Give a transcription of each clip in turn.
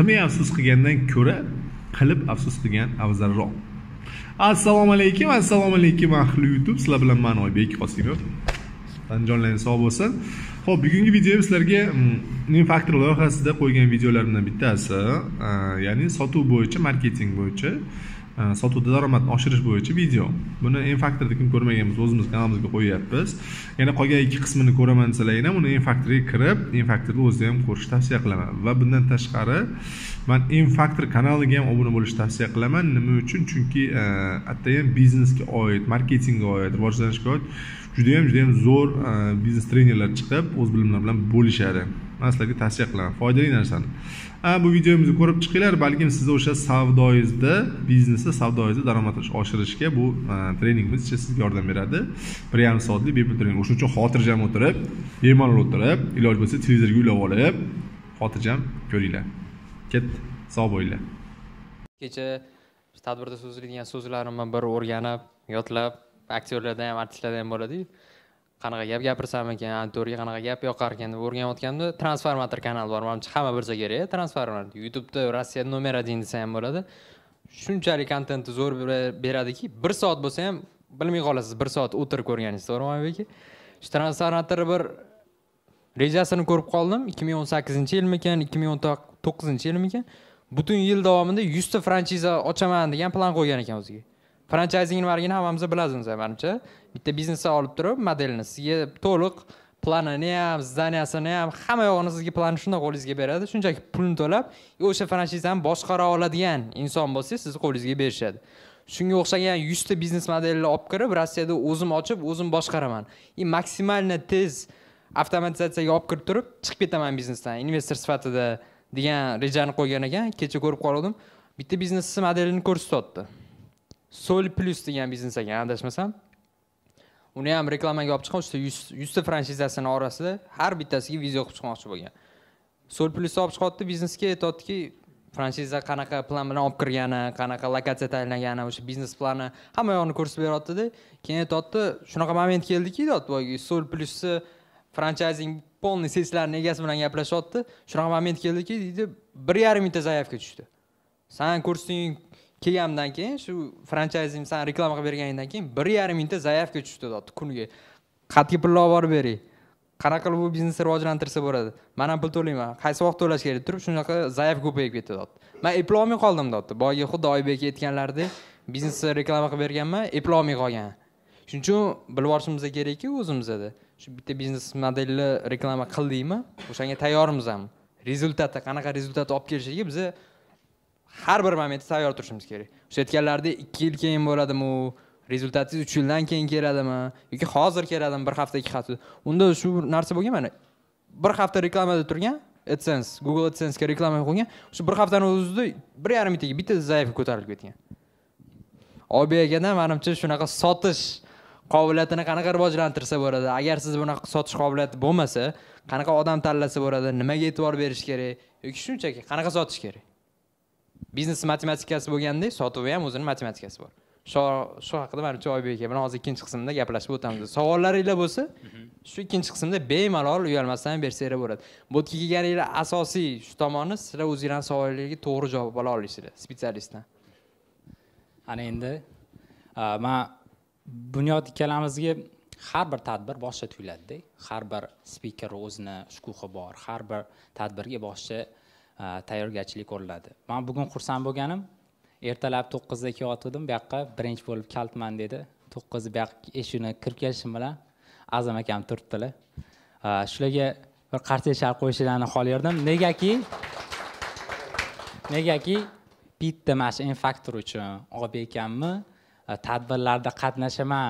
qilmay afsus qilgandan ko'ra qilib afsus qilgan afzalroq assalomu alaykum assalomu alaykum ahli youtube sizlar bilan man oybek qosimov jonlaringiz sog' bo'lsin ho'p bugungi videom sizlarga men mm, factor loyihasida qo'ygan videolarimdan bittasi ya'ni sotuv bo'yicha marketing bo'yicha Э, sotuvda daromad oshirish bo'yicha video buni m faktorda kim ko'rmaganmiz o'zimiz kanalimizga qo'yyapmiz yana qolgan ikki qismini ko'raman desalar ham uni m faktorga kirib m faktorni o'zida ham ko'rishni tavsiya qilaman va bundan tashqari man m faktor kanaliga ham obuna bo'lishni tavsiya qilaman nima uchun chunki e, attayam biznesga oid marketingga oid rivojlanishga oid judayam judayam zo'r e, biznes trenerlar chiqib o'z bilimlari bilan bo'lishadi man sizlarga tavsiya qilaman foydali narsani bu videomizni ko'rib chiqinglar balkim sizni o'sha savdoyingizda biznesda savdoyingizni daromad oshirishga bu treningimiz sizga yordam beradi bir yarim soatlik bepul trening o'shaning uchun xotirjam o'tirib bemalol o'tirib iloji bo'lsa televizorga ulab olib xotirjam ko'ringlar ketdi sog' bo'linglar kecha tadbirda so'zlaydigan so'zlarimni bir o'rganib yodlab aktyorlardan ham artistlardan ham bo'ladiyu qanaqa gap gapirsam ekan qanaqa gap yoqarkan deb o'rganayotganimda transformator kanali bor manimcha hamma bilsa kerak transformator youtubeda rossiya nomer один desa ham bo'ladi shunchalik kontentni zo'r beradiki bir soat bo'lsa ham bilmay qolasiz bir soat o'tirib ko'rganingiz to'g'rimi oybek aka shu transformator bir rejasini ko'rib qoldim ikki ming o'n sakkizinchi yilmikan ikki ming o'n to'qqizinchi yilmikan butun yil davomida yuzta franchiza ochaman degan plan qo'ygan ekan o'ziga franchayzing nimaligini hammamiz bilamiz manimcha bitta biznesni olib turib modelni sizga to'liq planini ham zdaniyasini ham hamma yog'ini sizga plan shundoq qo'lingizga beradi shunchaki pulni to'lab o'sha franchizani boshqara oladigan inson bo'lsangiz sizni qo'lingizga berishadi shunga o'xshagan yuzta biznes modelni olib kirib rossiyada o'zim ochib o'zim boshqaraman и maksimalni tez avtomatizatsiyaga olib kirib turib chiqib ketaman biznesdan investor sifatida degan rejani qo'ygan ekan kecha ko'rib qolgandim bitta biznes modelini ko'rsatyapti so'l plus degan biznes ekan adashmasam uni ham reklamaga olib chiqqan uchta yuzta franshizasini orasida har bittasiga video qilib chiqmoqchi bo'lgan so'l plusni olib chiqyapti biznesga aytyaptiki franshiza qanaqa plan bilan olib kirgani qanaqa lokatsiya tayinlagani o'sha biznes plani hamma yog'ini ko'rsatib beryaptida keyin aytyapti shunaqa moment keldiki deyapti boyagi so'l plusni e, franchayzing полный seslarni egasi bilan gaplashyapti shunaqa moment keldiki deydi bir yarim mingta заявка tushdi san ko'rsating kelganimdan keyin shu franchayzing san reklama qilib berganingdan keyin bir yarim mingta заявка tushdi kuniga qayerga pulni olib borib bering qanaqa qilib bu biznesni rivojlantirsa bo'ladi man ham pul to'layman qaysi vaqt to'lash kerak turib shunaqa заявка ko'payib ketdi man epli olmay qoldim deyapti boyagi xuddi oybek aytganlaridek biznesni reklama qilib berganman epli olmay qolgan shuning uchun bilib olishimiz kerakki o'zimizda shu bitta biznes modelni reklama qildikmi o'shanga tayyormizmi rezultati qanaqa rezultat olib kelishiga biza har bir momentda tayyor turishimiz kerak o'sha aytganlaridek ikki yil keyin bo'ladimi u rezultatingiz uch yildan keyin keladimi yoki hozir keladimi bir hafta ikki hafta unda shu narsa bo'lgan mana bir hafta reklamada turgan adsense google adsensega reklama qo'ygan shu bir haftani o'zida bir yarim mingtaga bitta zaifga ko'tarilib ketgan obegada manimcha shunaqa sotish qobiliyatini qanaqa rivojlantirsa bo'ladi agar siz bunaqa sotish qobiliyati bo'lmasa qanaqa odam tanlasa bo'ladi nimaga e'tibor berish kerak yoki shunchaki qanaqa sotish kerak biznes matematikasi bo'lgandek sotuvi ham o'zini matematikasi bor shu haqida manimcha oybek aka bilan hozir ikkinchi qismda gaplashib o'tamiz savollaringlar bo'lsa shu ikkinchi qismda bemalol uyalmasdan bersanglar bo'ladi bu yerga kelganinglar asosiy shu tomoni sizlar o'zinglarni savollaringizga to'g'ri javob ola olishinglar spetsialistdan ana endi man bunyod ikkalamizga har bir tadbir boshqacha tuyuladida har bir spikerni o'zini shukuhi bor har bir tadbirga boshqacha tayyorgarchilik ko'riladi man bugun xursand bo'lganim ertalab to'qqizda kelyotgandim bu yoqqa birinchi bo'lib kaltman dedi to'qqiz bu yoqqa eshikni kirib kelishim bilan azam akam turibdilar shularga bir qarsak shar qo'yishlarini xohlardim negaki negaki bitta mana shu infaktor uchun obi tadbirlarda qatnashaman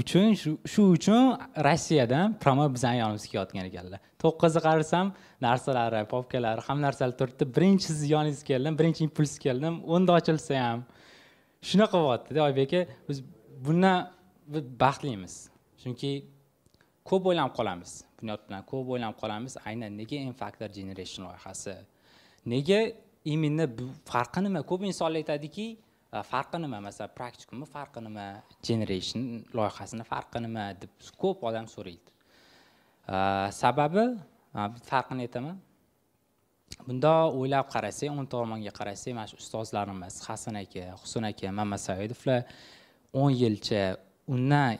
uchun shu uchun rossiyadan promo bizni yonimizga kelayotgan ekanlar to'qqizni qarasam narsalari popkalari hamma narsalar turibdi birinchi sizni yoningizga keldim birinchi impuls keldim o'nda ochilsa ham shunaqa bo'lyaptida oybek aka biz bundan baxtlimiz chunki ko'p o'ylanib qolamiz bunyod bilan ko'p o'ylanib qolamiz aynan nega m factor generation loyihasi nega именно farqi nima ko'p insonlar aytadiki Э, farqi nima masalan praktikumni farqi nima generation loyihasini farqi nima deb ko'p odam so'raydi э, sababi farqini aytaman bundoq o'ylab qarasak o'ng tomonga qarasak mana shu ustozlarimiz hasan aka husun aka mamasaidovlar o'n yilcha undan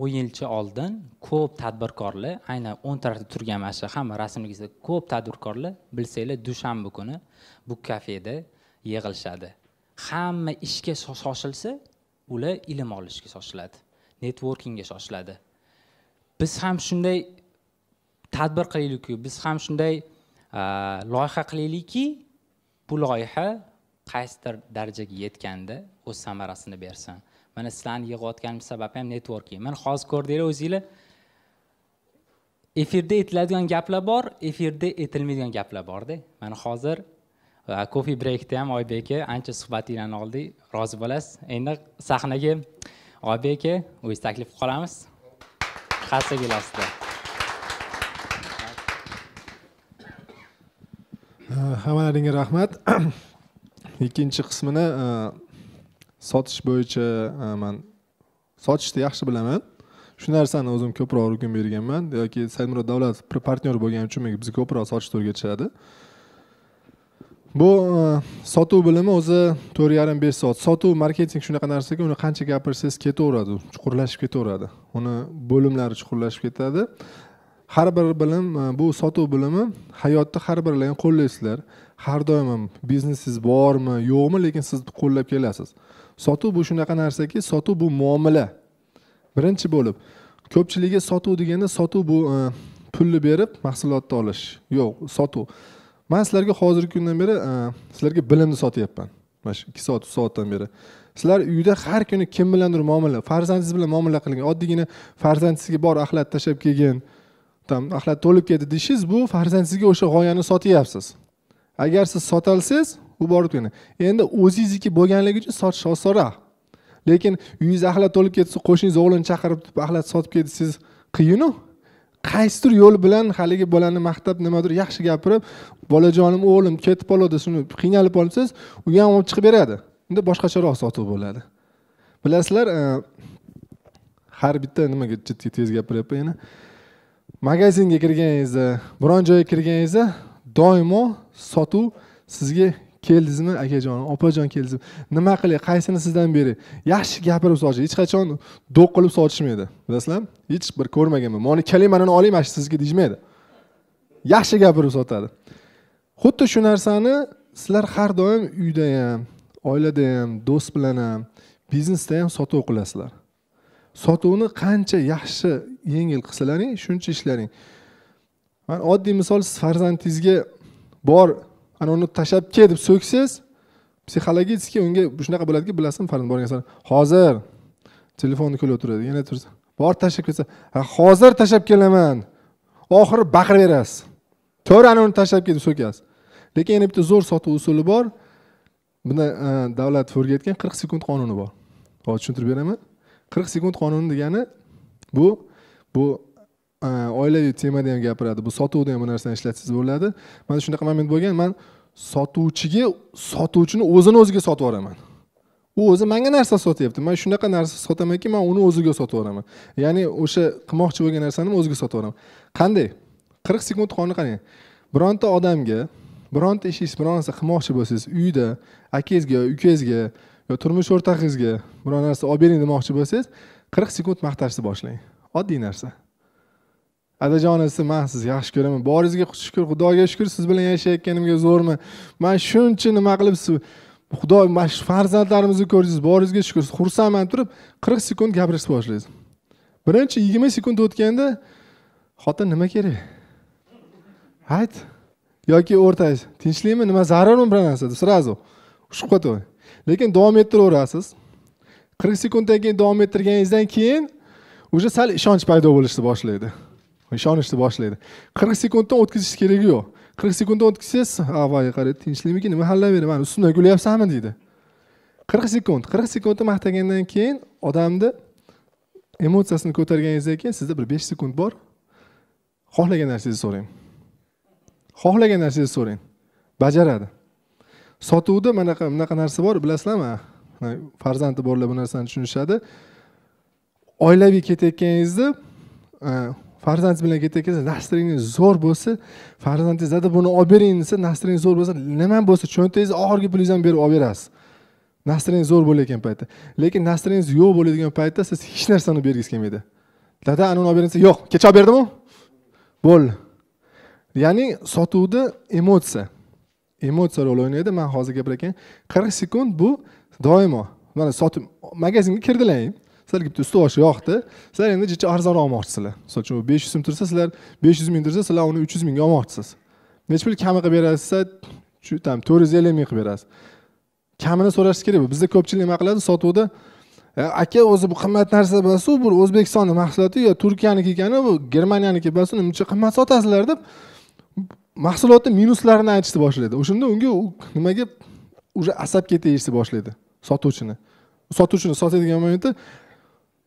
o'n yilcha oldin ko'p tadbirkorlar aynan o'ng tarafda turgan mana shu hamma rasmligizda ko'p tadbirkorlar bilsanglar dushanba kuni bu kafeda yig'ilishadi hamma ishga shoshilsa ular ilm olishga shoshiladi networkingga shoshiladi biz ham shunday tadbir qilaylikku biz ham shunday loyiha qilaylikki bu loyiha qaysidir darajaga yetganda o'z samarasini bersin mana sizlarni yig'ayotganim sababi ham networking mana hozir ko'rdinglar o'zinglar efirda aytiladigan gaplar bor efirda aytilmaydigan gaplar borda mana hozir kofi uh, breykda ham oybek aka ancha suhbatinglarni oldik rozi bo'lasiz endi sahnaga oybek aka o'zingizni taklif qilib qolamiz hassa gilosida uh, hammalaringga rahmat ikkinchi qismini uh, sotish bo'yicha man sotishni yaxshi bilaman shu narsani o'zim ko'proq urgum berganman yoki saidmurod davlatov partnyor bo'lgani uchun menga bizga ko'proq sotishni o'rgatishadi bu e, sotuv bilimi o'zi to'rt yarim besh soat sotuv marketing shunaqa narsaki uni qancha gapirsangiz ketaveradi chuqurlashib ketaveradi uni bo'limlari chuqurlashib ketadi har bir bilim e, bu sotuv bilimi hayotda har birlaring qo'llaysizlar har doim ham biznesingiz bormi yo'qmi lekin siz qo'llab kelasiz sotuv bu shunaqa narsaki sotuv bu muomala birinchi bo'lib ko'pchiligi sotuv deganda sotuv bu e, pulni berib mahsulotni olish yo'q sotuv man sizlarga hozirgi kundan beri e, sizlarga bilimni sotyapman mana shu ikki soat uch soatdan beri sizlar uyda har kuni kim bilandir muomala farzandingiz bilan muomala qilgan oddiygina farzandingizga bor axlat tashlab kelgin там axlat to'lib ketdi deyishingiz bu farzandingizga o'sha g'oyani sotyapsiz agar siz sotolsangiz u borib endi o'zingizniki bo'lganligi uchun sotish osonroq lekin uyingiz axlat to'lib ketsa qo'shningiz o'g'lini chaqirib axlat sotib ketsangiz qiyinu qaysidir yo'l bilan haligi bolani maqtab nimadir yaxshi gapirib bolajonim o'g'lim ketib qoladi shuni qiynalib olsangiz u ham olib chiqib beradi unda boshqacharoq sotuv bo'ladi bilasizlar e, har bitta nimaga jiddiy tez gapiryapman yana magazinga kirganingizda biron joyga kirganingizda doimo sotuv sizga keldizmi akajon opajon keldizmi nima qilay qaysini sizdan beray yaxshi gapirib sotish hech qachon do'q qilib sotishmaydi bilasizlarmi hech bir ko'rmaganman mani keling mana oling mana shu sizga deyishmaydi yaxshi gapirib sotadi xuddi shu narsani sizlar har doim uyda ham oilada ham do'st bilan ham biznesda ham sotuv qilasizlar sotuvni qancha yaxshi yengil qilsalaring shuncha ishlaring man oddiy misol siz farzandingizga bor ana uni tashlab kel deb so'ksangiz psixologически unga shunaqa bo'ladiki bilasizmi farzand borgan sari hozir telefonni ko'rib o'tiradi yana tursa bor tashlab kelsa hozir tashlab kelaman oxiri baqiraverasiz berasiz to'g'ri ana uni tashlab kel deb so'kasiz lekin yana bitta zo'r sotuv usuli bor buni e, davlat o'rgatgan qirq sekund qonuni bor hozir tushuntirib beraman qirq sekund qonuni degani bu bu Э, oilaviy temada ham gapiradi bu sotuvda ham bu narsani ishlatsangiz bo'ladi mana shunaqa moment bo'lgan man sotuvchiga sotuvchini o'zini o'ziga sotib yuboraman u o'zi menga narsa sotyapti man shunaqa narsa sotamanki man uni o'ziga sotib yuboraman ya'ni o'sha qilmoqchi bo'lgan narsani o'ziga sotib yuboraman qanday qirq sekund qoni qarang bironta odamga bironta ishingiz biror narsa qilmoqchi bo'lsangiz uyda akangizga ukangizga yo turmush o'rtog'ingizga biror narsa olib bering demoqchi bo'lsangiz qirq sekund maqtashni boshlang oddiy narsa adajon isi man sizni yaxshi ko'raman boringizga shukur xudoga shukur siz bilan yashayotganimga zo'rman man shuncha nima qilib siz xudo mana shu farzandlarimizni ko'rdingiz boringizga shukur xursandman turib qirq sekund gapirishni boshlaysiz birinchi yigirma sekund o'tganda xotin nima kerak ayt yoki o'rtangiz tinchlikmi nima zarurmi bir narsa deb сразу ushib qo'yadi lekin davom ettiraverasiz qirq sekunddan keyin davom ettirganingizdan keyin уже sal ishonch paydo bo'lishni boshlaydi ishonishni boshlaydi qirq sekunddan o'tkazish keragi yo'q qirq sekundda o'tkazsangiz voy qaraydi tinchlikmikin nima hallayveradi mana ustimdan kulyapsanmi deydi qirq sekund qirq sekundni maqtagandan keyin odamni emotsiyasini ko'targaningizdan keyin sizda bir besh sekund bor xohlagan narsangizni so'rang xohlagan narsangizni so'rang bajaradi sotuvda manaqa bunaqa narsa bor bilasizlarmi farzandi borlar bu narsani tushunishadi oilaviy ketayotganingizda e, farzandingiz bilan ketayotgansiz nastroyingiz zo'r bo'lsa farzandingiz dada buni olib bering desa nastroyingiz zo'r bo'lsa nima bo'lsa cho'ntagingizni oxirgi pulingizni ham berib olib berasiz nastroyingiz zo'r bo'layotgan paytda lekin nastroyingiz yo'q bo'ladigan paytda siz hech narsani bergingiz kelmaydi dada anavini olib bering desa yo'q kecha olib berdimu bo'ldi ya'ni sotuvda emotsiya emotsiya rol o'ynaydi man hozir gapirayotgan qirq sekund bu doimo mana sotib magazinga kirdilaring sizlar kelib boshi yoqdi sizlar endi jecha arzonroq olmoqchisizlar misol uchun besh yuz so'm tursa sizlar besh yuz ming tursa sizlar uni uch yuz mingga olmoqchisiz necha pul kami qilib berasiz desa там to'rt yuz ellik ming qilib berasiz kamini so'rash kerak bizda ko'pchilik nima qiladi sotuvda e, aka o'zi bu qimmat narsa bo'lsa bu o'zbekistonni mahsuloti yo turkiyaniki ekani bu germaniyaniki bo'lsa nima uchun qimmat sotasizlar deb mahsulotni minuslarini aytishni boshlaydi o'shanda unga nimaga уже asabga tegishni boshlaydi sotuvchini sotuvchini sotadigan momentda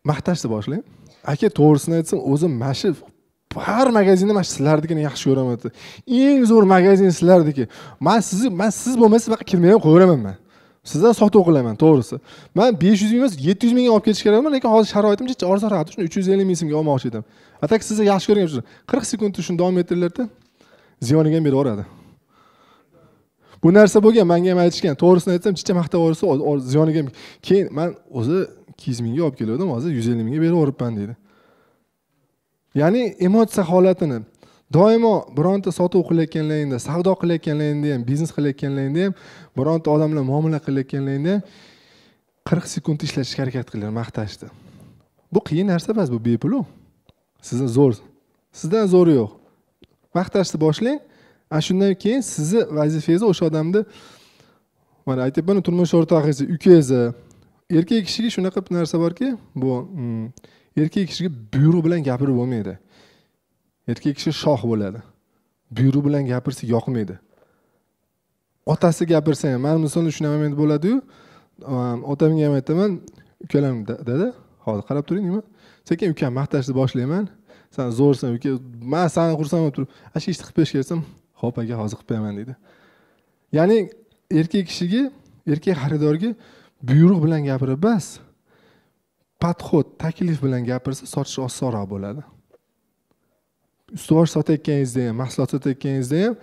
maqtashni boshlang aka to'g'risini aytsam o'zim mana shu har magazinda mana shu sizlarnikini yaxshi ko'raman eng zo'r magazin sizlarniki man sizni man siz bu yoqqa kirmay ham qo'yaveraman man sizdan sotuv qilaman to'g'risi man besh yuz ming emas yetti yuz mingga olib ketish kerak lekin hozir sharoitim jicha orzu uchun uch yuz ellik ming so'mga olmoqchi edim a так sizni yaxshi ko'rgan uchun qirq sekundni shuni davom ettiringlarda ziyoniga ham beraveradi bu narsa bo'lgan manga ham aytishgan to'g'risini aytsam chicha maqtab yuborsa ziyoniga keyin man o'zi ikki yuz mingga olib keluvdim hozir yuz ellik mingga yuboribman deydi ya'ni emotsiya holatini doimo bironta sotuv qilayotganlaringda savdo qilayotganlaringda ham biznes qilayotganlaringda ham bironta odam bilan muomala qilayotganlaringda ham qirq sekund ishlatishga harakat qilinglar maqtashni bu qiyin narsa emas bu bepul u sizni zo'r sizdan zo'ri yo'q maqtashni boshlang ana shundan keyin sizni vazifangiz o'sha odamni mana aytyapmanu turmush o'rtog'ingizni ukangizni erkak kishiga shunaqa bir narsa borki bu hmm, erkak kishiga buyruq bilan gapirib bo'lmaydi erkak kishi shoh bo'ladi buyruq bilan gapirsa yoqmaydi otasi gapirsa ham mani misolda shunaqa moment bo'ladiyu otamga ham aytaman ukalam dada hozir qarab turing nima sekin ukam maqtashni boshlayman san zo'rsan uka man sani xursand bo'lib turib a shu ishni qilib berish kelsam desam ho'p aka hozir qilib beraman deydi ya'ni erkak kishiga erkak xaridorga buyruq bilan gapirib emas подход taklif bilan gapirsa sotish osonroq bo'ladi ustuvor sotayotganingizda ham mahsulot sotayotganingizda ham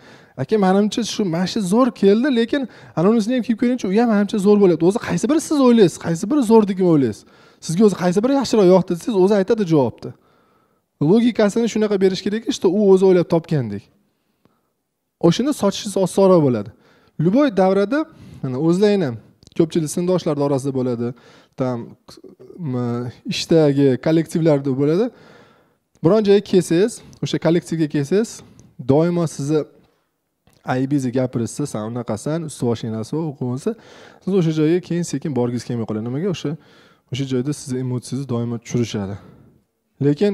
aka manimcha shu mana shu zo'r keldi lekin anonisini ham kiyib ko'ringchi u ham manimcha zo'r bo'lyapti o'zi qaysi biri siz o'ylaysiz qaysi biri zo'r degan o'ylaysiz sizga o'zi qaysi biri yaxshiroq yoqdi desangiz o'zi aytadi javobni logikasini shunaqa berish kerak что u o'zi o'ylab topgandek o'shanda sotishingiz osonroq bo'ladi любой davrada mana ham ko'pchilik sinfdoshlar orasida bo'ladi там ishdagi kollektivlarda bo'ladi biron joyga kelsangiz o'sha kollektivga kelsangiz doimo sizni aybingizni gapirishsa san unaqasan usti boshing nasib siz o'sha joyga keyin sekin borgingiz kelmay qoladi nimaga o'sha o'sha joyda sizni emotsiyangiz doimo tushirishadi lekin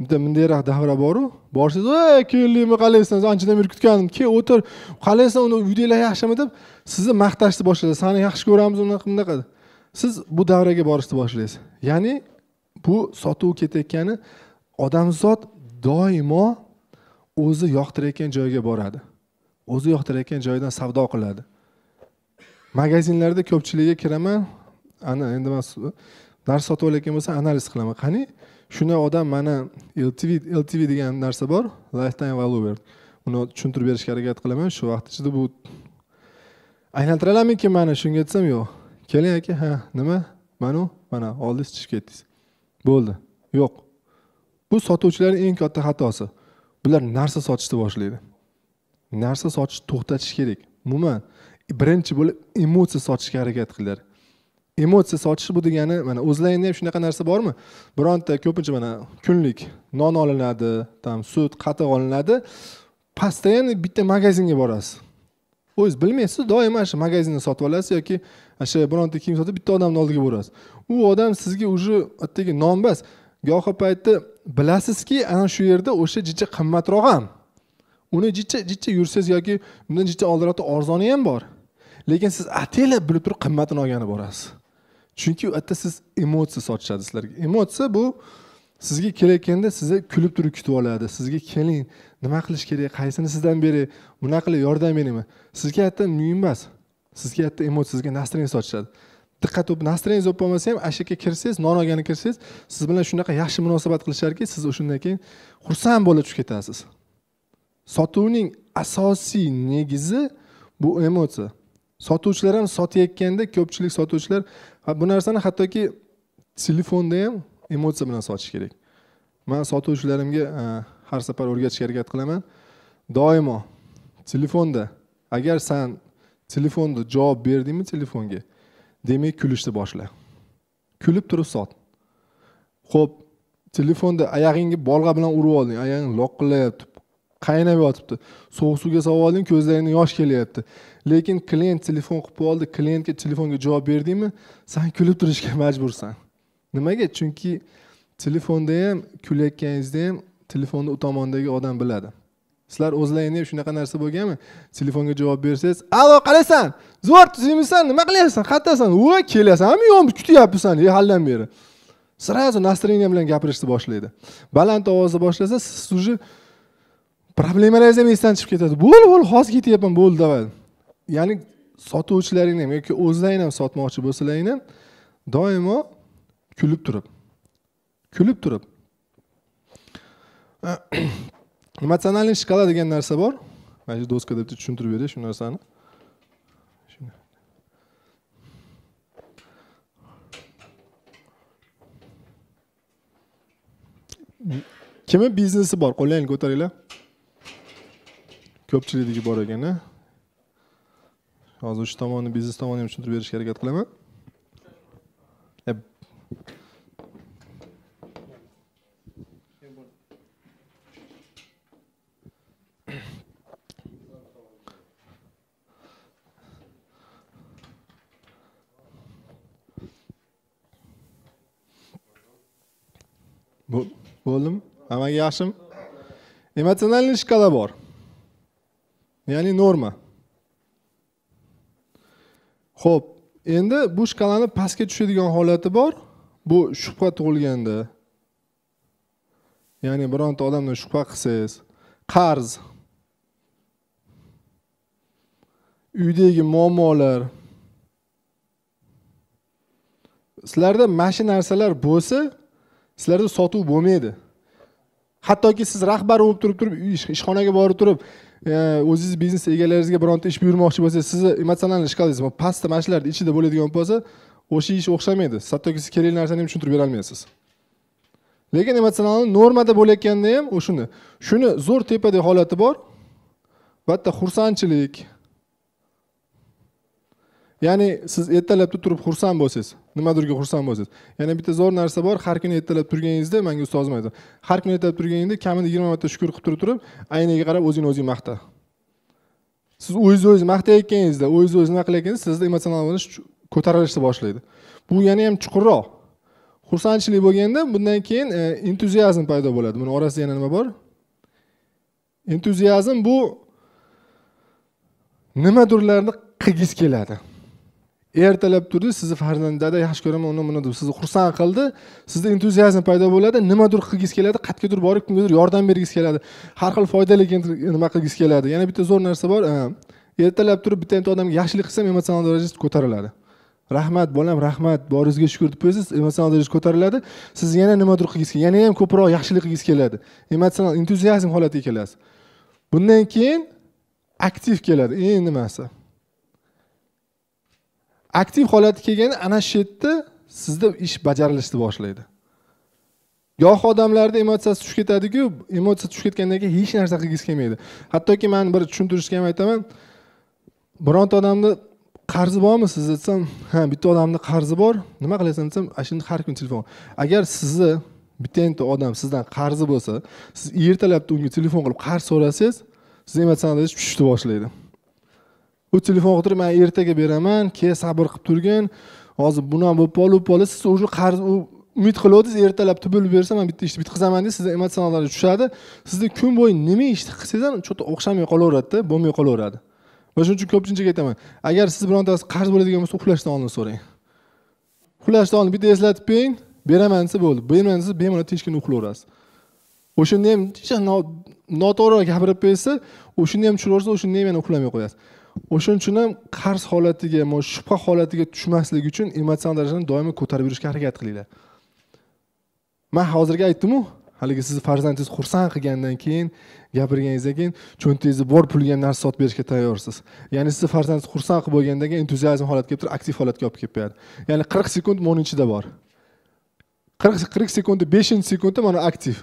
bitta bundayroq davra boru borsangiz ey keldingmi qalaysan anchadan beri kutgandim kel o'tir qalaysan uni uydagilar yaxshimi deb sizni maqtashni boshlaydi sani yaxshi ko'ramiz unaqa bunaqa siz bu davraga borishni boshlaysiz ya'ni bu sotuv ketayotgani odamzod doimo o'zi yoqtirayotgan joyga boradi o'zi yoqtirayotgan joydan savdo qiladi magazinlarda ko'pchiligiga kiraman ana endi man dars sotib olayotgan bo'lsam analiz qilaman qani shunday odam mana ltv ltv degan narsa bor lifetime value uni tushuntirib berishga harakat qilaman shu vaqt ichida bu aylantira olamizmikin mani shunga desam yo'q keling aka ha nima manu mana oldingiz chiqib ketdingiz bo'ldi yo'q bu sotuvchilarning eng katta xatosi bular narsa sotishni boshlaydi narsa sotishni to'xtatish kerak umuman birinchi bo'lib emotsiya sotishga harakat qilinglar emotsiya sotish bu degani mana o'zlaringda ham shunaqa narsa bormi bironta ko'pincha mana kunlik non olinadi там sut qatiq olinadi постоянно bitta magazinga borasiz o'zingiz bilmaysiz doim mana shu magazindan sotib olasiz yoki o'sha bironta kiyim sotib bitta odamni oldiga borasiz u odam sizga уже atigi non emas gohi paytda bilasizki ana shu yerda o'sha jicha qimmatroq ham uni jicha jicha yursangiz yoki undan jicha oldinroqda arzoni ham bor lekin siz ataylab bilib turib qimmatini olgani borasiz chunki u yerda siz emotsiya sotishadi sizlarga emotsiya bu sizga kelayotganda sizni kulib turib kutib oladi sizga keling nima qilish kerak qaysini sizdan beray bunaqa qilib yordam beraymi sizga yerda muhim emas sizga yerda emotsiya sizga настроение sotishadi diqqat настроенияңiz bo'lib qolmasa ham ana yerga kirsangiz non olgani kirsangiz siz bilan shunaqa yaxshi munosabat qilisharki siz o'shandan keyin xursand bo'lib tushib ketasiz sotuvning asosiy negizi bu emotsiya sotuvchilar ham sotayotganda ko'pchilik sotuvchilar bu narsani hattoki telefonda ham emotsiya bilan sotish kerak man sotuvchilarimga har safar o'rgatishga harakat qilaman doimo telefonda agar san telefonda javob berdingmi telefonga demak kulishni boshla kulib turib sot ho'p telefonda oyog'ingni bolg'a bilan urib olding oyog'ing loqillayapti qaynab yotibdi sovuq suvga solib olding ko'zlaringdan yosh kelyapti lekin klient telefon qilib oldi klientga telefonga javob berdingmi san kulib turishga majbursan nimaga chunki telefonda ham kulayotganingizda ham telefonni u tomondagi odam biladi sizlar o'zlaringda ham shunaqa narsa bo'lganmi telefonga javob bersangiz allo qalaysan zo'r tuzimsan nima qilyapsan qayerdasan voy kelasanmi yo'qmi kutyapmisan e haldan beri сразу настроение bilan gapirishni boshlaydi baland ovozda boshlasa siz уже problemalaringiz ham esdan chiqib ketadi bo'ldi bo'ldi hozir ketyapman bo'ldi davay ya'ni sotuvchilaringni ham yoki o'zlaring ham sotmoqchi bo'lsalaringni ham doimo kulib turib kulib turib emotsionalniy shkala degan narsa bor mana shu doska deb tushuntirib beray shu narsani kimni biznesi bor qo'llaringni ko'taringlar ko'pchiligi bor ekana hozir shu tomonni biznes tomonni ham tushuntirib berishga harakat qilaman bo'ldimi hammaga yaxshimi emotsionalniy shkala bor ya'ni norma ho'p endi bu shkalani pastga tushadigan holati bor bu shubha tug'ilganda ya'ni bironta odamdan shubha qilsangiz qarz uydagi muammolar sizlarda mana shu narsalar bo'lsa sizlarda sotuv bo'lmaydi hattoki siz rahbar bo'lib turib turib ishxonaga borib turib Э, o'zingiz biznes egalaringizga bironta ish buyurmoqchi bo'lsangiz sizni emotsional shkalangiz pastda mana shularni ichida bo'ladigan bo'lsa o'sha ish o'xshamaydi hattoki siz kerakli narsani ham tushuntirib berolmaysiz lekin emotsional normada bo'layotganda ham o'shuni shuni zo'r tepadagi holati bor bu yerda xursandchilik ya'ni siz ertalabda turib xursand bo'lsangiz nimadirga xursand bo'lsangiz yana bitta zo'r narsa bor har kuni ertalab turganingizda manga ustozim aytdi har kuni ertalab turganingda kamida yigirma marta shukur qilib turib turib aynaga qarab o'zingni o'zing maqta siz o'zingizni o'zingiz maqtayotganingizda o'zingizni o'zingiz nima qilayotganingizda sizni emotsional bo'lish ko'tarilishni boshlaydi bu yana ham chuqurroq xursandchilik bo'lganda bundan keyin e, entuziazm paydo bo'ladi buni orasida yana nima bor entuziazm bu nimadirlarni qilgisi keladi ertalab turdi sizni farzandada yaxshi ko'raman uni buni deb sizni xursand qildi sizda entuziazm paydo bo'ladi nimadir qilgingiz keladi qayergadir borib kimgadir yordam bergisi keladi har xil foydali nima qilgisi keladi yana bitta zo'r narsa bor ertalab turib bitta bitta odamga yaxshilik qilsam emotsional darajasi ko'tariladi rahmat bolam rahmat boringizga shukur deb qo'ysangiz emotsional darajasi ko'tariladi siz yana nimadir qilgingiz keladi yana ham ko'proq yaxshilik qilgingiz keladi emotsional entuziazm holatiga kelasiz bundan keyin aktiv keladi eng nimasi aktiv holatga kelganda ana shu yerda sizda ish bajarilishni boshlaydi goh odamlarda emotsiyasi tushib ketadiku emotsiya tushib ketgandan keyin hech narsa qilgisi kelmaydi hattoki man bir tushuntirishga ham aytaman bironta odamni qarzi bormi sizni desam ha bitta odamni qarzi bor nima qilasan desam shunda har kuni telefon agar sizni bittayinta odam sizdan qarzi bo'lsa siz ertalabda unga telefon qilib qarz so'rasangiz sizni emotsionalingiz tushishni boshlaydi u telefon qidirib man ertaga beraman keyin sabr qilib turgin hozir bunaqa bo'lib qoldi bo'lib qoldi siz уже qarz umid qilyapsiz ertalab bo'lib bersa man bitta ishni bitqizaman deb sizni emotsionallaringiz tushadi sizni kun bo'yi nima ishni qilsangiz ham что то o'xshamay qolaveradida bo'lmay qolaveradi va shuning uchun ko'pincha aytaman agar siz birontasi qarz bo'ladigan bo'lsa uxlashdan oldin so'rang uxlashdan oldin bitta eslatib bering beraman desa bo'ldi bermayman desa bemalol tinchgina uxlayverasiz o'shanda ham noto'g'ri gapirib qo'ysa o'shanda ham tushiraversa o'shanda ham yana uxlamay qo'yasiz o'shaning uchun ham qarz holatiga shubha holatiga tushmaslik uchun emotsional darajani doimo ko'tarib yurishga harakat qilinglar man hozirgi aytdimu haligi sizni farzandingiz xursand qilgandan keyin gapirganingizdan keyin cho'ntagingizda bor pulga ham narsa sotib berishga tayyorsiz ya'ni sizni farzandingiz xursand qilib bo'lgandan keyin entuziazm holatga kelib turib aktiv holatga olib kelib qo'yadi ya'ni qirq sekund mani ichida bor qirq qirq sekundni beshinchi sekundi mana aktiv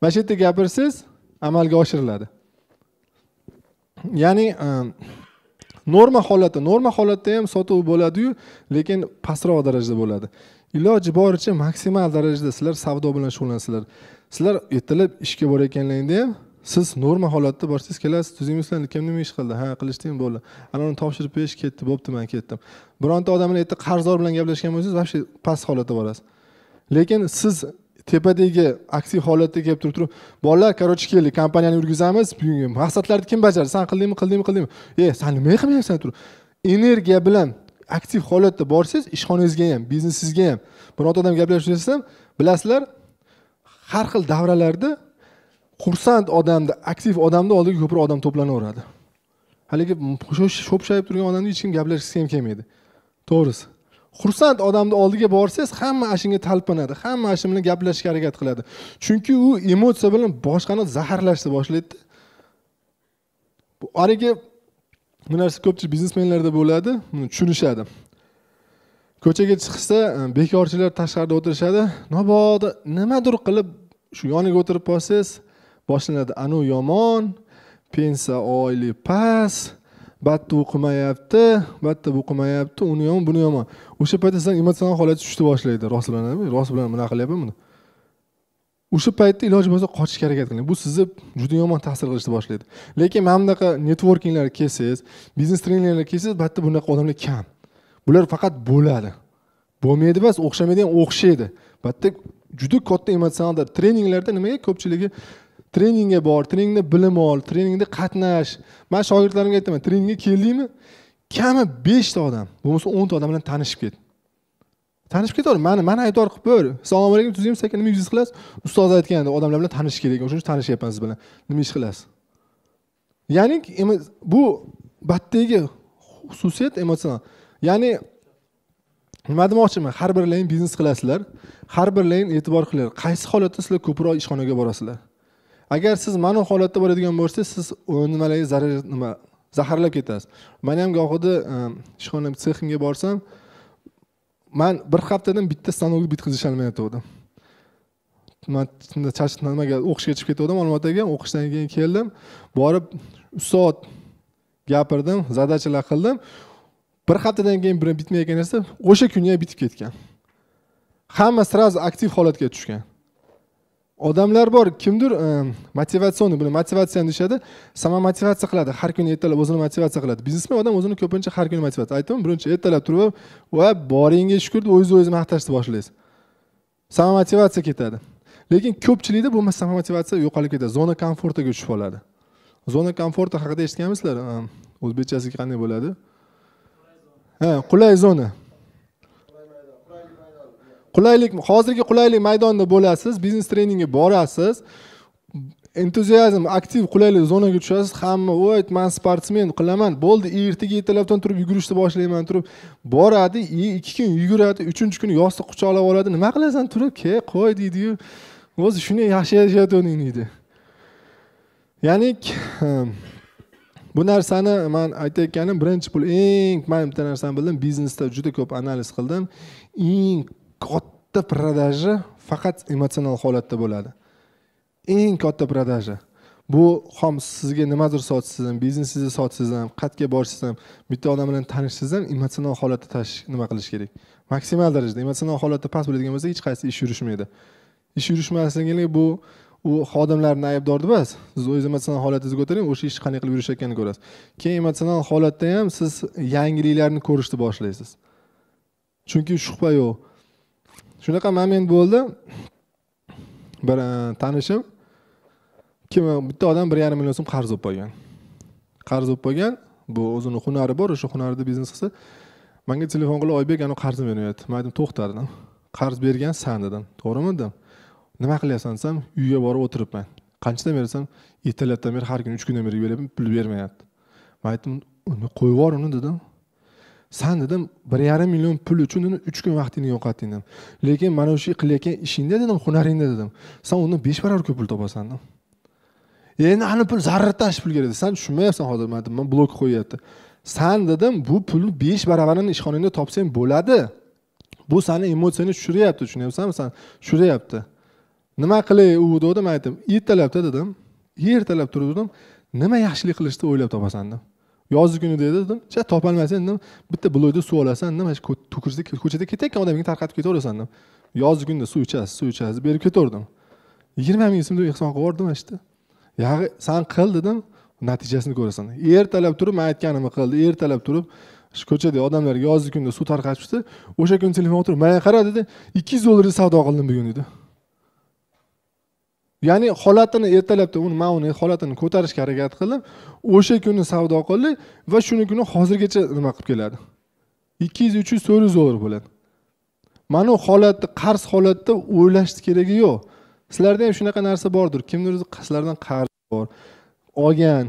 mana shu yerda gapirsangiz amalga oshiriladi ya'ni e, norma holati norma holatda ham sotuv bo'ladiyu lekin pastroq darajada bo'ladi iloji boricha maksimal darajada sizlar savdo bilan shug'ullansizlar sizlar ertalab ishga borayotganlaringda ham siz norma holatda borsangiz kelasiz tuzingiz kim nima ish qildi ha qilishdim bo'ldi anavni topshirib berish ketdi bo'pti man ketdim bironta odam bilan erta qarzdor bilan gaplashgan bo'lsangiz вообще past holatda borasiz lekin siz tepadagi aksiy holatda kelib turib turib bolalar короче keldik kompaniyani yurgizamiz bugungi maqsadlarni kim bajardi san qildingmi qildingmi qildingmi e san nimaga qilmayapsan turib energiya bilan aktiv holatda borsangiz ishxonangizga ham biznesingizga ham birorta odam gaplashib gaplashsam bilasizlar har xil davralarda xursand odamni aktiv odamni oldiga ko'proq odam to'planaveradi haligi shopshayib turgan odamni hech kim gaplashgisi ham kelmaydi to'g'risi xursand odamni oldiga borsangiz hamma ana shunga talpinadi hamma ana shu bilan gaplashishga harakat qiladi chunki u emotsiya bilan boshqani zaharlashni boshlaydida haligi bu narsa ko'pchilik biznesmenlarda bo'ladi buni tushunishadi ko'chaga chiqsa e, bekorchilar tashqarida o'tirishadi mabodo nimadir qilib shu yoniga o'tirib qolsangiz boshlanadi anavi yomon pensiya oylik past batta o'qimayapti batta bu o'qimayapti uni yomon buni yomon o'sha paytda sizdan emotsional holat tushishni boshlaydi rostlanadimi rost bilan bunaqa qilyapman buni o'sha paytda iloji bo'lsa qochishga harakat qiling bu sizni juda yomon ta'sir qilishni boshlaydi lekin mana bunaqa networkinglarga kelsangiz biznes treninglarga kelsangiz bu yerda bunaqa odamlar kam bular faqat bo'ladi bo'lmaydi emas o'xshamaydi ham o'xshaydi bu yerda juda katta emotsionaldir treninglarda nimaga ko'pchiligi treningga bor treningda bilim ol treningda qatnash man shogirdlarimga aytaman treningga keldingmi kami beshta odam bo'lmasa o'nta odam bilan tanishib ket tanishib ketaver mani mani aybdor qilib qo'yaver assalomu alaykum tuzingmi aka nima yuzingiz qilasiz ustoz aytgandi odamlar bilan tanishish kerak shuning uchun tanishyapman siz bilan nima ish qilasiz ya'ni bu battagi xususiyat emotsional ya'ni nima demoqchiman har birlaring biznes qilasizlar har birlaring e'tibor qilinglar qaysi holatda sizlar ko'proq ishxonaga borasizlar agar siz mana holatda boradigan bo'lsangiz siz nimalarga zarar nima zaharlab ketasiz man ham gohida ishxona e, seximga borsam man bir haftadan bitta stanokni bitkazisholmay olmayotgandim man charchab nimaga o'qishga chiqib ketgandim olmaotaga o'qishdan keyin keldim borib uch soat gapirdim задачалар qildim bir haftadan keyin bir bitmayotgan narsa o'sha kuni ham bitib ketgan hamma сразу aktiv holatga tushgan odamlar bor kimdir e, motivatsionniy buni motivatsiya deyishadi motivatsiya qiladi har kuni ertalab o'zini motivatsiya qiladi biznesmen odam o'zini ko'pincha har kuni motivatsiya aytaman birinchi ertalab turib va boringga shukur deb o'zingizni o'zingiz maqtashni boshlaysiz sama motivatsiya ketadi lekin ko'pchilikda bu motivatsiya yo'qolib ketadi zona komfortiga tushib qoladi zona komforti haqida eshitganmisizlar e, o'zbekchasi qanday bo'ladi ha qulay zona qulaylik hozirgi qulaylik maydonida bo'lasiz biznes treningga borasiz entuziazm aktiv qulaylik zonaga tushasiz hamma voy man sportsmen qilaman bo'ldi ertaga ertalabdan turib yugurishni boshlayman turib boradi ikki kun yuguradi uchinchi kuni yostiq quchoqlab oladi nima qilasan turib ke qo'y deydiyu o'zi shunday yaxshi yashayotganing deydi ya'ni bu narsani man aytayotganim birinchi pul eng man bitta narsani bildim biznesda juda ko'p analiz qildim eng katta prodaji faqat emotsional holatda bo'ladi eng katta prodaji bu xom sizga nimadir sotsangiz ham biznesingizni sotsangiz ham qayerga borsangiz ham bitta odam bilan tanishsangiz ham emotsional holatda tash nima qilish kerak maksimal darajada emotsional holatda past bo'ladigan bo'lsa hech qaysi ish yurishmaydi ish yurishmasligini bu u xodimlarni aybdor emas siz o'zingizni emotsional holatingizni ko'taring o'sha ish qanday qilib yurishayotganini ko'rasiz keyin emotsional holatda ham siz yangiliklarni ko'rishni boshlaysiz chunki shubha yo'q shunaqa moment bo'ldi bir e, tanishim kim bitta odam bir yarim million so'm qarz olib qo'ygan qarz olib qo'ygan bu o'zini hunari bor o'sha hunarida biznes qilsa manga telefon qilib oybek anavi qarzim beryapti man aytdim to'xta dedim qarz bergansan dedim to'g'rimi dedim nima qilyapsan desam uyga borib o'tiribman qanchadan beri desam ertalabdan beri har kuni uch kundan beri beryapman pul bermayapti man aytdim qo'yib yubor uni dedim san dedim bir yarim million pul uchun dedim uch kun vaqtingni yo'qotding dedim lekin mana shu qilayotgan ishingda dedim hunaringda dedim san undan besh barobar ko'p pul topasan dedim endi ani pul zaratdan pul kerak san tushunmayapsan hozir man man blok qo'yyapti san dedim bu pulni besh barobarini ishxonangda topsang bo'ladi bu sani emotsiyani tushiryapti tushunyapsanmi san tushiryapti nima qilay u degandim aytdim ertalabda dedim ertalab turib dedim nima yaxshilik qilishni o'ylab topasan dedim yozni kuni dedi dedim topolmaysan dedim bitta bloyda suv olasan dedim ko'chada ko'chada ketayotgan odamga tarqatib ketaverasan dedim yozni kunda suv ichasiz suv ichasiz berib ketaverdim yigirma ming so'mdek ehson qilib yubordim mana shu yerda san qil dedim natijasini ko'rasan ertalab turib man aytganimni qildi ertalab turib shu ko'chada odamlarga yozgi kunda suv tarqatishdi o'sha kuni telefonga o'tirib manga qara dedi ikki yuz dollarga savdo qildim bugun dedi ya'ni holatini ertalabda uni man uni holatini ko'tarishga harakat qildim o'sha kuni savdo qildi va shuni kuni hozirgacha nima qilib keladi ikki yuz uch yuz to'rt yuz dollar bo'ladi mana u holatni qarz holatda o'ylashni keragi yo'q sizlarda ham shunaqa narsa bordir kimdir sizlardan qarz bor olgan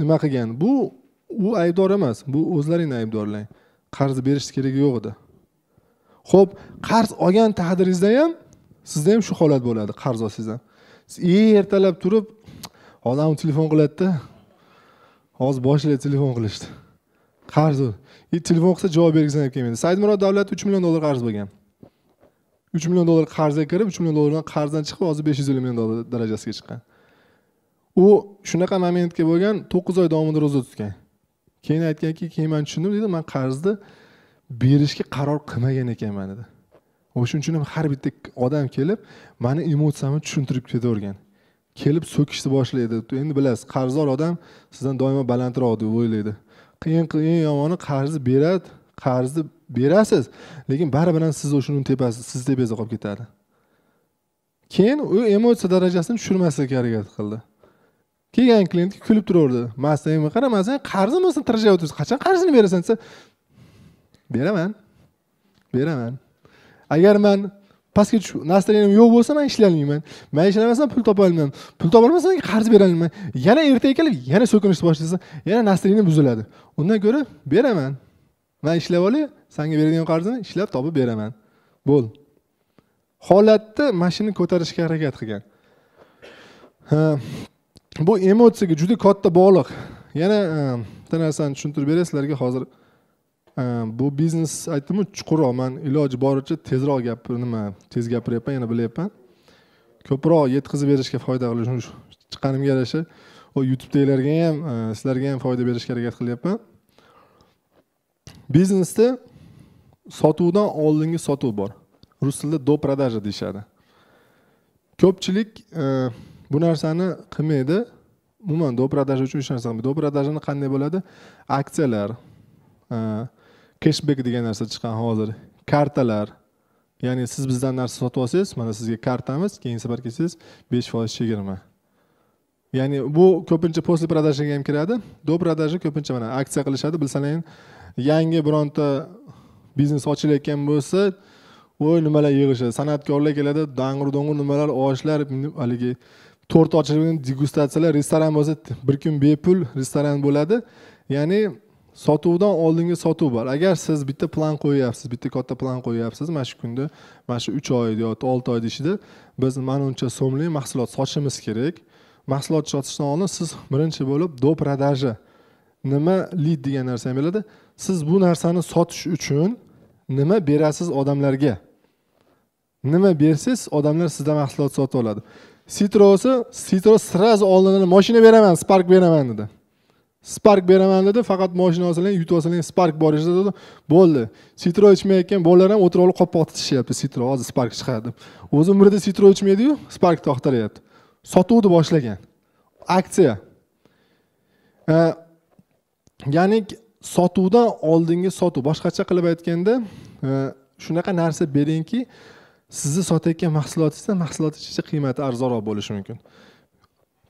nima qilgan bu u aybdor emas bu o'zlaringni aybdorlang qarz berishni keragi yo'q edi ho'p qarz olgan taqdiringizda ham sizda ham shu holat bo'ladi qarz ham ertalab turib onam telefon qiladida hozir boshla telefon qilishni qarz e, telefon qilsa javob bergisi ham kelmaydi saidmurod davlat uch million dollar qarz bo'lgan uch million dollar qarzga kirib uch million dollardan qarzdan chiqib hozir besh yuz ellik million dollar darajasiga chiqqan u shunaqa momentga bo'lgan to'qqiz oy davomida ro'za tutgan keyin aytganki keyin man tushundim dedi man qarzni berishga qaror qilmagan ekanman dedi o'shaning uchun ham har bitta odam kelib mani emotsiyamni tushuntirib ketavergan kelib so'kishni boshlaydi endi bilasiz qarzdor odam sizdan doimo balandroq deb o'ylaydi qiyin qiyin yomoni qarzni beradi qarzni berasiz lekin baribir ham siz o'shani tepasiz siz tepangizda qolib ketadi keyin u emotsiya darajasini tushirmaslikka harakat qildi kelgan klientga kulib turaverdi man qaramasang qarzim bo'lsin tirjayotibsiz qachon qarzini berasan desa beraman beraman agar man pastga tushib настроением yo'q bo'lsa man ishlay olmayman man ishlamasam pul topa olmayman pul topolmasam qarz bera olmayman yana ertaga kelib yana so'kinishni boshlasa yana настроением buziladi undan ko'ra beraman man ishlab olay sanga beradigan qarzimni ishlab topib beraman bo'l holatni mana shuni ko'tarishga harakat qilgan bu emotsiyaga juda katta bog'liq yana e, bitta narsani tushuntirib beray sizlarga hozir bu biznes aytdimu chuqurroq man iloji boricha tezroq gap nima tez gapiryapman yana bilyapman ko'proq yetkazib berishga foyda qilish chiqqanimga yarasha youtubedagilarga ham sizlarga ham foyda berishga harakat qilyapman biznesda sotuvdan oldingi sotuv bor rus tilida до продажа deyishadi ko'pchilik bu narsani qilmaydi umuman до продажа uchun hech narsa qilmaydi до продажаni qanday bo'ladi aksiyalar cashback degan narsa chiqqan hozir kartalar ya'ni siz bizdan narsa sotib olsangiz mana sizga kartamiz keyingi safar kelsangiz besh foiz chegirma ya'ni bu ko'pincha после продажаga ham kiradi до продажи ko'pincha mana aksiya qilishadi bilsalaring yangi bironta biznes ochilayotgan bo'lsa voy nimalar yig'ishadi san'atkorlar keladi dang'ur do'ng'ir nimalar oshlar haligi to'rt ochilgan degustatsiyalar restoran bo'lsa bir kun bepul restoran bo'ladi ya'ni sotuvdan oldingi sotuv bor agar siz bitta plan qo'yyapsiz bitta katta plan qo'yyapsiz mana shu kunda mana shu uch oy yoki olti oyni ichida biz mana uncha so'mlik mahsulot sotishimiz kerak mahsulot sotishdan oldin siz birinchi bo'lib до продажи nima lid degan narsa ham biladi siz bu narsani sotish uchun nima berasiz odamlarga nima bersangiz odamlar sizdan mahsulot sotib oladi sitrosi sitro сразу oldindan mashina beraman spark beraman dedi spark beraman dedi faqat moshina olsanglar yutib olsanglar spark bor ishda dedi bo'ldi sitro ichmayotgan bolalar ham o'tirib olib qopqoq tishyapti sitro hozir spark chiqadi deb o'zi umrida sitro ichmaydiyu spark to'xtalyapti sotuvni boshlagan aksiya ya'ni sotuvdan oldingi sotuv boshqacha qilib aytganda e, shunaqa narsa beringki sizni sotayotgan mahsulotingizda mahsulotni ichicha qiymati arzonroq bo'lishi mumkin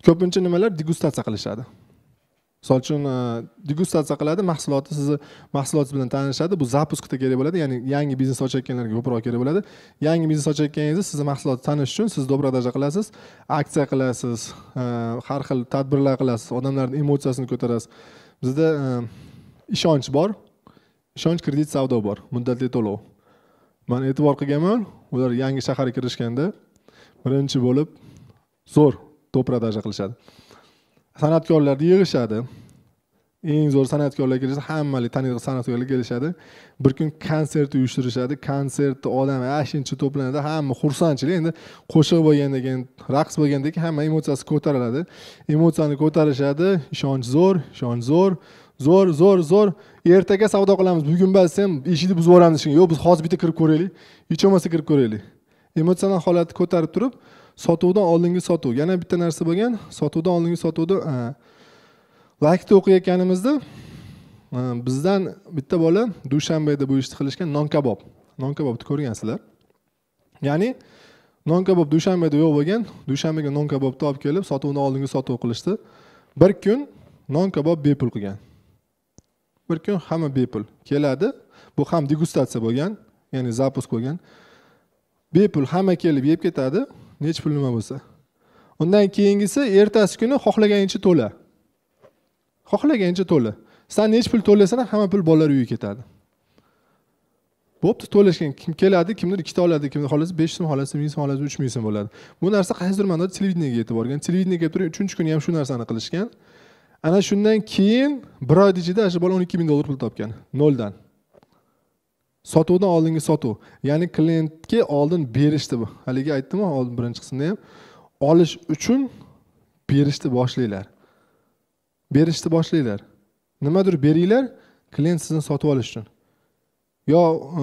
ko'pincha nimalar degustatsiya qilishadi misol uchun e, degustatsiya qiladi mahsulotni sizni mahsulotingiz bilan tanishadi bu запускda kerak bo'ladi ya'ni yangi biznes ochayotganlarga ko'proq kerak bo'ladi yangi biznes ochayotganingizda sizni mahsulotni tanish uchun siz dobrodajа qilasiz aksiya qilasiz e, har xil tadbirlar qilasiz odamlarni emotsiyasini ko'tarasiz bizda e, ishonch bor ishonch kredit savdo bor muddatli to'lov man e'tibor qilganman ular yangi shaharga kirishganda birinchi bo'lib zo'r to'p продажа qilishadi san'atkorlar yig'ishadi eng zo'r san'atkorlar kelishadi hammalik taniqli san'atkorlar kelishadi bir kun konsert uyushtirishadi konsertda odam yashincha to'planadi hamma xursandchilik endi qo'shiq bo'lgandan keyin raqs bo'lgandan keyin hamma emotsiyasi ko'tariladi emotsiyani ko'tarishadi ishonch zo'r ishonch zo'r zo'r zo'r zo'r ertaga savdo qilamiz bugun bas ham eshikni buzib yuboramiz yo'q biz hozir bitta kirib ko'raylik hech bo'lmasa kirib ko'raylik emotsional holatni ko'tarib turib sotuvdan oldingi sotuv yana bitta narsa bo'lgan sotuvdan oldingi sotuvda lakda o'qiyotganimizda bizdan bitta bola dushanbada bu ishni qilishgan non kabob non kabobni ko'rgansizlar ya'ni non kabob dushanbada yo'q bo'lgan dushanbaga non kabobni olib kelib sotuvdan oldingi sotuv qilishdi bir kun non kabob bepul qilgan bir kun hamma bepul keladi bu ham degustatsiya bo'lgan ya'ni запуск bo'lgan bepul hamma kelib yeb ketadi nechi pul nima bo'lsa undan keyingisi ertasi kuni xohlaganingcha to'la xohlaganingcha to'la san nechi pul to'lasan ham hamma pul bolalar uyiga ketadi bo'pti to'lashgan kim keladi kimdir ikkita oladi kimdir xohlasa besh so'm xohlasa ming so'm xohlasa uch ming so'm bo'ladi bu narsa qaysidir ma'noda televideniyaga yetib borgan televideniyaga kelib turib uchinchi kuni ham shu narsani qilishgan ana shundan keyin bir oyni ichida shu bola o'n ikki ming dollar pul topgan noldan sotuvdan oldingi sotuv ya'ni klientga oldin bu haligi aytdimu oldin birinchi qismda ham olish uchun berishni boshlanglar berishni boshlanglar nimadir beringlar klient sizni sotib olish uchun yo e,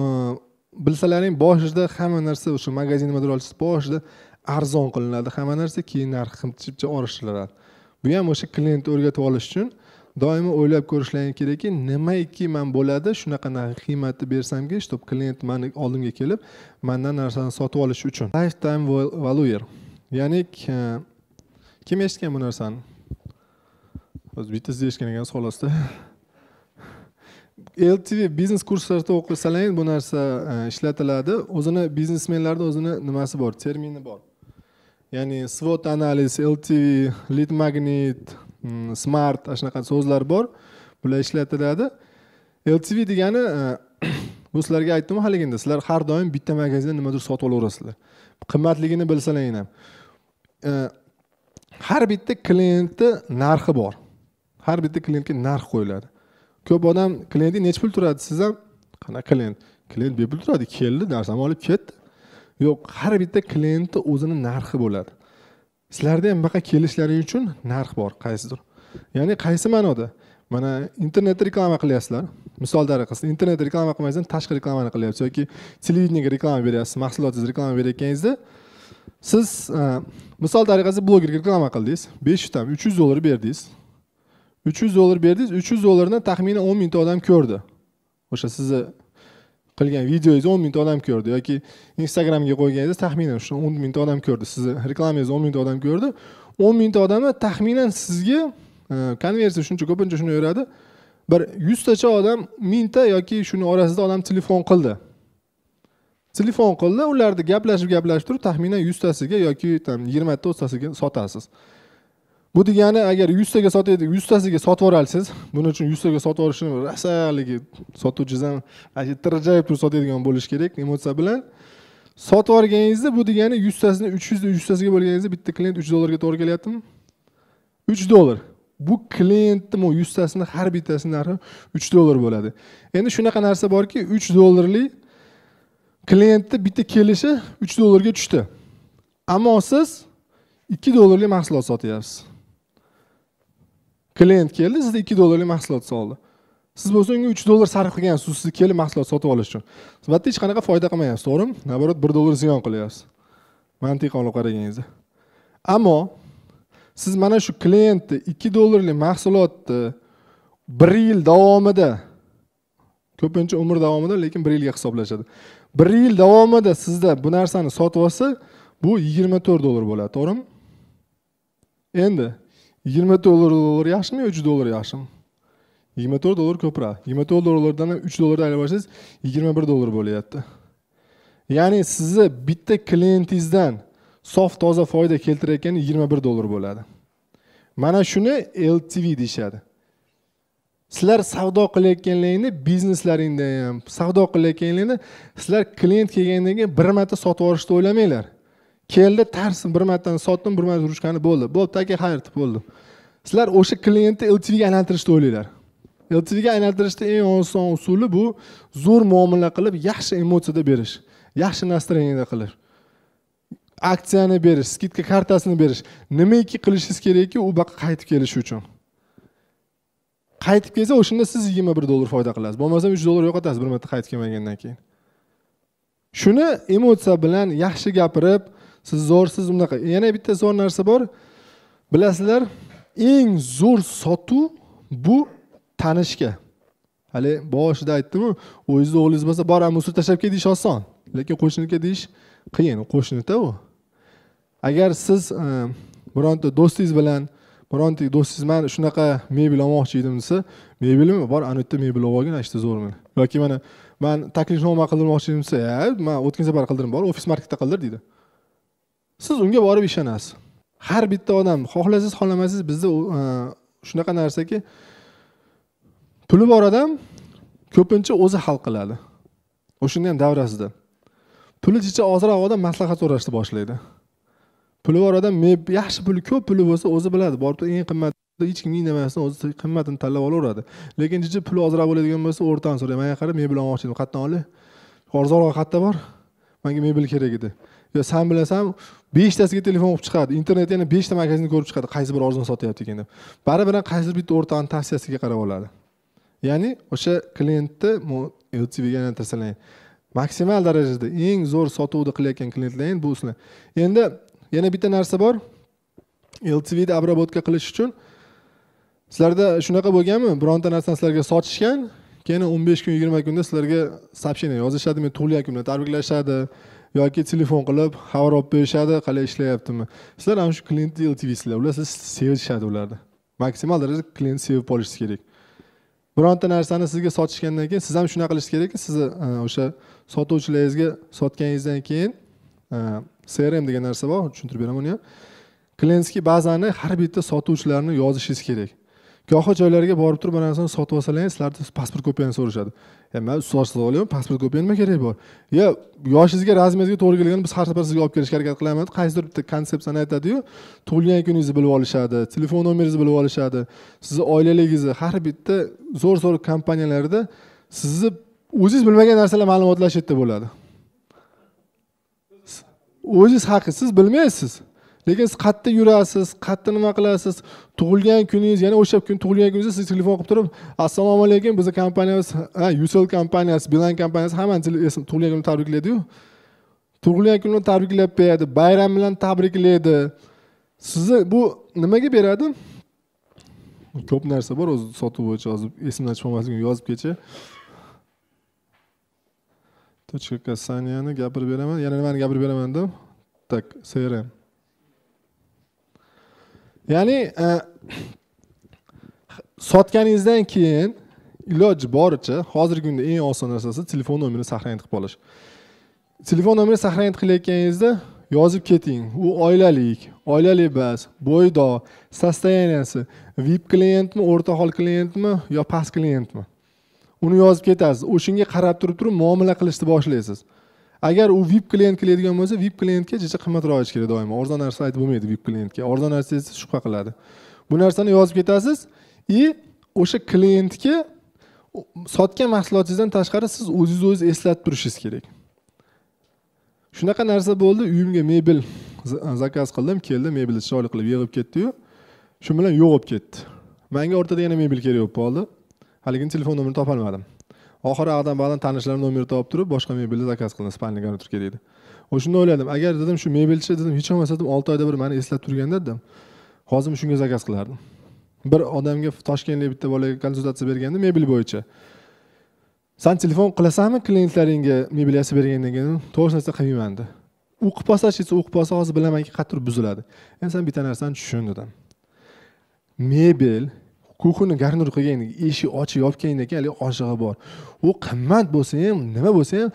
bilsalaring boshida hamma narsa o'sha magazin nimadir olsangiz boshida arzon qilinadi hamma narsa keyin narxi qimchibcha orishtiriladi bu ham o'sha klientni o'rgatib olish uchun doimo o'ylab ko'rishlari kerakki nimaiki man bo'ladi shunaqa narx qiymatni bersamki чтоб klient mani oldimga kelib mandan narsani sotib olish uchun lifetime valuer ya'ni kim eshitgan bu narsani o'zi bittasida eshitgan ekansiz xolosda ltv biznes kurslarida o'qisalar bu narsa e, ishlatiladi o'zini biznesmenlarni o'zini nimasi bor termini bor ya'ni svot analiz ltv lead magnet Mm, smart ana shunaqa so'zlar bor bular ishlatiladi ltv degani e, bu sizlarga aytdimu haligida sizlar har doim bitta magazindan nimadir sotib olaverasizlar qimmatligini bilsalaring ham e, har bitta klientni narxi bor har bitta klientga narx qo'yiladi ko'p odam klientga necha pul turadi siz ham qanaqa klient klient bepul turadi keldi narsani olib ketdi yo'q har bitta klientni o'zini narxi bo'ladi sizlarda ham bunaqa kelishlari uchun narx bor qaysidir ya'ni qaysi ma'noda mana internetda reklama qilyapsizlar misol tariqasida internetda reklama qilmasdan tashqi reklamani qilyapsiz yoki televideniyaga reklama beryapsiz mahsulotingizni reklama berayotganingizda siz e, misol tariqasida blogerga reklama qildingiz besh yuztami uch yuz dollar berdingiz uch yuz dollar berdingiz uch yuz dollarni taxminan o'n mingta odam ko'rdi o'sha sizni qilgan videongizni o'n mingta odam ko'rdi yoki instagramga qo'yganingizda taxminan shu o'n mingta odam ko'rdi sizni reklamangizni o'n mingta odam ko'rdi o'n mingta odamni taxminan sizga e, konversiya shuncha ko'pincha shunday yuradi bir yuztacha odam mingta yoki shuni orasida odam telefon qildi telefon qildi ularni gaplashib gaplashib turib taxminan yuztasiga yoki там yigirmata o'ttasiga sotasiz bu degani agar yuztaga 100 yuztasiga sotib yuborasiz buning uchun yuztaga sotib yuborishni rosa haligi sotuvchingiz ham tirjayib turib sotadigan bo'lishi kerak emotsiya bilan sotib yuborganingizda bu degani yuztasini uch yuzdan yuztasiga bo'lganingizda bitta klient uch dollarga to'g'ri kelyaptimi uch dollar bu klientni yuztasini har bittasini narxi uch dollar bo'ladi endi shunaqa narsa borki uch dollarlik klientni bitta kelishi uch dollarga tushdi ammo siz ikki dollarlik mahsulot sotyapsiz klient keldi sizda ikki dollarlik mahsulot soldi siz bo'lsa unga uch dollar sarf qilgansiz siz kelib mahsulot sotib olish uchun siz bu hech qanaqa foyda qilmayapsiz to'g'rimi наоборот bir dollar ziyon qilyapsiz mantiqan olib qaraganingizda ammo siz mana shu klientni ikki dollarlik mahsulotni bir yil davomida ko'pincha umr davomida lekin bir yilga hisoblashadi bir yil davomida sizda bu narsani sotib olsa bu yigirma to'rt dollar bo'ladi to'g'rimi endi yigirma to'rt dollar yaxshimi yo uch dollar yaxshimi yigirma to'rt dollar ko'proq yigirma to'rt dollardan uch dollarni aylab yigirma bir dollar bo'lyapti ya'ni sizni bitta klientingizdan sof toza foyda keltirayotgani yigirma bir dollar bo'ladi mana shuni ltv deyishadi sizlar savdo qilayotganlaringni bizneslaringda ham savdo qilayotganinglarda sizlar klient kelgandan keyin bir marta sotib olishni o'ylamanglar keldi tarsin bir martani sotdim bir marta ruchkani bo'ldi bo'pti aka xayr deb bo'ldi sizlar o'sha klientni ltvga aylantirishni o'ylanglar ltvga aylantirishni eng oson usuli bu zo'r muomala qilib yaxshi emotsiyada berish yaxshi настроенияda qilish aksiyani berish skidka kartasini berish nimaiki qilishingiz kerakki u buyoqqa qaytib kelishi uchun qaytib kelsa o'shanda siz yigirma bir dollar foyda qilasiz bo'lmasam uch dollar yo'qotasiz bir marta qaytib kelmagandan keyin shuni emotsiya bilan yaxshi gapirib siz zo'rsiz unaqa yana bitta zo'r narsa bor bilasizlar eng zo'r sotuv bu tanishga hali boshida aytdimu o'zizni o'g'lingiz bo'lsa bor amusi tashlab kel deyish oson lekin qo'shniga deyish qiyin qo'shnida u agar siz e, bironta do'stingiz bilan bironta do'stingiz man shunaqa mebel olmoqchi edim desa mebelmi bor ana yerda mebel olib olgin işte zo'rman yoki mana man taklifnoma qildirmoqchi edim desa man o'tgan safar qildirdim bor ofis marketda qildir deydi siz unga borib ishonasiz har bitta odam xohlasangiz xohlamasangiz bizda e, shunaqa narsaki puli bor odam ko'pincha o'zi hal qiladi o'shanda ham davrasida puli jicha ozroq odam maslahat so'rashni boshlaydi puli bor odam yaxshi puli ko'p puli bo'lsa o'zi biladi borib eng qimmat hech kimga indamasdan o'zi qimmatini tanlab olaveradi lekin jicha puli ozroq bo'ladigan bo'lsa o'rtani so'raydi manga qara mebel olmoqchi edim qayerdan olay orzoroq qayerda bor manga mebel kerak edi yo san bilasanmi beshtasiga telefon olib chiqadi internetda yana beshta magazinni ko'rib chiqadi qaysi biri arzon sotyapti ekan deb baribir ham qaysidir bitta o'rtani tavsiyasiga qarab oladi ya'ni o'sha klientni ltvga aylantirsalar maksimal darajada eng zo'r sotuvni qilayotgan klientlar bu usullar endi yana bitta narsa bor ltvni обработка qilish uchun sizlarda shunaqa bo'lganmi bironta narsani sizlarga sotishgan keyin o'n besh kun yigirma kunda sizlarga сообщение yozishadi men kunimda tabriklashadi yoki telefon qilib xabar olib berishadi qalay ishlayaptimi sizlar ana shu klient ltvisizlar ular sizni sevishadi ularni maksimal darajada klient sevib olishingiz kerak bironta narsani sizga sotishgandan keyin siz ham shunaqa qilishingiz kerakki sizni e, o'sha sotuvchilaringizga sotganingizdan keyin e, crm degan narsa bor tushuntirib beraman uni ham klientskiy bazani har bitta sotuvchilarni yozishingiz kerak gohi joylarga borib turib mana narsani sotib olsalaring sizlarni pasport kopiyani so'rashadi man ustoz qilib olyapman pasport kopiya nima kerak bor yo yoshingizga razmingizga to'g'ri kelgan biz har safar sizga olib kelishga harakat qilamiz qaysidir bitta konsepsiyani aytadiyu tug'ilgan kuningizni bilib olishadi telefon nomeringizni bilib olishadi sizni oilaligingizni har bitta zo'r zo'r kompaniyalarda sizni o'zingiz bilmagan narsalar ma'lumotlar shu yerda bo'ladi o'zingiz haqi siz bilmaysiz lekin siz qayerda yurasiz qayerda nima qilasiz tug'ilgan kuningiz yana o'sha kun tug'ilgan kuningizda siz telefon qilib turib assalomu alaykum bizni kompaniyamiz yusel kompaniyasi bilan kompaniyasi hammani tug'ilgan kunini tabriklaydiyu tug'ilgan kunini tabriklab beradi bayram bilan tabriklaydi sizni bu nimaga beradi ko'p narsa bor o'zi sotuv bo'yicha hozir esimdan chiqolmasligini yozib kecha точка касаниyani gapirib beraman yana nimani gapirib beramanda так crm ya'ni e, sotganingizdan keyin iloji boricha hozirgi kunda eng oson narsasi telefon nomerini сохранить qilib qolish telefon nomerini сохранить qilayotganingizda yozib keting u oilalik oilali emas bo'ydo состояниясi vip klientmi o'rta hol klientmi yo past klientmi uni yozib ketasiz o'shanga qarab turib turib muomala qilishni boshlaysiz agar u vip klient keladigan bo'lsa vip klientga ancha qimmatroq ish kerak doimo arzon narsa aytib bo'lmaydi vip klientga arzon desa shubha qiladi bu narsani yozib ketasiz и o'sha klientga sotgan mahsulotingizdan tashqari siz o'zingizni o'zingiz eslatib turishingiz kerak shunaqa narsa bo'ldi uyimga mebel zakaz qildim keldi mebelni chiroyli qilib yig'ib ketdiyu shu bilan yo'q bo'lib ketdi manga o'rtada yana mebel kerak bo'lib qoldi haligini telefon nomerini topolmadim oxiri anadan buyoqdan tanishlar nomer topib turib boshqa mebelni zakaz qildim spalniy turib deydi o'shanda o'yladim agar dedim shu mebelchi dedim hech bo'lmasa dedim olti oyda bir mani eslab turganda dedim hozir shunga zakaz qilardim bir odamga toshkentlik bitta bolaga konsultatsiya berganda mebel bo'yicha san telefon qilasanmi klientlaringga mebel yasab bergandan keyin to'g'ri narsa qilmayman dedi u qilib qolsa hech u qilib qolsa hozir bilamanki qayerdir buziladi endi san bitta narsani tushun dedim mebel kuxuni garnir qilgan eshik ochib yopgandan keyin haligi oshig'i bor u qimmat bo'lsa ham nima bo'lsa ham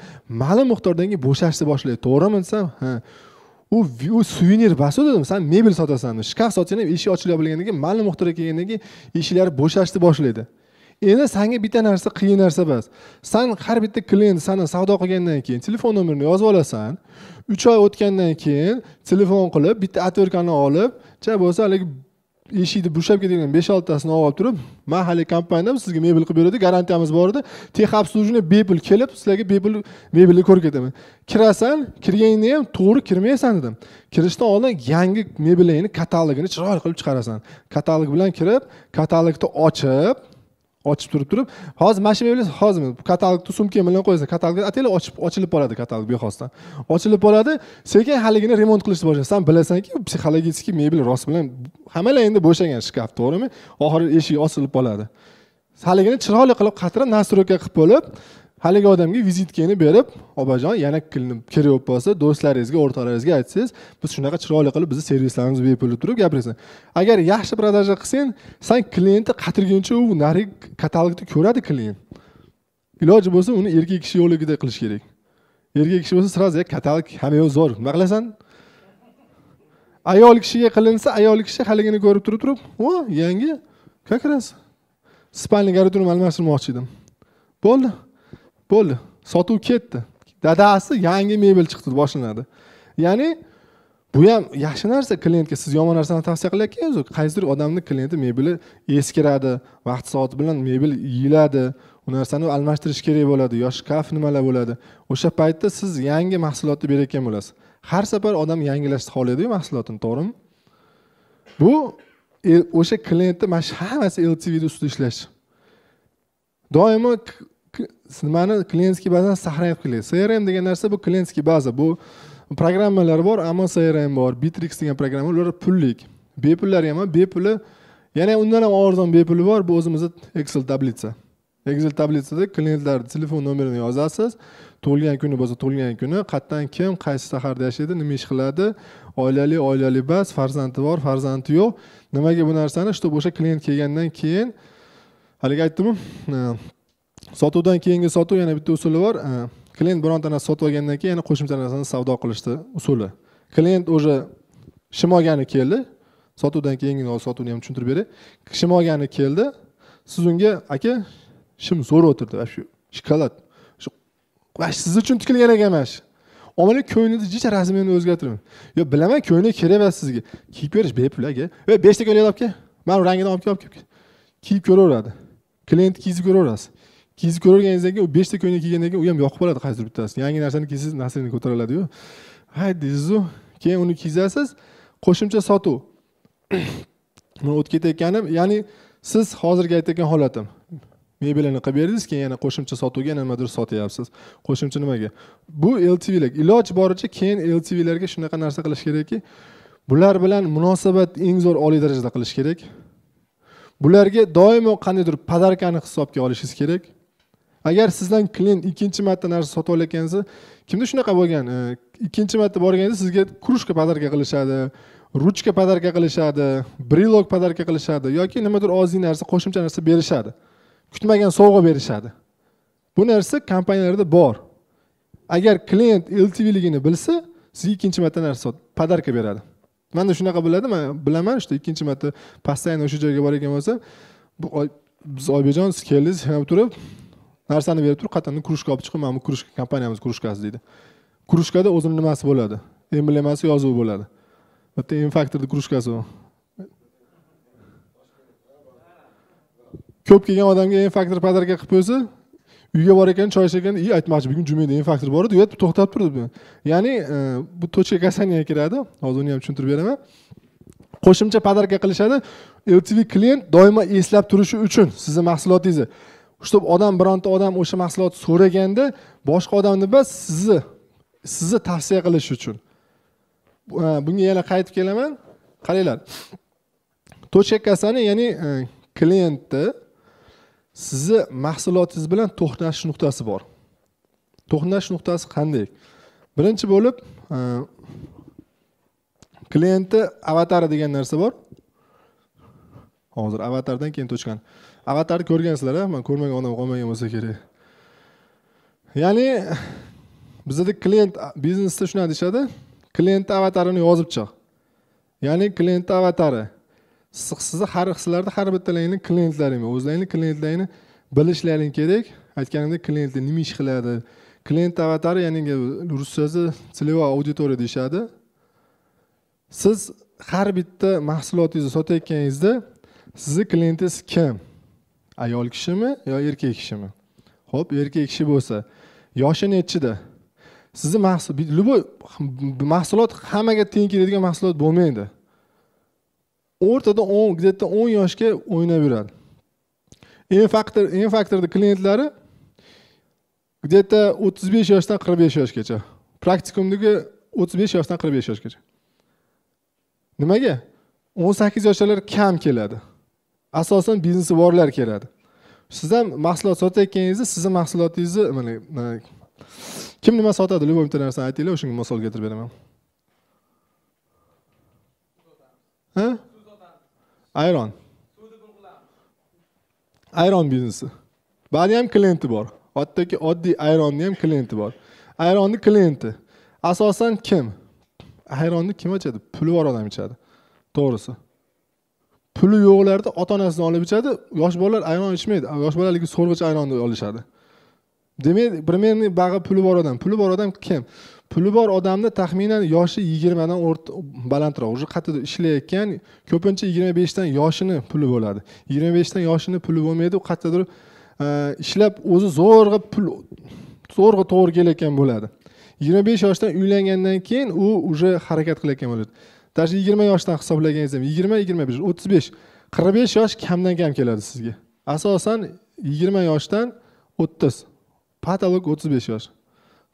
ma'lum miqdordan keyin bo'shashni boshlaydi to'g'rimi desam ha u u suvenir basud dedim san mebel sotasan shkaf sotsang ham eshik ochilib yopilgandan keyin ma'lum miqdorga kelgandan keyin eshiklari bo'shashni boshlaydi endi sanga bitta narsa qiyin narsa emas san har bitta klient sani savdo qilgandan keyin telefon nomerini yozib olasan uch oy o'tgandan keyin telefon qilib bitta отверткani olib cha bo'lsa haligi eshikni burshab ketadigan besh oltitasini olib turib man haligi kompaniyam sizga mebel qilib beradi garantiyamiz bor edi обслуживание bepul kelib sizlarga bepul mebelni ko'rib ketaman kirasan kirganingda ham to'g'ri kirmaysan dedim kirishdan oldin yangi mebelingni katalogini chiroyli qilib chiqarasan katalog bilan kirib katalogni ochib ochib turib turib hozir mana shu belgilaysiz hozir katalogni sumka bilan qo'ysa katalogni ataylab ochib ochilib boradi katalog bexosdan ochilib boradi sekin haligini remont qilishni boshlasan san bilasanki psixologически mebel rost bilan hammalar endi bo'shagan shkaf to'g'rimi oxiri eshigi osilib qoladi haligini chiroyli qilib qatirib nastroyka qilib bo'lib haligi odamga vizitkani berib opajon yana kirib bo'lib qolsa do'stlaringizga o'rtalaringizga aytsangiz biz shunaqa chiroyli qilib bizni servislarimiz bepul deb turib gapirasan agar yaxshi продажа qilsang san klientni qatirguncha u narigi katalogni ko'radi klient iloji bo'lsa uni erkak kishi yo'qligida qilish kerak erkak kishi bo'lsa сразу э, katalog hamma yoq zo'r nima qilasan ayol kishiga qilinsa ayol kishi haligini ko'rib turib turib o yangi как раз спальный garniturnimni almashtirmoqchi edim bo'ldi bo'ldi sotuv ketdi dadasi yangi mebel chiqdi boshlanadi ya'ni bu ham yaxshi narsa klientga siz yomon narsani tavsiya qilayotganingiz yo'q qaysidir odamni klienti mebeli eskiradi vaqt soati bilan mebel yeyiladi u narsani almashtirish kerak bo'ladi yo shkaf nimalar bo'ladi o'sha paytda siz yangi mahsulotni berayotgan bo'lasiz har safar odam yangilashni xohlaydiyu mahsulotini to'g'rimi bu e, o'sha klientni mana shu hammasi ltvni ustida ishlash doimo nimani klientskiy bazani saqlab kelaydi crm degan narsa bu klientskiy baza bu programmalar bor ammo crm bor bitrix degan programma ular pullik bepullari ham bepuli yana undan ham arzon bepuli bor bu o'zimizni excel tablitsa excel tablitsada klientlarni telefon nomerini yozasiz tug'ilgan kuni bo'lsa tug'ilgan kuni qayerdan kim qaysi shaharda yashaydi nima ish qiladi oilali oilali emas farzandi bor farzandi yo'q nimaga bu narsani чтобы o'sha klient kelgandan keyin haligi aytdimu sotuvdan keyingi sotuv yana bitta usuli bor klient bironta narsa sotib olgandan keyin yana qo'shimcha narsani savdo qilishni usuli klient уже shim olgani keldi sotuvdan keyingi sotuvni ham tushuntirib beray shim olgani keldi siz unga aka shim zo'r o'tirdi вообще shokolad siz uchun tikilgan ekan mana shu ommaning ko'nglingizni jicha razmerini o'zgartirmang yo bilaman ko'ngli kerak emas sizga kiyib ko'rish bepul aka yo beshta ko'ylak olib kel mana rangidan olib kel olib kel kiyib ko'raveradi klient kiygizib ko'raverasiz kiyinib ko'raverganingizdan keyin u beshta ko'ylak kiygandan keyin u ham yoqib qoladi qaysidir bittasini yangi narsani kiysangiz naslingiz ko'tariladiyu hay deysizu keyin uni kiyzasiz qo'shimcha sotuv man o'tib ketayotganim ya'ni siz hozirgi aytayotgan holatim mebelini qilib berdingiz keyin yana qo'shimcha sotuvga nimadir sotyapsiz qo'shimcha nimaga bu ltvlar iloji boricha keyin ltvlarga shunaqa narsa qilish kerakki bular bilan munosabat eng zo'r oliy darajada qilish kerak bularga doimo qandaydir podarkani hisobga olishingiz kerak agar sizdan klient ikkinchi marta narsa sotib olayotgansiz kimda shunaqa bo'lgan e, ikkinchi marta borganda sizga krujka подарка qilishadi ruchka подарка qilishadi брелок подарка qilishadi yoki nimadir ozgina narsa qo'shimcha narsa berishadi kutmagan sovg'a berishadi bu narsa kompaniyalarda bor agar klient ltvligini bilsa sizga ikkinchi marta narsa podarka beradi manda shunaqa bo'ladi man bilaman что ikkinchi marta постоянно o'sha joyga boradigan bo'lsa biz oybekjon siz keldingiz turib narsani berib turib qatlamni krujka olib chiqib mana bu krujka kompaniyamiz krujkasi deydi krujkada o'zini nimasi bo'ladi emblemasi yozuvi bo'ladi bitta m faktorni u ko'p kelgan odamga m faktor podarka qilib qo'ysa uyga bor ekan choy ekan и aytmoqchi bugun jumada m faktor bor edi u to'xtab turdi ya'ni e, bu точка касания kiradi hozir uni ham tushuntirib beraman qo'shimcha podarka qilishadi ltv klient doimo eslab turishi uchun sizni mahsulotingizni чтобы odam bironta odam o'sha mahsulotni so'raganda boshqa odamni emas sizni sizni tavsiya qilish uchun bunga yana qaytib kelaman qaranglar точекасani ya'ni e, klientni sizni mahsulotingiz bilan to'qnashish nuqtasi bor to'qnashish nuqtasi qanday birinchi bo'lib e, klientni avatari degan narsa bor hozir avatardan keyin точкani avatarni ko'rgansizlar a man ko'rmagan odam qolmagan bo'lsa kerak ya'ni bizada klient biznesda shunaqa deyishadi klientni avatarini yozib chiq ya'ni klientni avatari sizni har sizlarni har bittalaringni klientlaring o'zlaringni klientlaringni bilishlaring kerak aytganimdek klientlar nima ish qiladi klient avatari ya'ni ruschasi целевая auditoriya deyishadi siz har bitta mahsulotingizni sotayotganingizda sizni klientingiz kim ayol kishimi yo erkak kishimi ho'p erkak kishi bo'lsa yoshi nechida sizni любой mahsulot hammaga teng keladigan mahsulot bo'lmaydi o'rtada o'n где то o'n yoshga o'ynab yuradi n faktor n faktorni klientlari где то o'ttiz besh yoshdan qirq besh yoshgacha praktikumdagi o'ttiz besh yoshdan qirq besh yoshgacha nimaga o'n sakkiz yoshdagilar kam keladi asosan biznesi borlar keladi siz ham mahsulot sotayotganingizda sizni mahsulotingizni mana kim nima sotadi любой bitta narsani aytinglar o'shanga misol keltirib beraman ayron ayron biznesi bani ham klienti bor hattoki oddiy ayronni ham klienti bor ayronni klienti asosan kim ayronni kim ichadi puli bor odam ichadi to'g'risi puli yo'qlarda ota onasidan olib ichadi yosh bolalar ayron ichmaydi yosh bolalar haligi so'rg'ich ayronni olishadi demak примерно bag'i puli bor odam puli bor odam kim puli bor odamni taxminan yoshi yigirmadan balandroq уже qayta ishlayotgan ko'pincha yigirma beshdan yoshini puli bo'ladi yigirma beshdan yoshini puli bo'lmaydi u qayerdadir e, ishlab o'zi zo'rg'a pul zo'rg'a to'g'ri kelayotgan bo'ladi yigirma besh yoshdan uylangandan keyin u уже harakat qilayotgan bo'ladi даже yigirma yoshdan hisoblaganingizda ham yigirma yigirma besh o'ttiz besh qirq besh yosh kamdan kam keladi sizga asosan yigirma yoshdan o'ttiz patolog o'ttiz besh yosh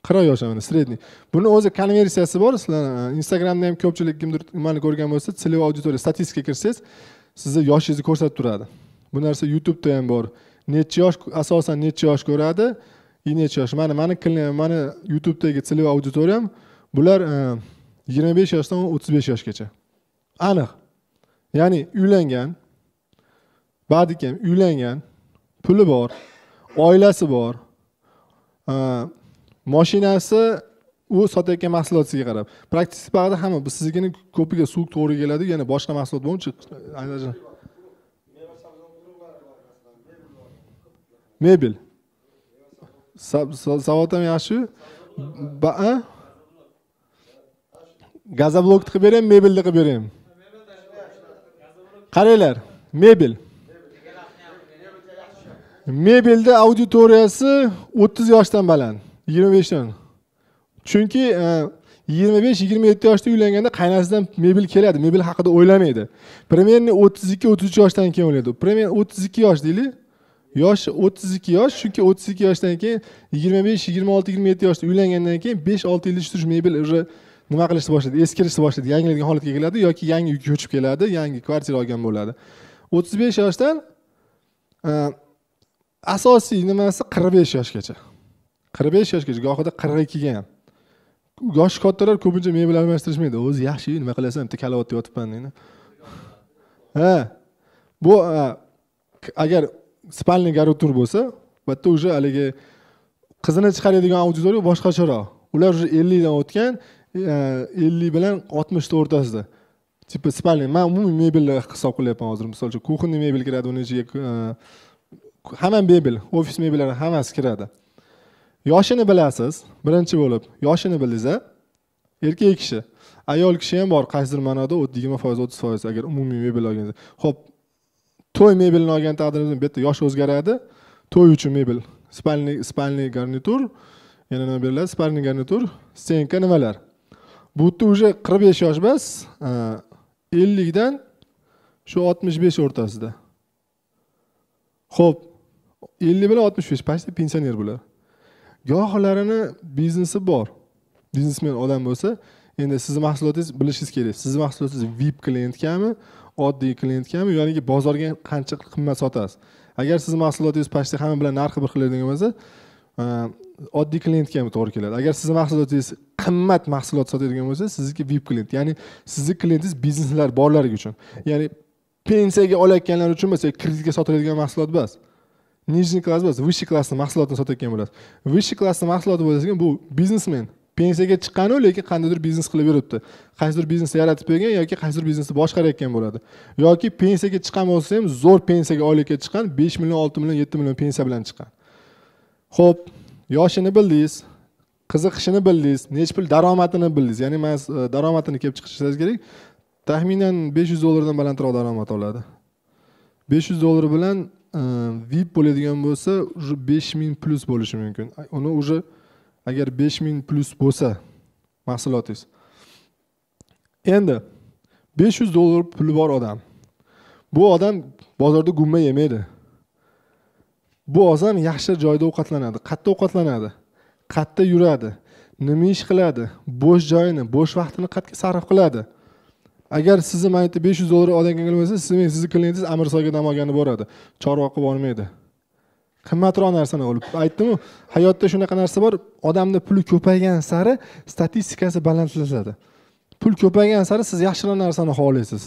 qirq yosh mana средний buni o'zi konversiyasi bor sizlar e, instagramda ham ko'pchilik kimdir nimani ko'rgan bo'lsa целевой auditoriya statistikaga kirsangiz sizni yoshingizni ko'rsatib turadi bu narsa youtubeda ham bor necha yosh asosan necha yosh ko'radi и necha yosh mana mani mani youtubedagi целевой auditoriyam bular e, yigirma besh yoshdan o'ttiz besh yoshgacha aniq ya'ni uylangan ham uylangan puli bor oilasi bor moshinasi u sotayotgan mahsulotiga qarab praktik bag'da hamma bu siznikini ko'piga suv to'g'ri keladi yana boshqa mahsulot bo'lmichi mebel savod ham yaxshi gazoblokt qilib beraymi mebelni qilib beraymi qaranglar mebel mebelni auditoriyasi o'ttiz yoshdan baland yigirma beshdan chunki e, yigirma besh yigirma yetti yoshda uylanganda qaynasidan mebel keladi mebel haqida o'ylamaydi примерно o'ttiz ikki o'ttiz uch yoshdan keyin o'ylaydi примерно o'ttiz ikki yosh deylik yosh o'ttiz ikki yosh chunki o'ttiz ikki yoshdan keyin yigirma besh yigirma olti yigirma yetti yoshda uylangandan keyin besh olti yilda shu mebel уже nima qilishni boshlaydi eskirishni boshlaydi yangilaydigan holatga keladi yoki yangi uyga ko'chib keladi yangi kvartira olgan bo'ladi o'ttiz besh yoshdan e, asosiy nimasi qirq besh yoshgacha qirq besh yoshgacha gohida qirq ikkiga ham yoshi kattalar ko'pincha mebel almashtirishmaydi o'zi yaxshi nima qilasan bitta kalavotda yotibman deydi ha bu e, agar spalniy garnitur bo'lsa bu yerda уже haligi qizini chiqaradigan auditoriya boshqacharoq ular уже ellikdan o'tgan Э, ellik bilan oltmishni o'rtasida типа спальня man umumiy mebelni hisob qilyapman hozir misol uchun kuxonniy mebel kiradi uni ichiga hamma mebel ofis mebellari hammasi kiradi yoshini bilasiz birinchi bo'lib yoshini bildiz a erkak kishi ayol kishi ham bor qaysidir ma'noda yigirma foiz o'ttiz foiz agar umumiy mebel olganda ho'p to'y mebelini olgan taqdirimizda bu yerda yosh o'zgaradi to'y uchun mebel spalniy spalniy garnitur yana nima beriladi spalniy garnitur stenka nimalar bu yerda уже qirq besh yosh emas e, ellikdan shu oltmish besh o'rtasida ho'p ellik bilan oltmish besh почти pensioner bular gohilarini biznesi bor biznesmen odam bo'lsa endi sizni mahsulotingiz bilishingiz kerak sizni mahsulotingiz vip klientkami oddiy klientkami yoki bozorga qancha qimmat sotasiz agar sizni mahsulotingiz почти hamma bilan narxi bir xillaydigan bo'lsa Э, oddiy klientga ham to'g'ri keladi agar sizni mahsulotingiz qimmat mahsulot sotadigan bo'lsa sizniki vip klient ya'ni sizni klientingiz bizneslar borlariga uchun ya'ni pensiyaga olayotganlar uchun emas kreditga sotiladigan mahsulot emas nijniy klass emas высший klassni mahsulotini sotayotgan bo'lasiz высший klassni mahsuloti bo'lsa bu biznesmen pensiyaga chiqqanu lekin qandaydir biznes qilib yuribdi qaysidir biznesni yaratib bergan yoki qaysidir biznesni boshqarayotgan bo'ladi yoki pensiyaga chiqqan bo'lsa ham zo'r pensiyaga oylikka chiqqan besh million olti million yetti million pensiya bilan chiqqan ho'p yoshini bildingiz qiziqishini bildingiz necha pul daromadini bildingiz ya'ni man e, daromadini kelib chiqishingiz kerak taxminan besh yuz dollardan balandroq daromad oladi besh yuz dollar bilan e, vip bo'ladigan bo'lsa уже besh ming plyus bo'lishi mumkin uni уже agar besh ming plyus bo'lsa mahsulotingiz endi besh yuz dollar puli bor odam bu odam bozorda gumma yemaydi bu odam yaxshi joyda ovqatlanadi qayerda ovqatlanadi qayerda yuradi nima ish qiladi bo'sh joyini bo'sh vaqtini qayerga sarf qiladi agar sizni mana aytdim besh yuz dollar oladigan bo'lsa siz sizni klientingiz amirsoyga dam olgani boradi chorvoqqa bormaydi qimmatroq narsani olib aytdimu hayotda shunaqa narsa bor odamni puli ko'paygan sari statistikasi balandlashadi pul ko'paygan sari siz yaxshiroq narsani xohlaysiz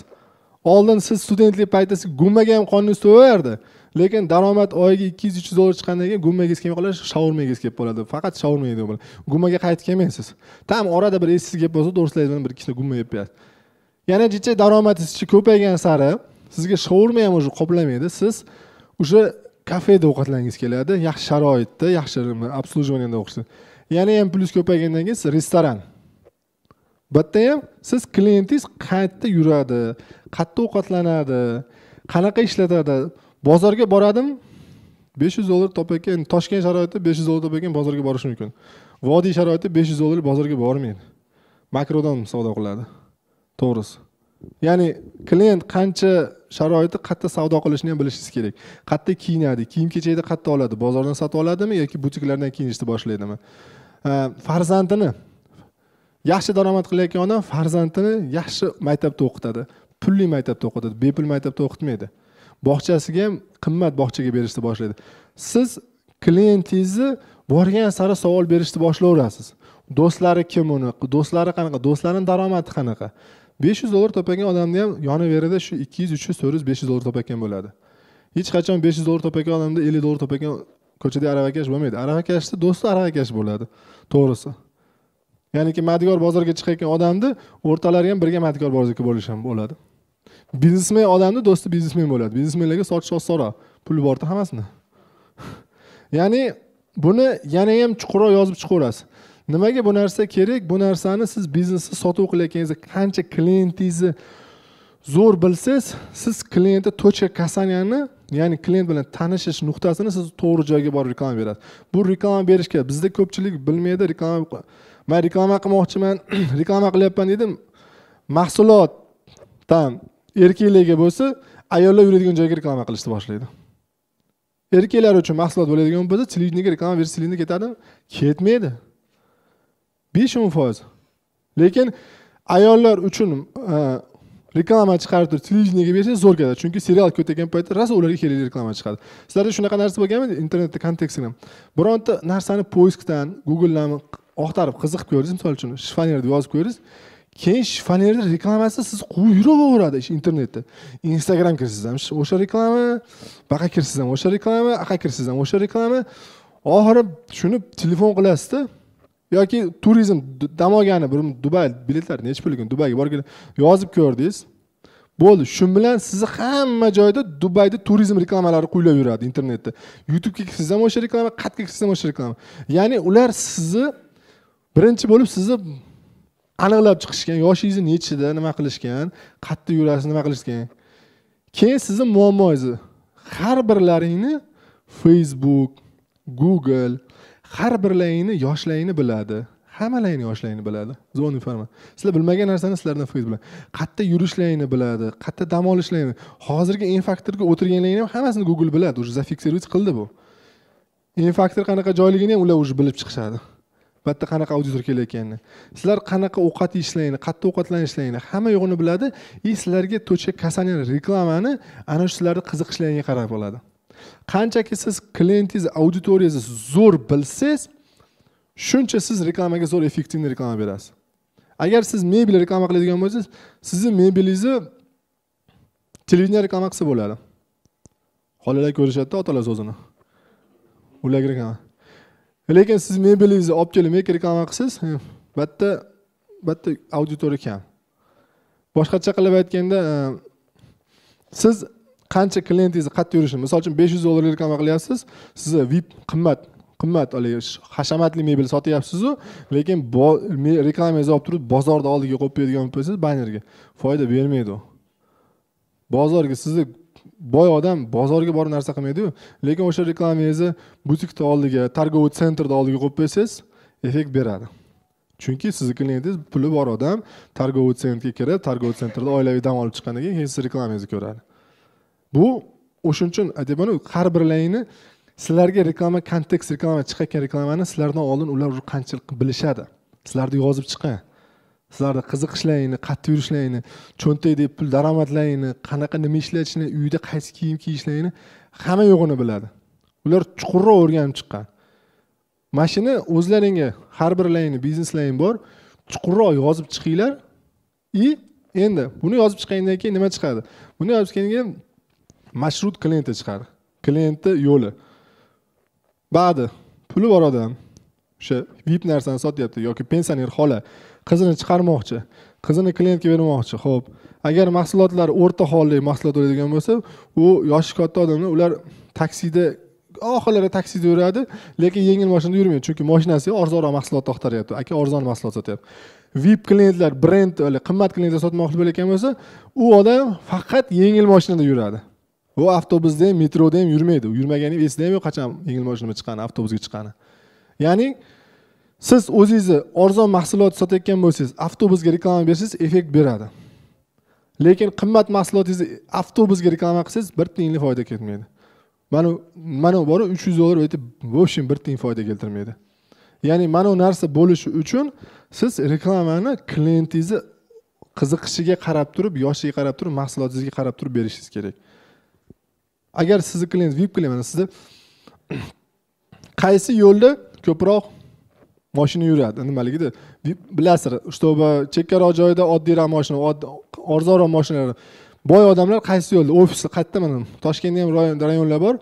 oldin siz studentlik paytida siz gummaga ham qoningiz to'yaverdi lekin daromad oyiga ikki yuz uch yuz dollar chiqqandan keyin gummagiz kelmay qoladi shaurmagiz kelib qoladi faqat shaurma yeydi gummaga qaytib kelmaysiz tam orada bir esingizga kelib qolsa do'stlaringiz bilan bir ikkita gumma yeb qo'yasiz yana jicha daromadingiz ko'paygan sari sizga shaurma ham уже qoplamaydi siz уже kafeda ovqatlangingiz keladi yaxshi sharoitda yaxshi обслуживаниеda o'qishni yana ham plyus ko'paygandan keyin siz restoran bitta ham siz klientingiz qayerda yuradi qayerda ovqatlanadi qanaqa ishlatadi bozorga boradim besh yuz dollar topayotgan toshkent sharoitida besh yuz dollar topayotgan bozorga borish mumkin vodiy sharoitida besh yuz dollar bozorga bormaydi makrodan savdo qiladi to'g'risi ya'ni klient qancha sharoiti qayerda savdo qilishini ham bilishingiz kerak qayerda kiyinadi kiyim kechakni qayerda oladi bozordan sotib oladimi yoki butiklardan kiyinishni boshlaydimi farzandini yaxshi daromad qilayotgan odam farzandini yaxshi maktabda o'qitadi pulli maktabda o'qitadi bepul maktabda o'qitmaydi bog'chasiga ham qimmat bog'chaga berishni boshlaydi siz klientingizni borgan sari savol berishni boshlayverasiz do'stlari kim uni do'stlari qanaqa do'stlarini daromadi qanaqa besh yuz dollar topayotgan odamni ham yonaverida shu ikki yuz uch yuz to'rt yuz besh yuz dollar topayotgan bo'ladi hech qachon besh yuz dollar topayotgan odamda ellik dollar topayotgan ko'chada aravakash bo'lmaydi aravakashni do'sti aravakash bo'ladi to'g'risi ya'niki madgor bozorga chiqayotgan odamni o'rtalari ham birga madgor bozorga bo'lishi ham bo'ladi biznesmen odamni do'sti biznesmen bo'ladi biznesmenlarga sotish osonroq puli borda hammasini ya'ni buni yana ham chuqurroq yozib chiqaverasiz nimaga bu narsa kerak bu narsani siz biznesni sotuv qilayotganingizda qancha klientingizni zo'r bilsangiz siz klientni точка касанияni ya'ni klient bilan tanishish nuqtasini siz to'g'ri joyga borib reklama berasiz bu reklama berishga bizda ko'pchilik bilmaydi reklama man reklama qilmoqchiman reklama qilyapman deydi mahsulotdan erkaklarga bo'lsa ayollar yuradigan joyga reklama qilishni boshlaydi erkaklar uchun mahsulot bo'ladigan bo'lsa televideniyaga reklama berish ketadimi ketmaydi besh o'n foiz lekin ayollar uchun e, reklama chiqarib turib televideniyaga bersangiz zo'r keladi chunki serial ko'tayotgan paytda rosa ularga kerakli reklama chiqadi sizlarda shunaqa narsa bo'lganmi internetda kontekstda ham bironta narsani poiskdan googledan oqtarib qiziqib ko'rdingiz misol uchun shifonerni yozib ko'rdingiz keyin shifonerni reklamasi siz ish internetda instagram kirsiz ham o'sha reklama buyoqqa kirsiz ham o'sha reklama uyoqqa kirsiz ham o'sha reklama oxiri tushunib telefon qilasizda yoki turizm dam olgani bir dubay biletlar nechi pul ekan dubayga borgan yozib ko'rdingiz bo'ldi shu bilan sizni hamma joyda dubayda turizm reklamalari quyilab yuradi internetda youtubega kirsiz ham o'sha reklama qayerga kirsiz ham o'sha reklama ya'ni ular sizni birinchi bo'lib sizni aniqlab chiqishgan yoshingizni nechida nima qilishgan qayerda yurasiz nima qilishgan keyin sizni muammoingizni har birlaringni facebook google har birlaringni yoshlaringni biladi hammalaringni yoshlaringni biladi zvon informa sizlar bilmagan narsani sizlardan foyd biladi qayerda yurishlaringni biladi qayerda dam olishlaringni hozirgi infaktorga o'tirganlaringni ham hammasini google biladi уже зафиксировать qildi bu infaktor qanaqa joyligini ham ular уже bilib chiqishadi suhbatda qanaqa auditor kelayotganini sizlar qanaqa ovqat yeyishlaringni qayerda ovqatlanishlaringni hamma yo'g'ini biladi и sizlarga точка kasani reklamani ana shu sizlarni qiziqishlaringga qarab bo'ladi qanchaki siz klientingiz auditoriyangizni zo'r bilsangiz shuncha siz reklamaga zo'r effektivniy reklama berasiz agar siz mebel reklama qiladigan bo'lsangiz sizni mebelingizni televideniya reklama qilsa bo'ladi xolalar ko'rishadida otalar so'zini ularga reklama lekin siz mebelingizni olib kelib menga reklama qilsangiz bu yerda bu yerda auditoriya kam boshqacha qilib aytganda e, siz qancha klientingizni qayerda yurishini misol uchun besh yuz dollar reklama qilyapsiz siz vip qimmat qimmat haligi hashamatli mebel sotyapsizu lekin reklamangizni olib turib bozorni oldiga qo'yib beradigan bo'lsangiz bannerga foyda bermaydi u bozorga sizni boy odam bozorga borib narsa qilmaydiyu lekin o'sha reklamangizni butikni oldiga торговый sentrni oldiga qo'yib qo'ysangiz effekt beradi chunki sizni klientingiz puli bor odam торговый sentrga kirib торговый sentrda oilaviy dam olib chiqqandan keyin keyin sizni reklamangizni ko'radi bu o'shaning uchun aytyapmanu har birlaringni sizlarga reklama kontekst reklama chiqayotgan reklamani sizlardan oldin ular qanchalik bilishadi sizlarni yozib chiqqan sizlarni qiziqishlaringni qayerda yurishlaringni cho'ntakda pul daromadlaringni qanaqa nima ishlatishni uyda qaysi kiyim kiyishlaringni hamma yo'g'ini biladi ular chuqurroq o'rganib chiqqan mana shuni o'zlaringga har birlaringni bizneslaring bor chuqurroq yozib chiqinglar и endi buni yozib chiqqandan keyin nima chiqadi buni yozib chiqqandan keyin mashrut klienti chiqadi klientni yo'li ba'di puli bor odam o'sha vip narsani sotyapti yoki pensioner xola qizini chiqarmoqchi qizini klientga bermoqchi ho'p agar mahsulotlar o'rta holli mahsulot bo'ladigan bo'lsa u yoshi katta odamlar ular taksida oxirlari taksida yuradi lekin yengil mashinada yurmaydi chunki mashinasi arzonroq mahsulot axtaryapti aka arzon mahsulot sotyapti vip klientlar brend qimmat klientlar sotmoqchi bo'layotgan bo'lsa u odam faqat yengil mashinada yuradi u avtobusda ham metroda ham yurmaydi yurmagani esida ham yo'q qachon yengil mashina chiqqani avtobusga chiqqani ya'ni siz o'zingizni arzon mahsulot sotayotgan bo'lsangiz avtobusga reklama bersangiz effekt beradi lekin qimmat mahsulotingizni avtobusga reklama qilsangiz bir tiyinlik foyda ketmaydi mana mana boru uch yuz dollar aytib общем bir tiyin foyda keltirmaydi ya'ni mana bu narsa bo'lishi uchun siz reklamani klientingizni qiziqishiga qarab turib yoshiga qarab turib mahsulotingizga qarab turib berishingiz kerak agar sizni klient vip klient mana sizni qaysi yo'lda ko'proq moshina yuradi nimaligida bilasizlar чтобы chekkaroq joyda oddiyroq moshina arzonroq moshinalar boy odamlar qaysi yo'lda ofis qayerda mana toshkentda ham rayonlar bor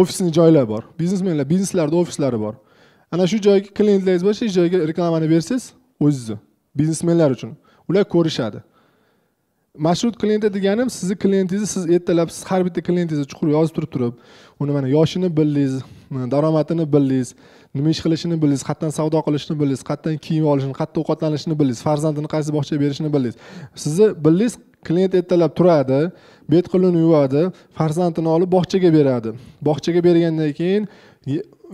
ofisni joylar bor biznesmenlar bizneslarni ofislari bor ana shu joyga klientlaringiz bo'lsa shu joyga reklamani bersangiz o'zizni biznesmenlar uchun ular ko'rishadi mashrut klienti deganim sizni klientingizni siz ertalab siz har bitta klientingizni chuqur yozib turib turib uni mana yoshini bildingiz daromadini bildingiz nima ish qilishini bilasiz qayerdan savdo qilishni bilasiz qayerdan kiyim olishni qayerda ovqatlanishni bilasiz farzandini qaysi bog'chaga berishni bildingiz sizni bildingiz klient ertalab turadi bet qo'lini yuvadi farzandini olib bog'chaga beradi bog'chaga bergandan keyin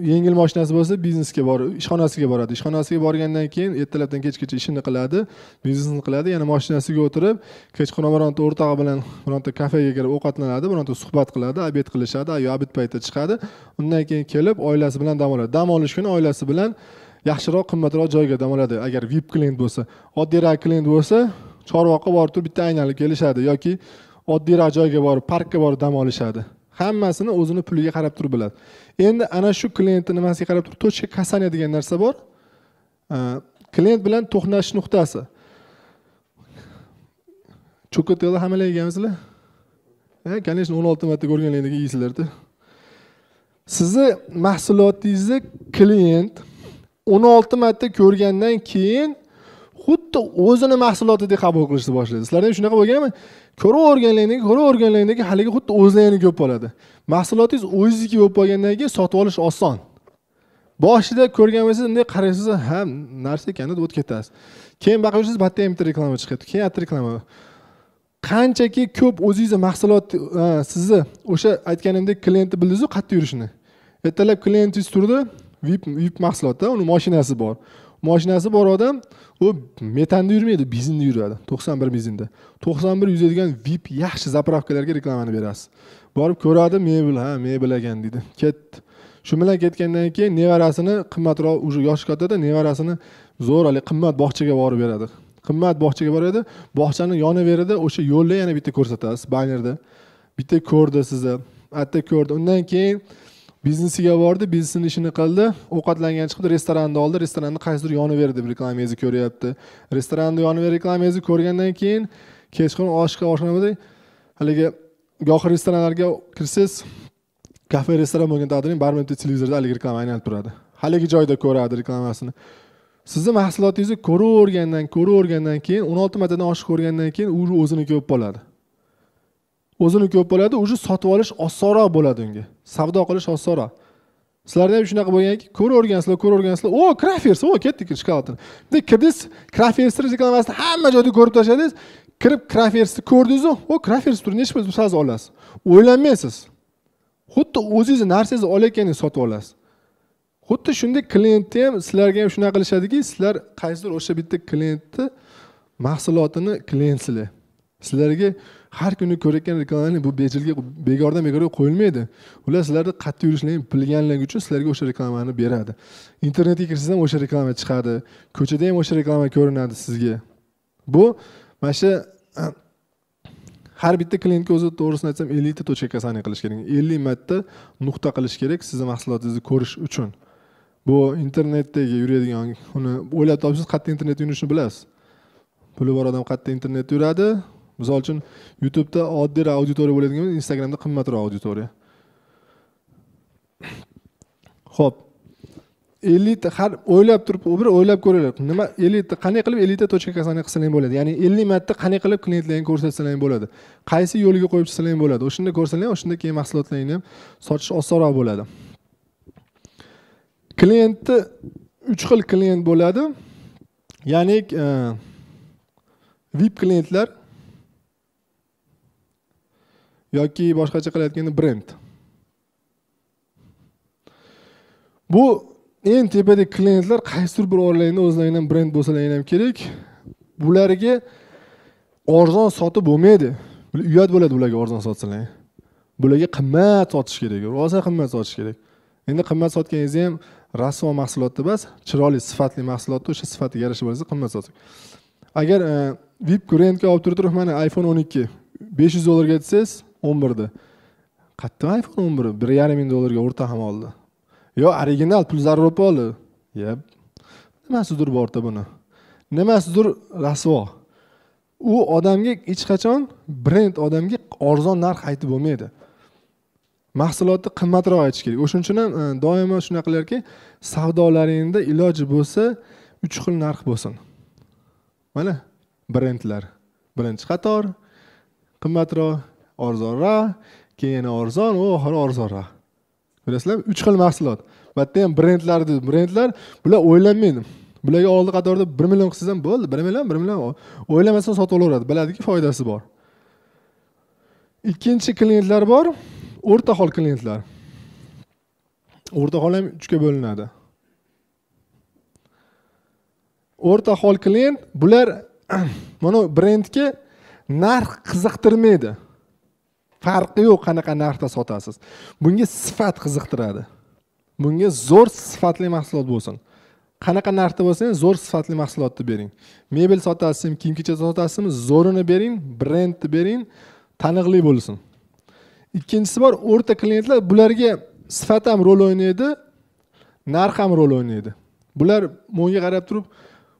yengil mashinasi bo'lsa biznesga borib ishxonasiga boradi ishxonasiga borgandan keyin ertalabdan kechgacha ishini qiladi biznesini qiladi yana mashinasiga o'tirib kechqurun bironta o'rtog'i bilan bironta kafega kirib ovqatlanadi bironta suhbat qiladi obed qilishadi yo obed paytida chiqadi undan keyin kelib oilasi bilan dam oladi dam olish kuni oilasi bilan yaxshiroq qimmatroq joyga dam oladi agar vip klient bo'lsa oddiyroq klient bo'lsa chorvoqqa borib turib bitta aylanib kelishadi yoki oddiyroq joyga borib parkka borib dam olishadi hammasini o'zini puliga qarab turib biladi endi ana shu klientni nimasiga qarab turib точка касания degan narsa bor klient bilan to'qnashish nuqtasi cho'kotelni hammalar yegansizlar e, конечно o'n olti marta ko'rganlardan keyin yeysizlarda sizni mahsulotingizni klient o'n olti marta ko'rgandan keyin xuddi o'zini mahsulotidek qabul qilishni boshlaydi sizlarda ham shunaqa bo'lganmi ko'ra keyin ko'ra o'rgangandan keyin haligi xuddi o'zinikini ko'p bo'ladi mahsulotingiz o'zizniki bo'lib qolgandan keyin sotib olish oson boshida ko'rgan bo'lsangiz bunday qaraysiz ha narsa ekan deb o'tib ketasiz keyin yursangiz bu yerda ham bitta reklama chiqyapti keyin bitta reklama qanchaki ko'p o'zingizni mahsulot sizni o'sha aytganimdek klientni bildingizu qayerda yurishini ertalab klientingiz turdi vip mahsulotda uni mashinasi bor mashinasi bor odam u metanda yurmaydi benzinda yuradi to'qson bir benzinda to'qson bir yuzadigan vip yaxshi zapravkalarga reklamani berasiz borib ko'radi mebel ha mebel ekan deydi ketdi shu bilan ketgandan keyin nevarasini qimmatroq уже yoshi kattada nevarasini zo'r haligi qimmat bog'chaga borib beradi qimmat bog'chaga boradi bog'chani yonaverida o'sha yo'lda yana bitta ko'rsatasiz bannerda bitta ko'rdi sizni atta ko'rdi undan keyin biznesiga bordi biznesini ishini qildi ovqatlangan chiqib restoranni oldi restoranni qaysidir yoniverdi deb reklamangizni ko'ryapti restoranni yoniver reklamangizni ko'rgandan keyin kechqurun oshga oshxonada haligi gohi restoranlarga kirsangiz kafe restoran bo'lgan taqdirda bitta televizorda haligi reklama aylanib turadi haligi joyda ko'radi reklamasini sizni mahsulotingizni ko'ravergandan ko'ravergandan keyin o'n olti martadan oshiq ko'rgandan keyin u o'zini ko'p qoladi o'zini ko'p bo'ladi уже sotib olish osonroq bo'ladi unga savdo qilish osonroq sizlarda ham shunaqa bo'lganki ko'ravergansizlar ko'ravergansizlar o krafers o ketdik shokoladni bunday kirdingiz krafersni reklamasini hamma joyda ko'rib tashladingiz kirib krafersni ko'rdingizu o krafers turib nechi pul sразу olasiz o'ylanmaysiz xuddi o'zingizni narsangizni olayotgandek sotib olasiz xuddi shunday klientni ham sizlarga ham shunaqa qilishadiki sizlar qaysidir o'sha bitta klientni mahsulotini klientsizlar sizlarga har kuni ko'rayotgan reklamalarni bu bejilga bekordan bekorga qo'yilmaydi ular sizlarni qayerda yurishinglarni bilganligi uchun sizlarga o'sha reklamani beradi internetga kirsangiz ham o'sha reklama chiqadi ko'chada ham o'sha reklama ko'rinadi sizga bu mana shu har bitta klientga o'zi to'g'risini aytsam ellikta точка kasani qilish kerak ellik marta nuqta qilish kerak sizni mahsulotingizni ko'rish uchun bu internetdagi yuradigan uni o'ylab topsangiz qayerda internet yurishini bilasiz puli bor odam qayerda internetda yuradi misol uchun youtubeda oddiyroq auditoriya bo'ladigan instagramda qimmatroq auditoriya ho'p ellikta har o'ylab turib bir o'ylab ko'ringlar nima ellikta qanday qilib ellikta точка kasani qilsalang bo'ladi ya'ni ellik marta qanday qilib klientlarga ko'rsatsalang bo'ladi qaysi yo'lga qo'yib chiqsalang bo'ladi o'shanda ko'rsalang o'shanda keyin mahsulotlaringni ham sotish osonroq bo'ladi klientni uch xil klient bo'ladi ya'ni vip klientlar yoki boshqacha aytganda brend bu eng tepadagi klientlar qaysidir bir oralangda ham brend bo'lsalaring ham kerak bularga arzon sotib bo'lmaydi uyat bo'ladi bularga arzon sotsalar bularga qimmat sotish kerak rosa qimmat sotish kerak endi qimmat sotganingizda ham rasvo mahsulotni emas chiroyli sifatli mahsulotni o'sha sifatiga yarasha bo'lsa qimmat sotsak agar e, vip kurentga olib turib turib mana iphone o'n ikki besh yuz dollarga desangiz o'n birda qayerdan iphone o'n bir bir yarim ming dollarga o'rta ham oldi yo original pul zarrob oldi yep nimasidir borda buni nimasidir rasvo u odamga hech qachon brend odamga arzon narx aytib bo'lmaydi mahsulotni qimmatroq aytish kerak o'shaning uchun ham e, doimo shunaqa qilarki savdolaringda iloji bo'lsa uch xil narx bo'lsin mana brendlar birinchi qator qimmatroq orzonroq keyin yana arzon u oxiri arzonroq bilasizlarmi uch xil mahsulot yerda ham brendlar brendlar bular o'ylanmaydi bularga oldi qatorda bir million qilsangiz ham bo'ldi bir million bir million o'ylamasdan sotib olaveradi biladiki foydasi bor ikkinchi klientlar bor o'rta hol klientlar o'rta hol ham uchga bo'linadi o'rta hol klient bular mana brendga narx qiziqtirmaydi farqi yo'q qanaqa narxda sotasiz bunga sifat qiziqtiradi bunga zo'r sifatli mahsulot bo'lsin qanaqa narxda bo'lsa ham zo'r sifatli mahsulotni bering mebel sotasizmi kiyim kechak sotasizmi zo'rini bering brendni bering taniqli bo'lsin ikkinchisi bor o'rta klientlar bularga sifat ham rol o'ynaydi narx ham rol o'ynaydi bular bunga qarab turib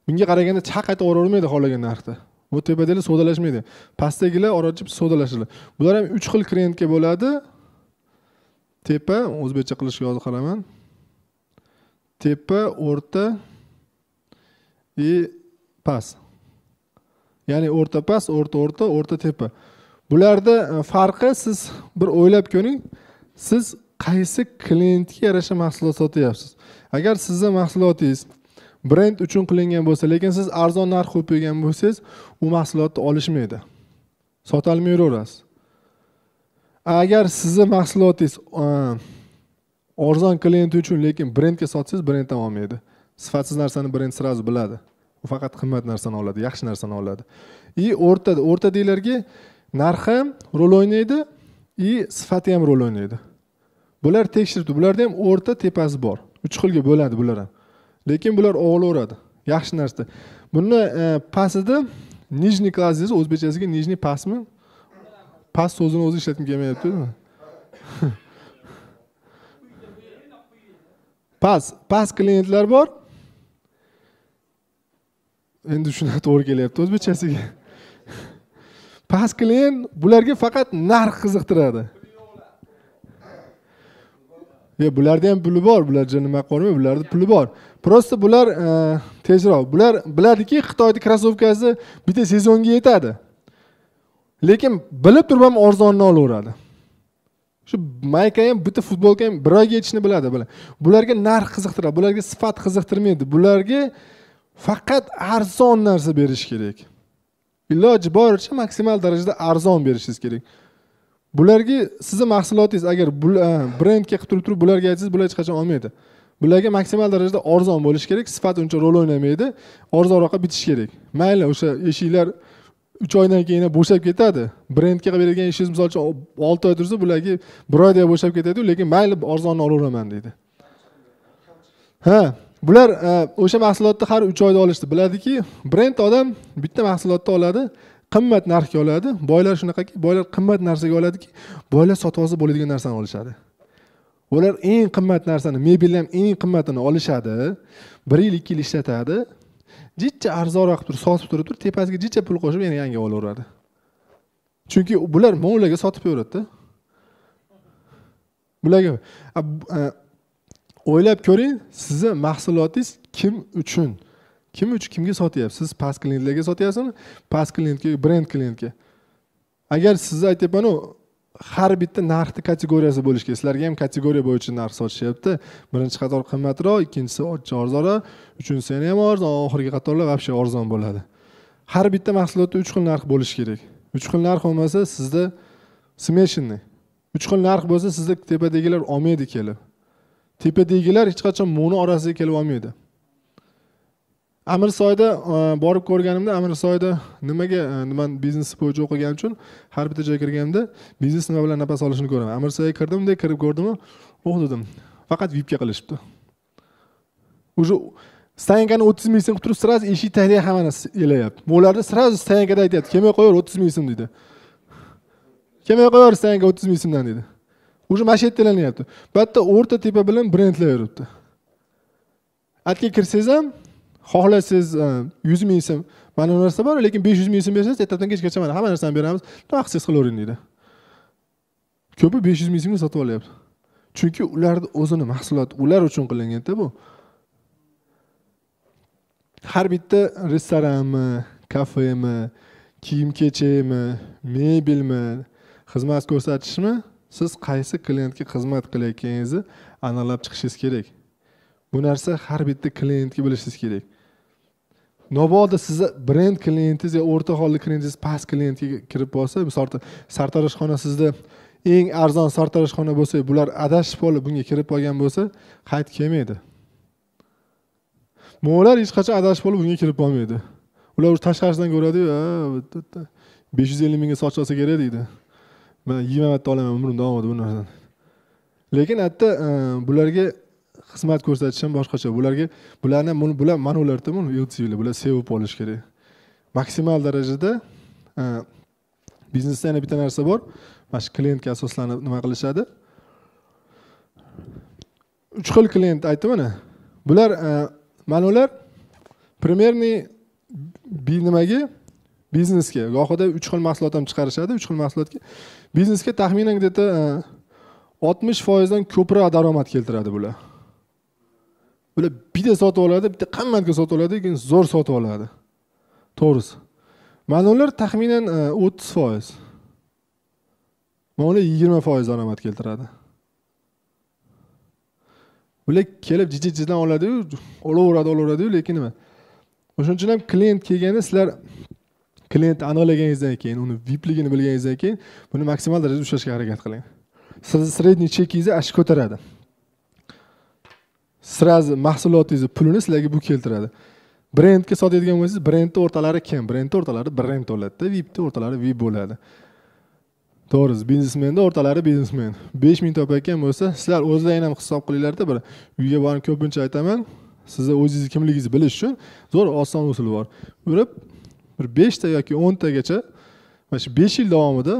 bunga qaraganda chaq aytib yuboravermaydi xohlagan narxda bu tepadagilar savdolashmaydi pastdagilar orachib savdolashadi bular ham uch xil klientga bo'ladi tepa o'zbekcha qilishga yozib qaraman tepa o'rta и past ya'ni o'rta past o'rta o'rta o'rta tepa bularda e, farqi siz bir o'ylab ko'ring siz qaysi klientga yarasha mahsulot sotyapsiz agar sizni mahsulotingiz brend uchun qilingan bo'lsa lekin siz arzon narx qo'yib qo'ygan bo'lsangiz u mahsulotni olishmaydi sotolmay yuraverasiz agar sizni mahsulotingiz arzon klient uchun lekin brendga sotsangiz brend ham olmaydi sifatsiz narsani brend сразу biladi u faqat qimmat narsani oladi yaxshi narsani oladi и o'rtada o'rtadagilarga narx ham rol o'ynaydi и sifati ham rol o'ynaydi bular tekshiribdi bularda ham o'rta tepasi bor uch xilga bo'ladi bular ham lekin bular olaveradi yaxshi narsa buni e, pastida nijniy klass desa o'zbekchasiga nijniy pastmi past so'zini o'zi ishlatgim kelmayaptimi past past klientlar bor endi shuna to'g'ri kelyapti o'zbekchasiga past klient bularga faqat narx qiziqtiradi Ya bularda ham puli bor bularda nima qilolmay bularda puli bor просто bular e, tezroq bular biladiki xitoyni krossovkasi bitta sezonga yetadi lekin bilib turib ham arzonni olaveradi shu mayka ham bitta futbolka ham bir oyga yetishini biladi bular bularga narx qiziqtiradi bularga sifat qiziqtirmaydi bularga faqat arzon narsa berish kerak iloji boricha maksimal darajada arzon berishingiz kerak bularga sizni mahsulotingiz agar brendga qilib turib turib bularga aytsangiz bular hech qachon olmaydi bularga maksimal darajada arzon bo'lishi kerak sifat uncha rol o'ynamaydi arzonroqqa bitishi kerak mayli o'sha eshiklar uch oydan keyin bo'shab ketadi brendga qilib beradigan ishingiz misol uchun olti oy tursa bularga bir oyda bo'shab ketadiyu lekin mayli arzonni olaveraman deydi ha bular o'sha mahsulotni har uch oyda olishdi biladiki brend odam bitta mahsulotni oladi qimmat narxga oladi boylar shunaqaki boylar qimmat narsaga oladiki boylar sotib olsa bo'ladigan narsani olishadi ular eng qimmat narsani mebelni ham eng qimmatini olishadi bir yil ikki yil ishlatadi jichcha arzonroq turib sotib turib turib tepasiga jichcha pul qo'shib yana yangi olaveradi chunki bular man sotib qo'yaveradida bularga o'ylab ko'ring sizni mahsulotingiz kim uchun kim uchun kimga sotyapsiz siz past klientlarga sotyapsizmi past klientga brend klientga agar sizni aytyapmanu har bitta narxni kategoriyasi bo'lishi kerak sizlarga ham kategoriya bo'yicha narx sotishyapti birinchi qator qimmatroq ikkinchisi ochiq arzonroq yana ham arzon oxirgi qatorlar вообще arzon bo'ladi har bitta mahsulotda uch xil narx bo'lishi kerak uch xil narx bo'lmasa sizda смешанный uch xil narx bo'lsa sizni tepadagilar olmaydi kelib tepadagilar hech qachon mo'ni orasiga kelib olmaydi soyda e, borib ko'rganimda soyda nimaga e, nima biznes bo'yicha o'qiganim uchun har bitta joyga kirganimda biznes nima bilan nafas olishini ko'raman amirsoyga kirdim bunday kirib ko'rdimu oh dedim faqat vipga qilishibdi уже stankani o'ttiz ming so'm qilib turib сразу eshik tagiga hammani elayapti ularni сразу stankada aytyapti kelmay qo'yaver o'ttiz ming so'm deydi kelmay qo'yaver stanka o'ttiz ming so'mdan deydi уже mana shu yerda elanyapti bu yerda o'rta tepa bilan brendlar yuribdi atga kirsangiz ham xohlasangiz e, yuz ming so'm mana bu narsa bor lekin besh yuz ming so'm bersangiz ertadan kechgacha mana hamma narsani beramiz nima qilavering deydi ko'pi besh yuz ming so'mga sotib olyapti chunki ularni o'zini mahsuloti ular uchun qilinganda bu har bitta restoranmi kafemi kiyim kechakmi mebelmi xizmat ko'rsatishmi siz qaysi klientga xizmat qilayotganingizni aniqlab chiqishingiz kerak bu narsa har bitta klientga bilishingiz kerak mabodo sizni brend klientingiz yoki o'rta holli klientingiz past klientga kirib borsa misol uchun sartaroshxona sizda eng arzon sartaroshxona bo'lsa bular adashib qolib bunga kirib qolgan bo'lsa qaytib kelmaydi mular hech qachon adashib qolib bunga kirib qolmaydi ular уже tashqarisidan ko'radiyu besh yuz ellik mingga soch olsa kerak deydi man yigirma marta olaman umrim davomida bu narsani lekin u ehm, bularga xizmat ko'rsatish ham boshqacha bularga bularni bular mana ularda utillar bular sevib olish kerak maksimal darajada e, biznesda yana bitta narsa bor mana shu klientga asoslanib nima qilishadi uch xil klient aytdim mana bular e, mana ular примерный nimaga biznesga gohida uch xil mahsulot ham chiqarishadi uch xil mahsulotga biznesga taxminan где то e, oltmish foizdan ko'proq daromad keltiradi bular ular bitta sotib oladi bitta qimmatga sotib oladi lekin zo'r sotib oladi to'g'risi ular taxminan e, o'ttiz foiz mana yigirma foiz daromad keltiradi ular kelib jijit jidan oladiyu olaveradi olaveradiyu lekin nima o'shaning uchun ham klient kelganda sizlar klientni aniqlaganingizdan keyin uni vipligini bilganingizdan keyin buni maksimal darajada ushlashga harakat qiling sizni средний chekingizni ash ko'taradi сразу mahsulotingizni pulini sizlarga bu keltiradi brendga sotadigan bo'lsangiz brendni o'rtalari kim brendni o'rtalari brend bo'ladida vipni o'rtalari vip bo'ladi to'g'ri biznesmenni o'rtalari biznesmen besh ming topayotgan bo'lsa sizlar o'zlaring ham hisob qilinglarda bir uyga borib ko'pincha aytaman sizni o'zingizni kimligingizni bilish uchun zo'r oson usul bor urib bir beshta yoki o'ntagacha mana shu besh yil davomida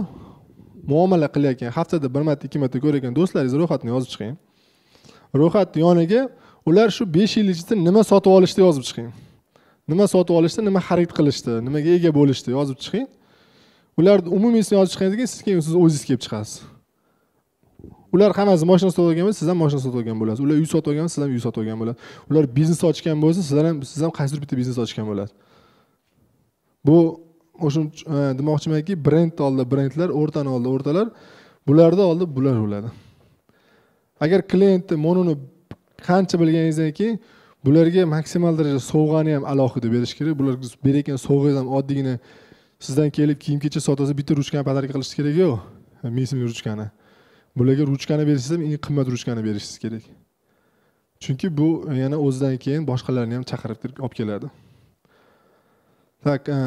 muomala qilayotgan haftada bir marta ikki marta ko'rayotgan do'stlaringizni ro'yxatini yozib chiqing ro'yxatni yoniga ular shu besh yil ichida nima sotib olishdi yozib chiqing nima sotib olishdi nima xarid qilishdi nimaga ega bo'lishdi yozib chiqing ularni umumiysini yozib chiqqandan keyin siz keyin siz o'zingiz kelib chiqasiz ular hammasi moshina sotib olgan bo'lsa siz ham moshina sotib olgan bo'lasiz ular uy sotib olgan siz ham uy sotib olgan bo'lasiz ular biznes ochgan bo'lsa sizlar ham siz ham qaysidir bitta biznes ochgan bo'lasiz bu o'sha e, demoqchimanki brend oldida brendlar o'rtani oldida o'rtalar bularni oldida bular bo'ladi agar klientni monini qancha bilganingizdan keyin bularga maksimal darajada sovg'ani ham alohida berish kerak bular berayotgan sovg'angiz ham oddiygina sizdan kelib kiyim kechak sotasa bitta ruchkani podarka qilish kerak yo'q ming so'mlik ruchkani bularga ruchkani berishsiz ham eng qimmat ruchkani berishingiz kerak chunki bu yana o'zidan keyin boshqalarni ham chaqirib olib keladi так e,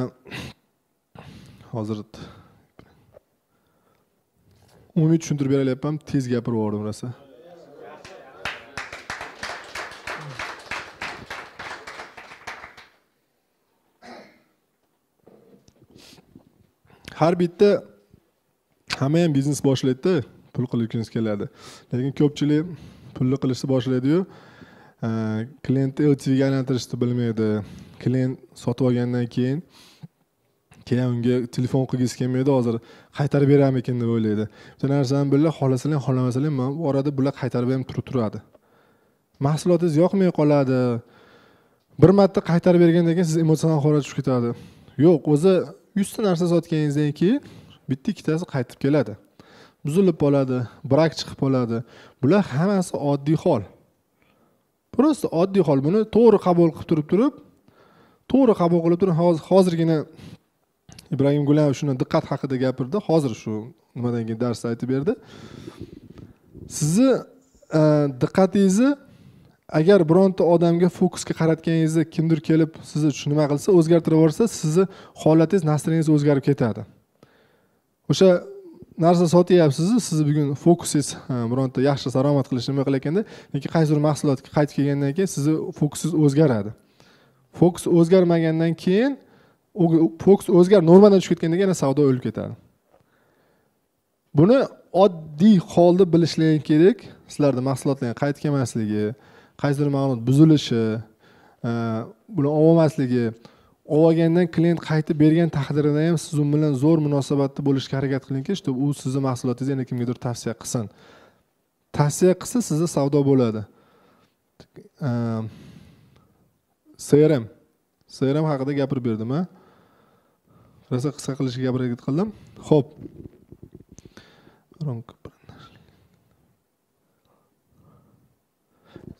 hozir umumiy tushuntirib beraylapman tez gapirib yubordim rosa har bitta hamma ham biznes boshlaydida pul qilgisi keladi lekin ko'pchilik pulni qilishni boshlaydiyu e, klientni ltvga aylantirishni bilmaydi klient sotib olgandan keyin keyin unga telefon qilgisi kelmaydi hozir qaytarib beramikin deb o'ylaydi bitta narsani bilib xohlasalar xohlamasalar mana bu orada bular qaytarib ham turib turadi mahsulotingiz yoqmay qoladi bir marta qaytarib bergandan keyin siz emotsional holatga tushib ketadi yo'q o'zi yuzta narsa sotganingizdan keyin bitta ikkitasi qaytib keladi buzilib qoladi brak chiqib qoladi bular hammasi oddiy hol просто oddiy hol buni to'g'ri qabul qilib turib turib to'g'ri qabul qilib turib hozirgina ibrohim gulayev shuni diqqat haqida gapirdi hozir shu nimadan keyin darsda aytib berdi sizni e, diqqatingizni agar bironta odamga fokusga qaratganingizda kimdir kelib sizni nima qilsa o'zgartirib yuborsa sizni holatingiz nastroyingiz o'zgarib ketadi o'sha narsa sotyapsizu sizni bugun fokusingiz bironta yaxshi daromad qilish nima qilayotganda lekin qaysidir mahsulotga qaytib kelgandan keyin sizni fokusingiz o'zgaradi fokus o'zgarmagandan keyin fokus o'zgar normadan tushib ketganda yana savdo o'lib ketadi buni oddiy holda bilishligi kerak sizlarni mahsulotlarga qaytib kelmasligi qaysidir ma'lumot buzilishi e, buni ololmasligi olgandan klient qaytib bergan taqdirda ham siz u bilan zo'r munosabatda bo'lishga harakat qilingki чтобы u sizni mahsulotingizni yana kimgadir tavsiya qilsin tavsiya qilsa sizda savdo bo'ladi e, crm crm haqida gapirib berdim a rosa qisqa qilishga harakat qildim ho'p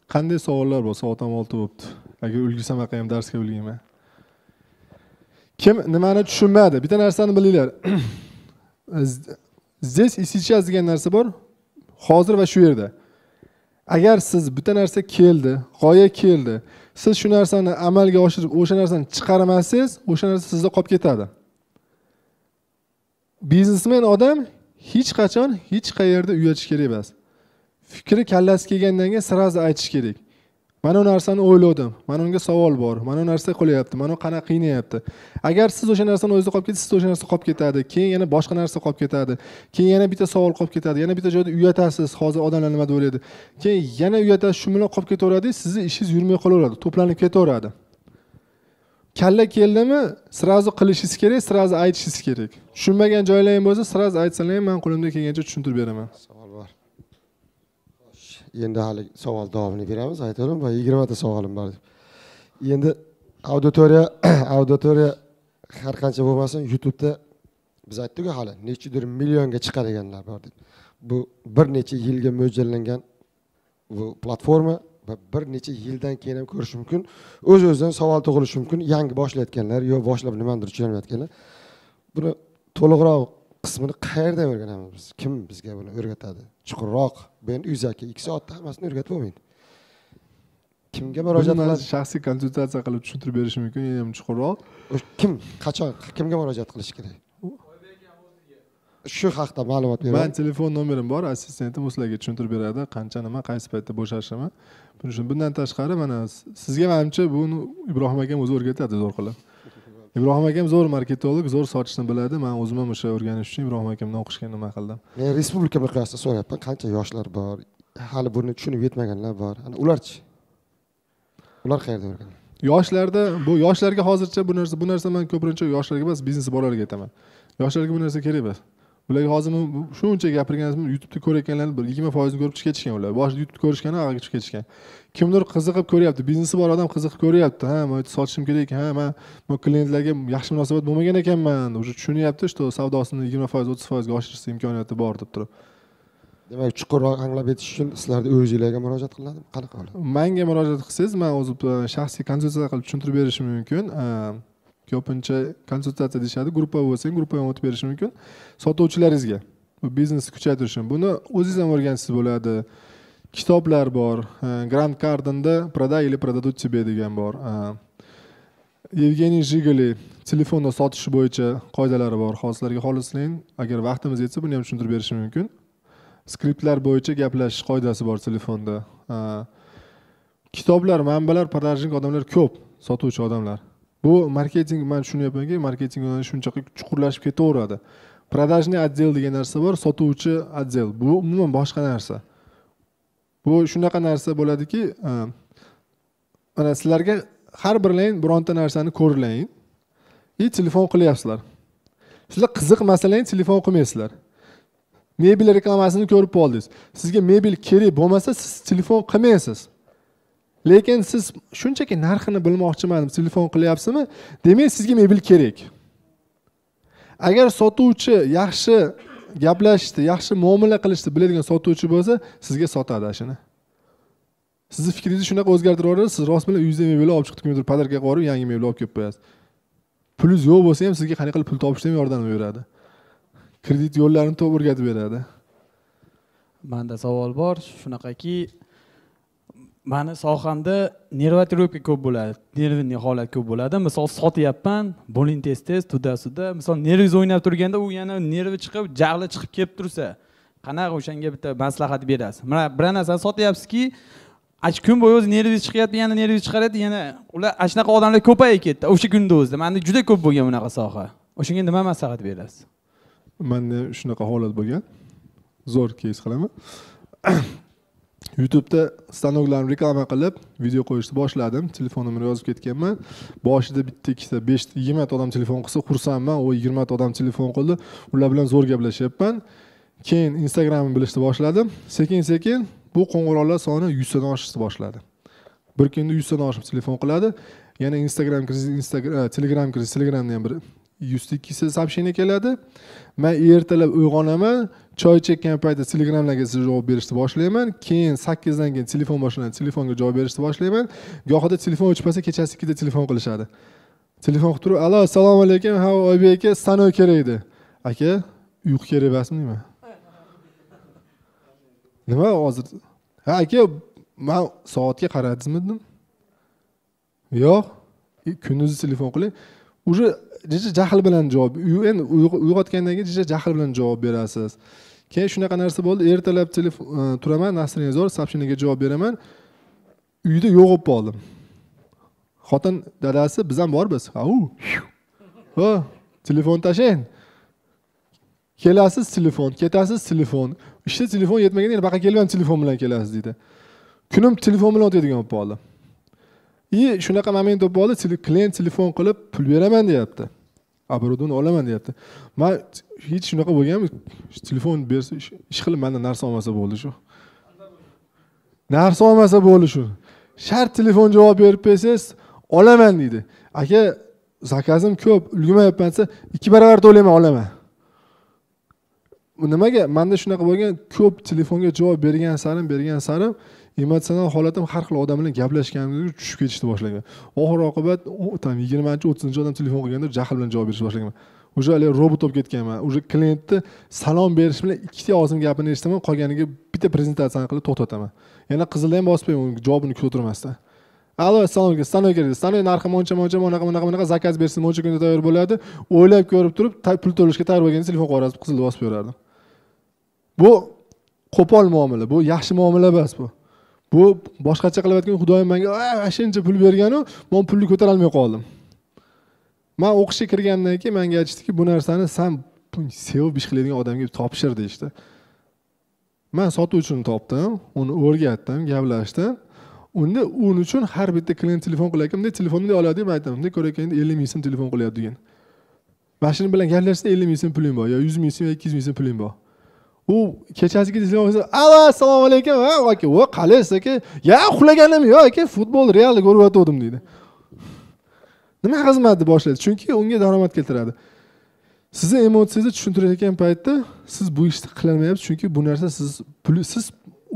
qanday savollar bor soat ham olti bo'libdi agar ulgursam haqa ham darsga ulgayman kim nimani tushunmadi bitta narsani bilinglar здесь и сейчас degan narsa bor hozir va shu yerda agar siz bitta narsa keldi g'oya keldi siz shu narsani amalga oshirib o'sha narsani chiqarmasangiz o'sha narsa sizda qolib ketadi biznesmen odam hech qachon hech qayerda uyatish kerak emas fikri kallasi kelgandan keyin сразу aytish kerak mana bu narsani o'yladim mana unga savol bor mana bu narsa qo'lyapti mana bu qanaqa qiynayapti agar siz o'sha narsani o'zida qolib ketsa sizda o'sha narsa qolib ketadi keyin yana boshqa narsa qolib ketadi keyin yana bitta savol qolib ketadi yana bitta joyda uyatasiz hozir odamlar nima deb o'ylaydi keyin yana uyatasiz shu bilan qolib ketaveradi sizni ishingiz yurmay qolaveradi to'planib ketaveradi kalla keldimi сразу qilishingiz kerak сразу aytishingiz kerak tushunmagan joylaring bo'lsa сразу aytsanlar man qo'limdan kelgancha tushuntirib beraman endi hali savol davomini beramiz aytaverim va yigirmata savolim bor deb endi auditoriya auditoriya har qancha bo'lmasin youtubeda biz aytdikku hali nechidir millionga chiqadiganlar bor deb bu bir necha yilga mo'ljallangan bu platforma va bir necha yildan keyin ham ko'rish mumkin o'z o'zidan savol tug'ilishi mumkin yangi boshlayotganlar yo boshlab nimanidir tushunmayotganlar buni to'liqroq qismini qayerda o'rganamiz biz kim bizga buni o'rgatadi chuqurroq men endi yuzaki ikki soatda hammasini o'rgatib bo'lmaydi kimga murojaat qiladi shaxsiy konsultatsiya qilib tushuntirib berishi mumkin yana ham chuqurroq kim qachon kimga murojaat qilish kerak shu haqida ma'lumot beraman mani telefon nomerim bor assistentim sizlarga tushuntirib beradi qancha nima qaysi paytda bo'shashimi buning uchun bundan tashqari mana sizga manimcha buni ibrohim akam o'zi o'rgatadi zo'r qilib ibrohim akam zo'r marketolog zo'r sotishni biladi man o'zim ham o'sha o'rganish uchun ibrohim akamdan o'qishga nima qildim men respublika miqyosida so'rayapman qancha yoshlar bor hali buni tushunib yetmaganlar bor ana ularchi ular qayerda o'rgan yoshlarda bu yoshlarga hozircha bu narsa bu narsa man ko'pincha yoshlarga emas biznes bolalarga aytaman yoshlarga bu narsa kerak emas ularga hozir shuncha gapirganimizni youtubeda ko'rayotganlarni bir yigirma foizini ko'rib chiqib ketishgan ular boshida youtube ko'rishgan ag'ga chiqib ketishgan kimdir qiziqib ko'ryapti biznesi bor odam qiziqib ko'ryapti ha man sotishim kerak ha man klientlarga yaxshi munosabat bo'lmagan ekanman уже tushunyapti что savdosini yigirma foiz o'ttiz foizga oshirishni imkoniyati bor deb turib demak chuqurroq anglab yetish uchun sizlarni o'zinglarga murojaat qilinadimi qanaqa manga murojaat qilsangiz man o'zim e, shaxsiy konsultatsiya qilib tushuntirib berishim mumkin ehm, ko'pincha konsultatsiya deyishadi gruppa bo'lsang gruppaga o'tib berish mumkin sotuvchilaringizga bu biznesni kuchaytirish uchun buni o'zingiz ham o'rgansangiz bo'ladi kitoblar bor e, grand cardinda продай или продадут тебе degan bor e, yevgeniy жигали telefonda sotish bo'yicha qoidalari bor sizlarga xolislang agar vaqtimiz yetsa buni ham tushuntirib berishim mumkin skriptlar bo'yicha gaplashish qoidasi bor telefonda e, kitoblar manbalar продажник odamlar ko'p sotuvchi odamlar bu marketing man shuni aytyapmanki marketing shuncha chuqurlashib ketaveradi продажный отдел degan narsa bor sotuvchi отдел bu umuman boshqa narsa bu shunaqa narsa bo'ladiki e, mana sizlarga har birlang bironta narsani ko'rlang и telefon qilyapsizlar sizlar qiziq qiziqmasalang telefon qilmaysizlar mebel reklamasini ko'rib qoldingiz sizga mebel kerak bo'lmasa siz telefon qilmaysiz lekin siz shunchaki narxini bilmoqchiman deb telefon qilyapsizmi demak sizga mebel kerak agar sotuvchi yaxshi gaplashishni yaxshi muomala qilishni biladigan sotuvchi bo'lsa sizga sotadi ashuni sizni fikringizni shunaqa o'zgartirib yuboradi siz rost bilan uyingizda mebel olib chiqib kimgadir podarkaga qo'yib yangi mebel olib kelib qo'yasiz pulingiz yo'q bo'lsa ham sizga qanaqa qilib pul topishda ham yordam beradi kredit yo'llarini to'g'ri o'rgatib beradi manda savol bor shunaqaki mani sohamda нервотрепка ko'p bo'ladi нервный holat ko'p bo'ladi misol sotyapman bo'ling tez tez tuda suda misol nervingiz o'ynab turganda u yana nervi chiqib jag'li chiqib kelib tursa qanaqa o'shanga bitta maslahat berasiz mana bir narsani sotyapsizki shu kun bo'yi o'zi nervingiz chiqyapti yana nervingiz chiqaryapti yana ular ana shunaqa odamlar ko'payib ketdi o'sha kunda o'zida manda juda ko'p bo'lgan bunaqa soha o'shanga nima maslahat berasiz manda shunaqa holat bo'lgan zo'r keys qilaman youtubeda stanoklarni reklama qilib video qo'yishni boshladim telefon nomerini yozib ketganman boshida bitta ikkita beshta yigirmata odam telefon qilsa xursandman o yigirmata odam telefon qildi ular bilan zo'r gaplashyapman keyin instagramni bilishni boshladim sekin sekin bu qo'ng'iroqlar soni yuztadan oshishni boshladi bir kunda yuztadan oshib telefon qiladi yana instagram kirsangiz telegram kirsangiz telegramni ham bir yuzta ikki yuzta сообщение keladi man ertalab uyg'onaman choy ichayotgan paytda telegramlarga javob berishni boshlayman keyin sakkizdan keyin telefon boshlanadi telefonga javob berishni boshlayman gohida telefon o'chib qolsa kechasi ikkida telefon qilishadi telefon qilib turib alo assalomu alaykum ha oybek aka stano kerak edi aka uyqu kerak emasmi deyman nima hozir ha aka man soatga qaradingizmi dedim yo'q kunduzi telefon qiling уже jiji jahl bilan javob endi keyin jiji jahl bilan javob berasiz keyin shunaqa narsa bo'ldi ertalab telefon e, turaman zo'r сообщениеga javob beraman uyda yo'q bo'lib qoldim xotin dadasi biz ham bormiz au ho telefon tashlang kelasiz telefon ketasiz telefon ishda telefon yetmagan yana buyoqqa kelib ham telefon bilan kelasiz deydi kunim telefon bilan o'tadigan bo'lib qoldi и shunaqa moment bo'lib qoldi klient telefon qilib pul beraman deyapti оборудование olaman deyapti man hech shunaqa bo'lganmi telefon bersa ish qilib mandan narsa olmasa bo'ldi shu narsa olmasa bo'ldi shu shart telefon javob berib bersangiz olaman deydi aka zakazim ko'p ulgurmayapman desa ikki barobar to'layman olaman nimaga manda shunaqa bo'lgan ko'p telefonga javob bergan sarim bergan sarim emotsional holatim har xil odam bilan gaplashganimda tushib ketishni boshlagan oxir oqibat там yigirmanchi o'ttizinchi odam telefon qilganda jahl bilan javob berishni boshlaganman уже haligi robot bo'lib ketganman уже klientni salom berish bilan ikkita og'zini gapini eshitaman qolganiga bitta prezentatsiyani qilib to'xtataman yana qizilda ham bosmayman javobini kutib o'tirmasdan allo assalomu alaykum stanoy kerak stanoy narxi muncha muncha bunaqa bunaqa bunaqa zakaz bersangiz muncha kunda tayyor bo'ladi o'ylab ko'rib turib pul to'lashga tayyor bo'lganda telefon yuborasiz qizilni bosib yurardim bu qo'pol muomala bu yaxshi muomala emas bu bu boshqacha qilib aytganda xudoyim manga shuncha pul berganu man pulni ko'tarolmay qoldim man o'qishga kirgandan keyin manga aytishdiki bu narsani san sevib ish qiladigan odamga topshir deyishdi man sotuvchini topdim uni o'rgatdim gaplashdim unda un uchun har bitta klient telefon qilar ekan bunday telefon bunday oladi deb aytaman bunday ko'rayotgan endi ellik ming so'm telefon qilyapti degan shuni bilan gaplashsa ellik ming so'm puling bor yo yuz ming so'm yoki ikki yuz ming so'm puling bor u bo'lsa alo assalomu alaykum aka o qalaysiz aka ya uxlaganim yo'q aka futbol realni ko'rib o'tgandim deydi nima xizmat deb boshlaydi chunki unga daromad keltiradi sizni emotsiyangizni tushuntirayotgan paytda siz bu ishni qilolmayapsiz chunki bu narsa siz siz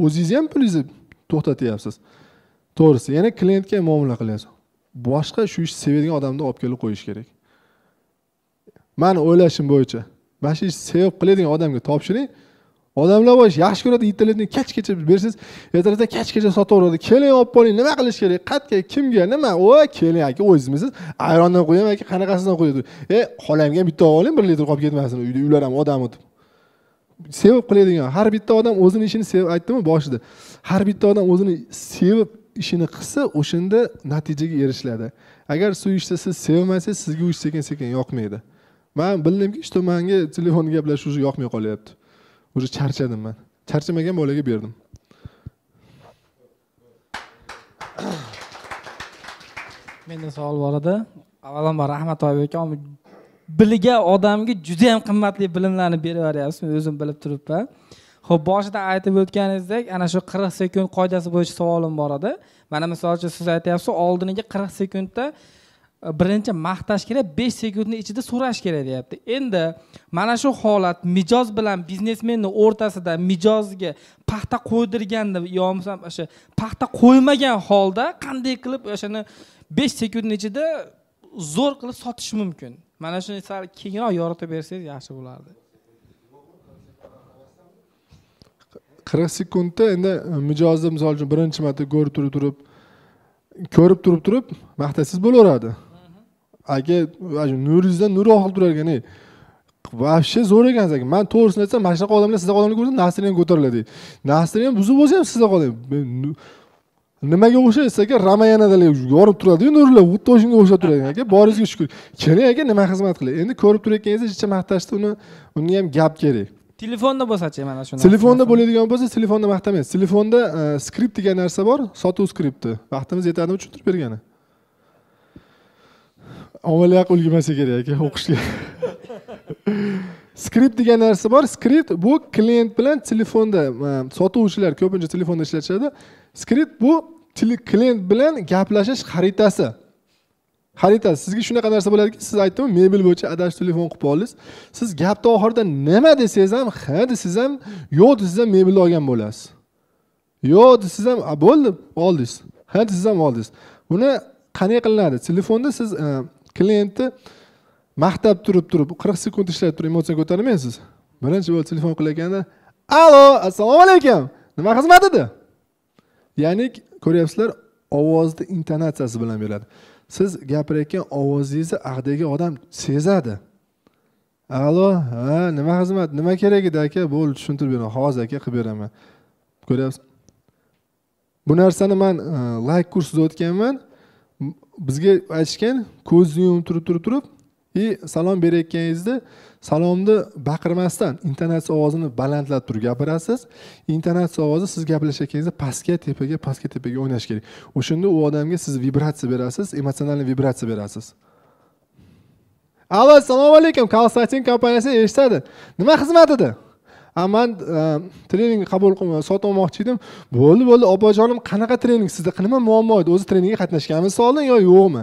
o'zingizni ham pulingizni to'xtatyapsiz to'g'risi yana klientga muomala qilyapsiz boshqa shu ishni sevadigan odamni olib kelib qo'yish kerak mani o'ylashim bo'yicha mana shu ishni sevib qiladigan odamga topshiring odamlar bosh yaxshi ko'radi internetni kechgacha bersangiz ertalabdan kechgacha sotaveradi keling olib boring nima qilish kerak qayerga kimga nima voy keling aka o'zimizsiz ayrondan qo'yaman aka qanaqasidan qo'yadi e xolamga ham bitta olib oling bir litr qolib ketmasin uyda ular ham odam deb sevib qiladigan har bitta odam o'zini ishini sevib aytdimi boshida har bitta odam o'zini sevib ishini qilsa o'shanda natijaga erishiladi agar shu ishni siz sevmasangiz sizga u ish sekin sekin yoqmaydi man bildimki что manga telefonda уже yoqmay qolyapti уже charchadim man charchamagan bolaga berdim menda savol bor edi avvalambor rahmatoy aka bilgan odamga juda yam qimmatli bilimlarni beraveryapsiz men o'zim bilib turibman ho'p boshida aytib o'tganingizdek ana shu qirq sekund qoidasi bo'yicha savolim bor edi mana misol uchun siz aytyapsiz oldiniga qirq sekundda birinchi maqtash kerak besh sekundni ichida so'rash kerak deyapti endi mana shu holat mijoz bilan biznesmenni o'rtasida mijozga paxta qo'ydirganda yo bo'lmasam o'sha paxta qo'ymagan holda qanday qilib o'shani besh sekundni ichida zo'r qilib sotish mumkin mana shuni sal kengroq yoritib bersangiz yaxshi bo'lardi qirq sekundda endi mijozni misol uchun birinchi marta ko'rib turib turib ko'rib turib turib maqtasangiz bo'laveradi aka nuringizdan nur oqilib turar ekan вообще zo'r ekansiz aka man to'g'risini aytsam mana shunaqa odamlar sizdaqa odamni ko'rsam настроение ko'tariladi ham buzib bo'lsa ham sizni odam nimaga o'xshaysiz aka ramayanadalar yorib turadiyu nurlar xuddi o'shanga o'xshab turadi aka boringizga shukur keling aka nima xizmat qilay endi ko'rib turayotganingizda icha maqtashni uni uni ham gap kerak telefonda bo'lsachi mana shu telefonda bo'ladigan bo'lsa telefonda maqtamaysiz telefonda e, skript degan narsa bor sotuv skripti vaqtimiz yetadimi tushuntirib bergani ommaviy aql ulgurmasa kerak o'qishga skript degan narsa bor skript bu klient bilan telefonda sotuvchilar ko'pincha telefonda ishlatishadi skript bu klient bilan gaplashish xaritasi xarita sizga shunaqa narsa bo'ladiki siz aytdimi mebel bo'yicha adashib telefon qilib oldingiz siz gapni oxirida nima desangiz ham ha desangiz ham yo'q desangiz ham mebelni olgan bo'lasiz yo'q desangiz ham bo'ldi oldingiz ha desangiz ham oldingiz buni qanday qilinadi telefonda siz e, klientni maqtab turib turib qirq sekund ishlab turib emotsiya ko'tarmaysiz birinchi bo'lib telefon qilayotganda allo assalomu alaykum nima xizmat edi ya'ni ko'ryapsizlar ovozni intonatsiyasi bilan beradi siz gapirayotgan ovozingizni aqdagi odam sezadi allo ha nima xizmat nima kerak edi aka bo'ldi tushuntirib beraman hozir aka qilib beraman ko'ryapsiz bu narsani man e, layk kursida o'tganman bizga aytishgan ko'zni yumib turib turib turib и salom berayotganingizda salomni baqirmasdan intonatsiya ovozini balandlatib turib gapirasiz intonatsiya ovozi siz gaplashayotganingizda pastga tepaga pastga tepaga o'ynash kerak o'shanda u odamga siz vibratsiya berasiz emotsionalniy vibratsiya berasiz allo assalomu alaykum konstantin kompaniyasi eshitadi nima xizmatida a man e, trening qabul qilib sotib olmoqchi edim bo'ldi bo'ldi opajonim qanaqa trening sizda nima muammo edi o'zi treningga qatnashganmisiz oldin yo yo'qmi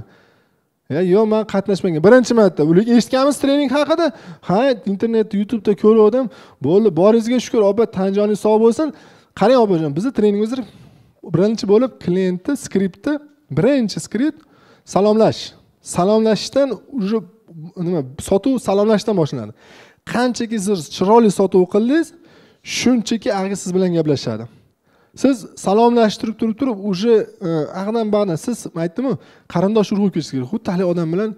yo'q man qatnashmagan birinchi marta ular eshitganmiz trening haqida ha internetda youtubeda ko'rgandim bo'ldi boringizga shukur opa tanjoningiz sog' bo'lsin qarang opajon bizni treningimiz birinchi bo'lib klientni skriptni birinchi skript salomlash salomlashishdan уже nima sotuv salomlashdan boshlanadi qanchaki siz chiroyli sotuv qildingiz shunchaki agi siz bilan gaplashadi siz salomlashtirib turib turib уже e, ag'dan bag'dan siz aytdimu qarindosh urg'u kechish kerak xuddi haligi odam bilan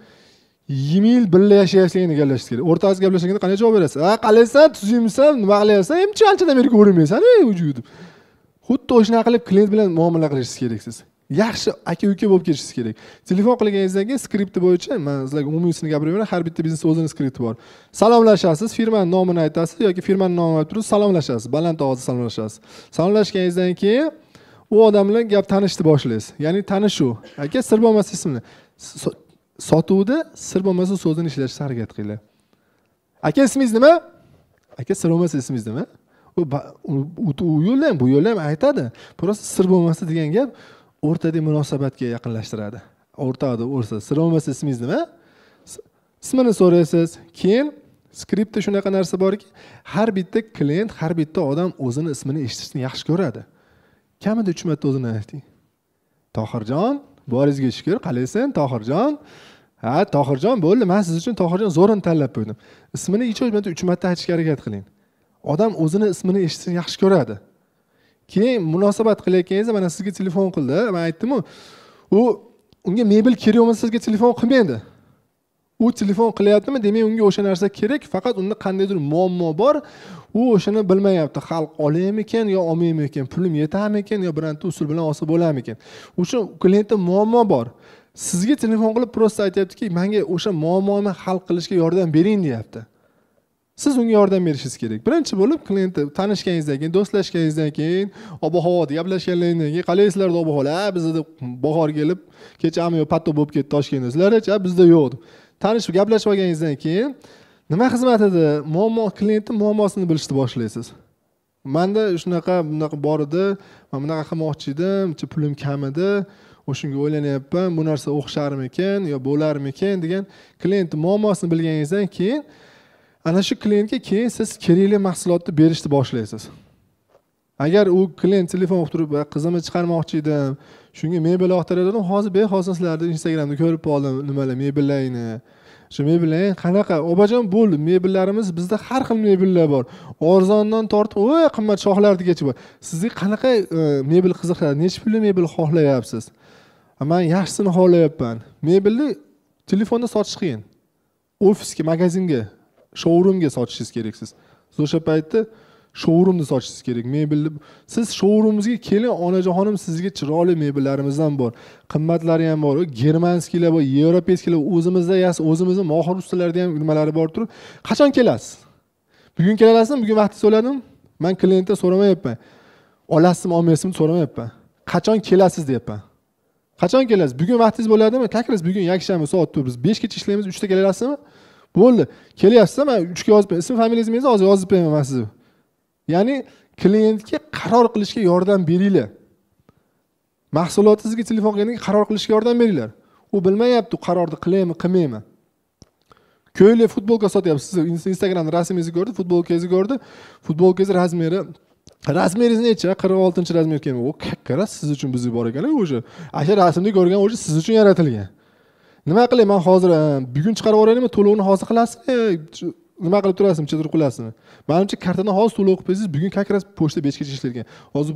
yigirma yil birga yashayotganga gaplashish kerak o'rtasiz gaplashganda qanday javob berasiz a qalaysan tuzimsan nima qilyapsan anchadan beri ko'rinmaysan deb xuddi o'shanaqa qilib klient bilan muomala qilishingiz kerak siz yaxshi aka uka bo'lib ketishingiz kerak telefon qilganingizdan keyin skripti bo'yicha man sizlarga umumiy gapiraveraman har bitta biznesni o'zini skripti bor salomlashasiz firmani nomini aytasiz yoki firmani nomini aytib turib salomlashasiz baland ovozda salomlashasiz salomlashganingizdan keyin u odam bilan gap tanishni boshlaysiz ya'ni tanishuv aka sir bo'lmasa ismini sotuvda sir bo'lmasa so'zini ishlashga harakat qilinglar aka ismingiz nima aka sir bo'lmasa ismingiz nima u yo'lda ham bu yo'lda ham aytadi просто sir bo'lmasa degan gap o'rtadagi munosabatga yaqinlashtiradi deb o'rsa sira bo'lmasa ismingiz nima ismini so'raysiz keyin skriptda shunaqa narsa borki har bitta klient har bitta odam o'zini ismini eshitishni yaxshi ko'radi kamida uch marta o'zini ayting tohirjon boringizga shukur qalaysan tohirjon ha tohirjon bo'ldi man siz uchun tohirjon zo'rini tanlab qo'ydim ismini ichib uch marta aytishga harakat qiling odam o'zini ismini eshitishni yaxshi ko'radi keyin munosabat qilayotganingizda mana sizga telefon qildi man aytdimu u unga mebel kerak bo'lmasa sizga telefon qilmaydi u telefon qilyaptimi demak unga o'sha narsa kerak faqat unda qandaydir muammo bor u o'shani bilmayapti hal olaymikan yo olmaymikan pulim yetarmikan yo birorta usul bilan olsa bo'larmikan o'sha klientda muammo bor sizga telefon qilib просто aytyaptiki manga o'sha muammoni hal qilishga yordam bering deyapti siz unga yordam berishingiz kerak birinchi bo'lib klientni tanishganingizdan keyin do'stlashganingizdan keyin ob havoni gaplashganlaringdan keyin qalay sizlarni ob havola bizda bahor kelib kechami yo patto bo'lib ketdi toshkentda sizlarchi bizda yo'q deb tanishib gaplashib olganingizdan keyin nima xizmat edi muammo klientni muammosini bilishni boshlaysiz manda shunaqa bunaqa bor edi man bunaqa qilmoqchi edim pulim kam edi o'shanga o'ylanyapman bu narsa o'xsharmikan yo bo'larmikan degan klientni muammosini bilganingizdan keyin ana shu klientga keyin siz kerakli mahsulotni berishni boshlaysiz agar u klient telefon qilib turib qizimni chiqarmoqchi edim shunga mebel orttirar edim hozir behozir sizlarni instagramda ko'rib qoldim nimalar mebellaringni shu mebellar qanaqa opajon bo'ldi mebellarimiz bizda har xil mebellar bor arzondan tortib o'y qimmat shohlarnikigacha bor sizga qanaqa e, mebel qiziqtiradi nechi pulli mebel xohlayapsiz man yaxshisini xohlayapman mebelni telefonda sotish qiyin ofisga magazinga shouvrumga sotishingiz keraksiz siz o'sha paytda shouvrumni sotishingiz kerak mebelni siz shouvrumimizga keling onajon xonim sizga chiroyli mebellarimiz ham bor qimmatlari ham bor germanskiylar bor yevropeyskiylar o'zimizda yasab o'zimizni mohir ustalarni ham nimalari bor turib qachon kelasiz bugun kelasizmi bugun vaqtingiz so'radim man klientdan so'ramayapman olasizmi olmaysizmi so'ramayapman qachon kelasiz deyapman qachon kelasiz bugun vaqtingiz bo'ladimi takrasiz bugun yakshanba soat to'rt biz beshgacha ishlaymiz uchda kelasizmi bo'ldi kelyapsizda man uchga yozib ism menga hozir yozib beraman man sizni ya'ni klientga qaror qilishga yordam beringlar mahsulotingizga telefon qilganda qaror qilishga yordam beringlar u bilmayapti qarorni qilaymi qilmaymi ko'ylak futbolka sotyapsiz siz instagramda rasmingizni ko'rdi futbolkangizni ko'rdi futbolkangizni razmeri razmeringiz necha qirq oltinchi razmer ekan u kakkara siz uchun buzib bor ekan o'sha ana rasmni ko'rgan o'sha siz uchun yaratilgan nima qilay man hozir e, bugun chiqarib yuboraylikmi to'lovni hozir qilasizmi nima qilib turasizmi chizdirib qilasizmi manimcha kartadan hozir to'lov qilib qo'ysangiz bugun как раз pochta beshgacha ishlaydigan hozir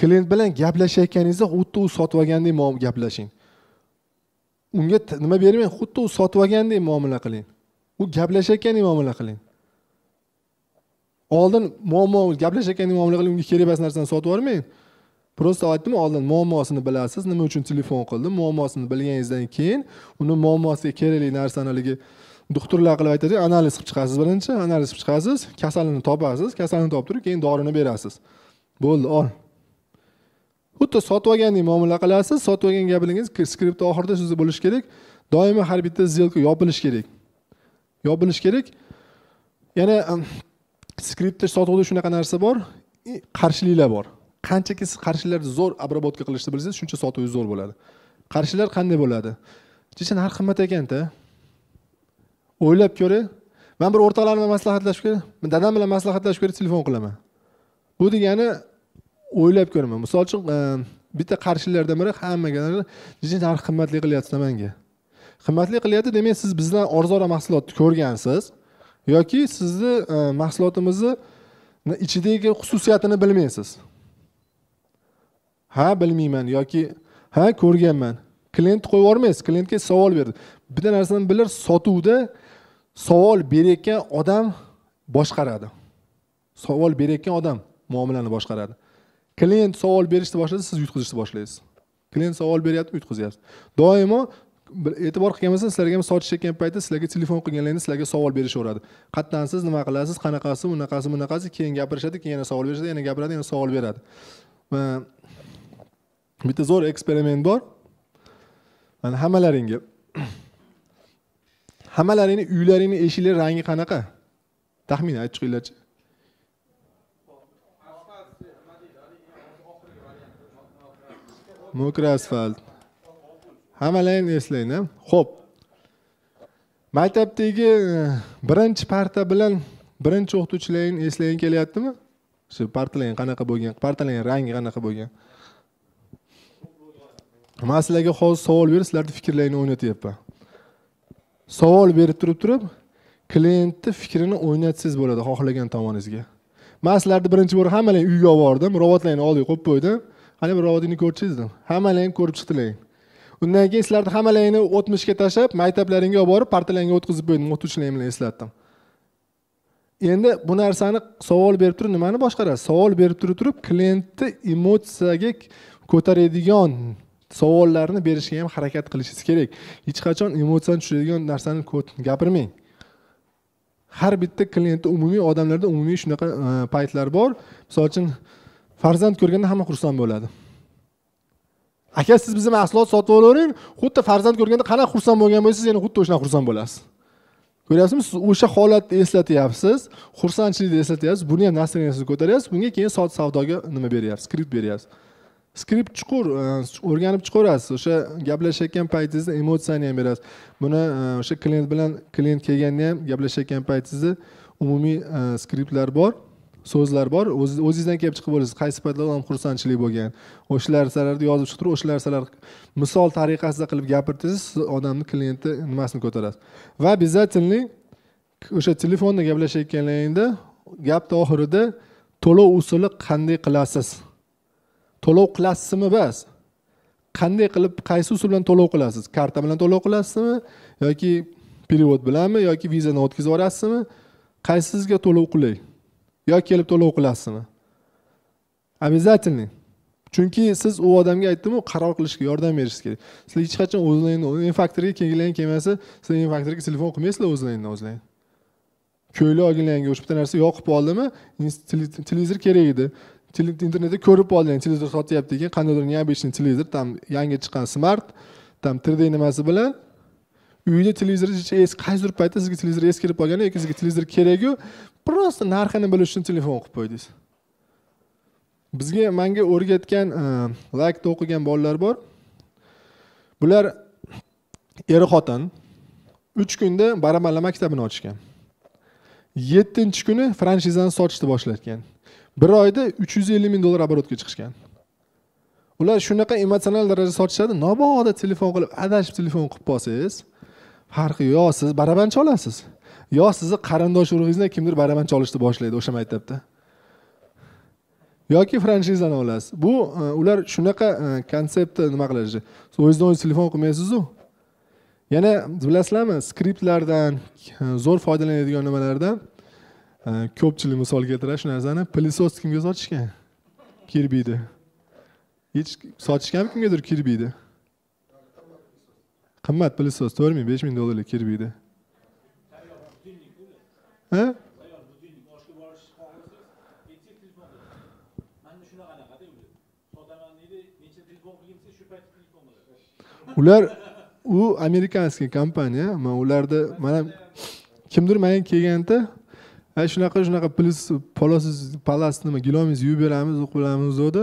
klient bilan gaplashayotganingizda xuddi u sotib olgandek muomala gaplashing unga nima bermang xuddi u sotib olgandek muomala qiling u gaplashayotgandek muomala qiling oldin muammo gaplashayotgandek muomala qiling unga kerak emas narsani sotib yubormang просто aytdim oldin muammosini bilasiz nima uchun telefon qildi muammosini bilganingizdan keyin uni muammosiga kerakli narsani haligi doktorlar qilib aytadi analiz qilib chiqasiz birinchi analiz qilib chiqasiz kasalini topasiz kasalini topib turib keyin dorini berasiz bo'ldi ol xuddi sotib olgandek muomala qilasiz sotib olgan gapingiz skriptni oxirida sizda bo'lishi kerak doimo har bitta сделка yopilishi kerak yopilishi kerak yana skriptda sotuvda shunaqa narsa bor qarshiliklar bor qanchaki siz qarshilarni zo'r обработка qilishni bilsangiz shuncha sotuvingiz zo'r bo'ladi qarshilar qanday bo'ladi chechan narx qimmat ekanda o'ylab ko'ring man bir o'rtoqlarim bilan maslahatlashib dadam bilan maslahatlashib ko'rib telefon qilaman bu degani o'ylab ko'raman misol uchun e, bitta qarshilardan biri hammaga narx qimmatli qilyapsiz manga qimmatli qilyapti demak siz bizdan arzonroq mahsulotni ko'rgansiz yoki sizni e, mahsulotimizni ichidagi xususiyatini bilmaysiz ha bilmayman yoki ha ko'rganman klient qo'yib yubormaysiz klientga savol berdi bitta narsani bilar sotuvda savol berayotgan odam boshqaradi savol berayotgan odam muomalani boshqaradi klient savol berishni boshlasa siz yutqizishni boshlaysiz klient savol beryaptimi yutqizyapsiz doimo e'tibor qilgan bo'lsangiz sizlarga ham sotishayotgan paytda sizlarga telefon qilganlarda sizlarga savol berishaveradi qayerdansiz nima qilasiz qanaqasi bunaqasi bunaqasi keyin gapirishadi keyin yana savol berishadi yana gapiradi yana savol beradi bitta zo'r eksperiment bor mana hammalaringga hammalaringni uylaringni eshiklari rangi qanaqa taxmin aytib chiqinglarchi mokra asfalt hammalaringni eslanglar ho'p maktabdagi eh, birinchi parta bilan birinchi o'qituvchilaringni eslayin kelyaptimi shu partalarning qanaqa bo'lgan partalarning rangi qanaqa bo'lgan man sizlarga hozir savol berib sizlarni fikrlaringni o'ynatyapman savol berib turib turib klientni fikrini o'ynatsangiz bo'ladi xohlagan tomoningizga man sizlarni birinchi bor hammalaring uyga olib bordim robotlarni oldiga qo'yib qo'ydim qani bir robotingni ko'rchiz dedim hammalaring ko'rib chiqdilaring undan keyin sizlarni hammalaringni o'tmishga tashlab maktablaringga olib borib partalarga o'tkazib qo'ydim o'qituvchilarim bilan eslatdim endi bu narsani savol berib turib nimani boshqarasiz savol berib turib turib klientni emotsiyaga ko'taradigan savollarni berishga ham harakat qilishingiz kerak hech qachon emotsiyani tushiradigan narsani ko'p gapirmang har bitta klientda umumiy odamlarda umumiy shunaqa e, paytlar bor misol uchun farzand ko'rganda hamma xursand bo'ladi aka siz bizni mahsulot sotib olavering xuddi farzand ko'rganda qanaqa xursand bo'lgan bo'lsangiz yana xuddi o'shanaqa xursand bo'lasiz ko'ryapsizmi siz o'sha holatni eslatyapsiz xursandchilikni eslatyapsiz buni ham настроениесini ko'taryapsiz bunga keyin sot savdoga nima beryapsiz kredit beryapsiz skript chuqur e, o'rganib chiqaverasiz o'sha gaplashayotgan paytingizda emotsiyani ham berasiz buni e, o'sha klient bilan klient kelganda ham gaplashayotgan paytingizda umumiy e, skriptlar bor so'zlar bor o'zingizdan kelib chiqib olasiz qaysi paytlar odam xursandchilik bo'lgan o'sha narsalarni yozib chiqib turib o'sha narsalarni misol tariqasida qilib gapirsangiz odamni klientni nimasini ko'tarasiz va обязательный o'sha telefonda gaplashayotganlaringda gapni oxirida to'lov usuli qanday qilasiz to'lov qilasizmi bas qanday qilib qaysi usul bilan to'lov qilasiz karta bilan to'lov qilasizmi yoki перевод bilanmi yoki vizani o'tkazib yuborasizmi qaysi sizga to'lov qulay yoki kelib to'lov qilasizmi обязательный chunki siz u odamga aytdimu qaror qilishga yordam berishingiz kerak sizlar hech qachon o'zlaringni faktorga kelgilaring kelmasa sizlar infaktorga telefon qilmaysizlar o'zlaringni o'zlaring ko'ylak olganlaringga o'sha bitta narsa yoqib oldimi televizor kerak edi internetda ko'rib olding televizor sotyapti ekan qandaydir необычный televizor там yangi chiqqan smart там 3d nimasi bilan uyda televizor qaysidir paytda sizga televizor eskirib qolgan yoki sizga televizor keraku просто narxini bilish uchun telefon qilib qo'ydingiz bizga manga o'rgatgan e, lakda o'qigan bolalar bor bular er xotin uch kunda baramalla maktabini ochgan yettinchi kuni franshizani sotishni boshlatgan bir oyda uch yuz ellik ming dollar оборотga chiqishgan ular shunaqa emotsional darajada sotishadi mabodo telefon qilib adashib telefon qilib qolsangiz farqi yo'q siz barabancha olasiz yo sizni qarindosh urug'ingizdan kimdir barabancha olishni boshlaydi o'sha maktabda yoki franshizani olasiz bu e, ular shunaqa e, konseptni nima qiladi o'zidan o'zi telefon qilmaysizu yana bilasizlarmi skriptlardan e, zo'r foydalanadigan nimalardan ko'pchilik misol keltiradi shu narsani pilisos kimga sotishgan kirbiyni hech sotishganmi kimgadir kirbiyni qimmat pilisos to'rt ming besh ming dollarlik kirbiyni ular u amerikanskiy kompaniya man ularni man ham kimdir manga kelganda ana shunaqa shunaqa plyus polosiz palas nima gilomingiz yuvib beramiz u qilamiz degdi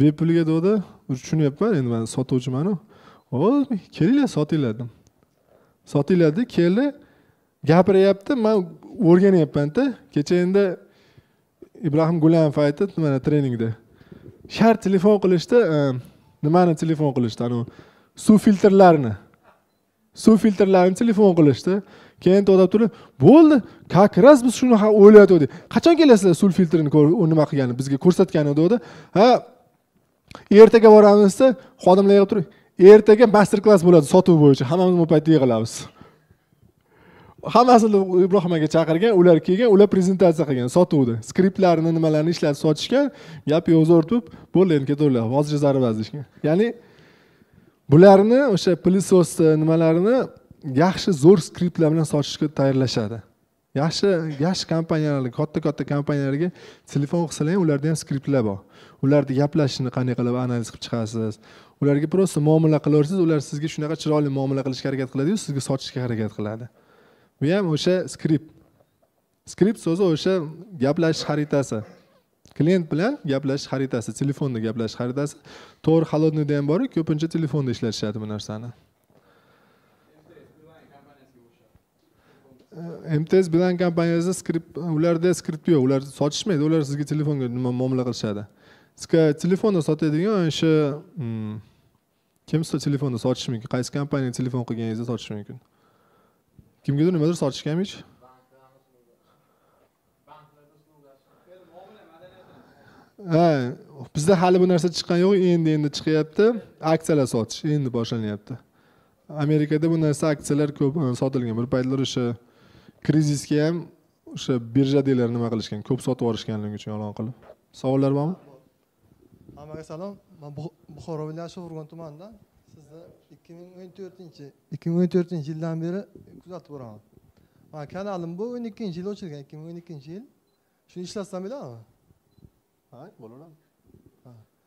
bepulga degdi tushunyapman endi man sotuvchimanu hop kelinglar sotinglar dedim sotinglarda keldi gapiryapti man o'rganyapmanda kecha endi ibrohim gulamov aytdi mana treningda shart telefon qilishda e, nimani telefon qilishdi anavi suv filtrlarini suv filtrlarini telefon qilishdi keyin to'xtab turib bo'ldi как раз biz shuni o'ylayotgandik qachon kelasizlar sul filtrini nima qilgani bizga ko'rsatgani degdi ha ertaga boramiz desa xodimlar yig'ilib turib ertaga master klass bo'ladi sotuv bo'yicha hammamiz bu paytda yig'ilamiz hammasini ibrohim aka chaqirgan ular kelgan ular prezentatsiya qilgan sotuvni skriptlarni nimalarni ishlatib sotishgan gap yo'q zo'rtib bo'ldi endi ketaveringlar hozircha zarba deyishgan ya'ni bularni o'sha пылесос nimalarini yaxshi zo'r skriptlar bilan sotishga tayyorlashadi yaxshi yaxshi kompaniyalarga katta katta kompaniyalarga telefon qilsalar ham ularda ham skriptlar bor ularni gaplashishini qanday qilib analiz qilib chiqasiz ularga просто muomala qilaversangiz ular sizga shunaqa chiroyli muomala qilishga harakat qiladiyu sizga sotishga harakat qiladi bu ham o'sha skript skript so'zi o'sha gaplashish xaritasi klient bilan gaplashish xaritasi telefonda gaplashish xaritasi to'g'ri холодныйda ham boru ko'pincha telefonda ishlatishadi bu narsani mts э, bilan kompaniyasida skript ularda skript yo'q ular sotishmaydi ular sizga telefonga nima muomala qilishadi sizga telefonni sotadigan o'sha mm, kim telefonni sotishi mumkin qaysi kompaniya telefon qilganingizda sotishi mumkin kimgadir nimadir sotishgan hech ha bizda hali bu narsa chiqqan yo'q endi endi chiqyapti aksiyalar sotish endi boshlanyapti amerikada bu narsa aksiyalar ko'p sotilgan bir paytlar o'sha krizisga ham o'sha birjadagilar nima qilishgan ko'p sotib yuborishganligi uchun yolg'on qilib savollar bormi hammaga salom man buxoro viloyati shovurg'on tumanidan sizni ikki ming o'n to'rtinchi ikki ming o'n to'rtinchi yildan beri kuzatib boraman man kanalim bu o'n ikkinchi yil ochilgan ikki ming o'n ikkinchi yil shuni ishlatsam bo'ladimi ha bo'laveradi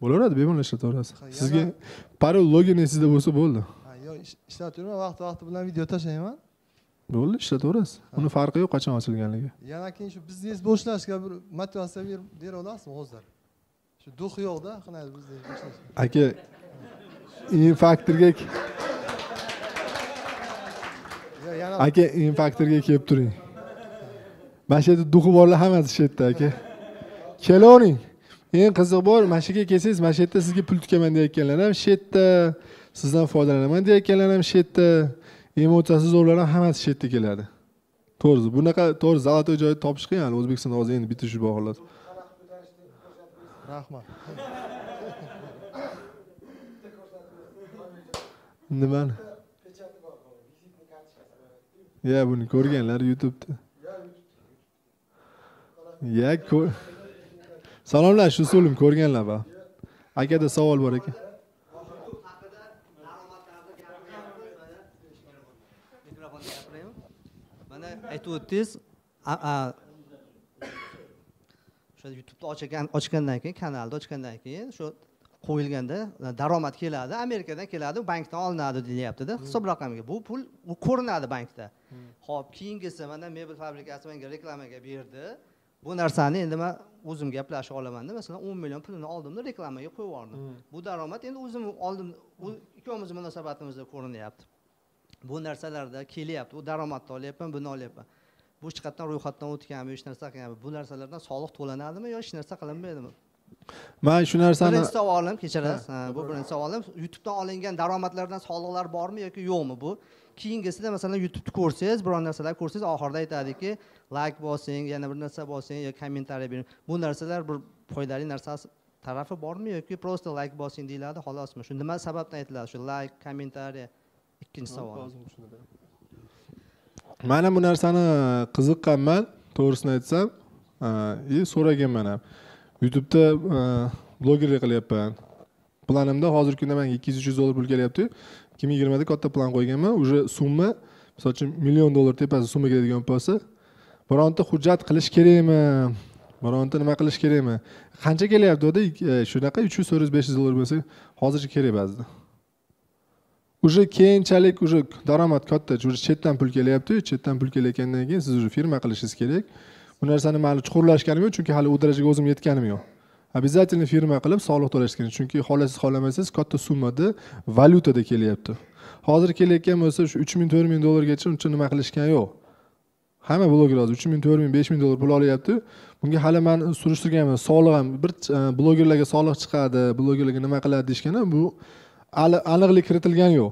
bo'laveradi bemalol ishlataverasiz sizga parol logining sizda bo'lsa bo'ldi yo'q ishlatib ishlataverman vaqti vaqti bilan video tashlayman bo'ldi ishlataverasiz uni farqi yo'q qachon ochilganligi yana keyin shu biznes boshlashga bir motivatsiya berib bera olasizmi hozir shu duh yo'qda aka infaktorga aka infaktorga kelib turing mana shu yerda duhi borlar hammasi shu yerda aka kelavering eng qiziq bor mana shu yerga kelsangiz mana shu yerda sizga pul tikaman deyayotganlar ham shu yerda sizdan foydalanaman deyayotganlar ham shu yerda emotsiyasi zo'rlar ham hammasi yerda keladi to'g'risi bunaqa to'g'ri золотой joyni topish qiyin hali o'zbekistonda hozir endi bitta shu bog'lar rahmat nimani ya buni ko'rganlar youtubeda ya shu usulim ko'rganlar ba akada savol bor ekan aytib o'tdingiz o'sha youtubeni ochgan ochgandan keyin kanalni ochgandan keyin shu qo'yilganda daromad keladi amerikadan keladi bankdan olinadi deyaptida hisob hmm. raqamiga bu pul u ko'rinadi bankda ho'p hmm. keyingisi mana mebel fabrikasi menga reklamaga berdi bu narsani endi man o'zim gaplashib olamanda masalan o'n million pulini oldimda reklamaga qo'yib yubordim hmm. bu daromad endi o'zim oldim ikkovimizni munosabatimizda ko'rinyapti bu narsalarda kelyapti u daromadni olyapman buni olyapman bu hech qayerdan ro'yxatdan o'tganmi hech narsa qilganmi bu narsalardan soliq to'lanadimi yo hech narsa qilinmaydimi man shu narsani birinchi savolim kechirasiz bu birinchi savolim youtubedan olingan daromadlardan soliqlar bormi yoki yo'qmi bu keyingisida masalan youtubeni ko'rsangiz biror narsalar ko'rsangiz oxirida aytadiki layk bosing yana bir narsa bosing yo kommentariy bering bu narsalar bir foydali narsasi tarafi bormi yoki просто layk bosing deyiladi xolosmi shu nima sababdan aytiladi shu layk kommentariy ikkinchi savol man ham bu narsani qiziqqanman to'g'risini aytsam и e, so'raganman ham youtubeda e, blogerlik qilyapman planimda hozirgi kunda menga ikki yuz uch yuz dollar pul kelyaptiyu ikki ming yigirmada katta plan qo'yganman уже summa misol uchun million dollar tepasi summa keladigan bo'lsa bironta hujjat qilish kerakmi bironta nima qilish kerakmi qancha kelyapti deganda e, shunaqa uch yuz to'rt yuz besh yuz dollar bo'lsa hozircha kerak ba'zida уже keyinchalik уже daromad katta уже chetdan pul kelyaptiyu chetdan pul kelayotgandan keyin siz уже firma qilishingiz kerak bu narsani man chuqurlashganim yo'q chunki hali u darajaga o'zim yetganim yo'q обязательно firma qilib soliq to'lashingiz kerak chunki xohlasiz xohlamasangiz katta summada valyutada kelyapti hozir kelayotgan bo'lsa shu uch ming to'rt ming dollargacha uncha nima qilishgan yo'q hamma bloger hozir uch ming to'rt ming besh ming dollar pul olyapti bunga hali man surishtirganman soliq ham bir e, blogerlarga soliq chiqadi blogerlarga nima qiladi deyishgan bu aniqlik kiritilgani yo'q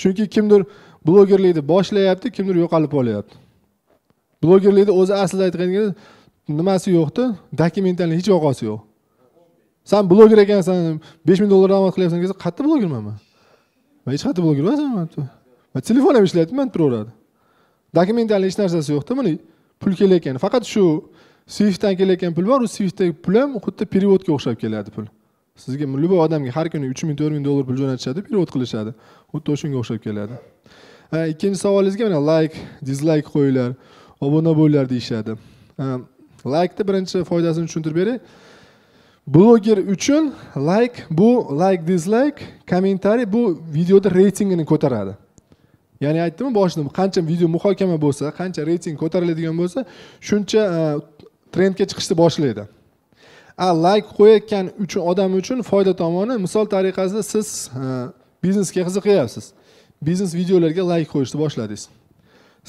chunki kimdir blogerlikni boshlayapti kimdir yo'qolib qolyapti blogerlikni o'zi aslida aytganda nimasi yo'qda dokumentalni hech aloqasi yo'q san bloger ekansan besh ming dollar daromad qilyapsan desa qayerda blogerman man man hech qayerda bloger emasman man telefon ham ishlayaptiman turaveradi dokumentalni hech narsasi yo'qda mana pul kelayotgan faqat shu swiftdan kelayotgan pul bor u swiftdagi pul ham xuddi переводga o'xshab keladi pul sizga любой odamga har kuni uch ming to'rt ming dollar pul jo'natishadi перевод qilishadi xuddi o'shanga o'xshab keladi ikkinchi savolingizga mana layk dizlayk qo'yinglar obuna bo'linglar deyishadi laykni birinchi foydasini tushuntirib beray bloger uchun layk bu layk dizlayk kommentariy bu videoda reytingini ko'taradi ya'ni aytdimmi boshida qancha video muhokama bo'lsa qancha reyting ko'tariladigan bo'lsa shuncha trendga chiqishni boshlaydi a like qo'yayotgan uchun odam uchun foyda tomoni misol tariqasida siz biznesga qiziqyapsiz biznes videolarga like qo'yishni boshladingiz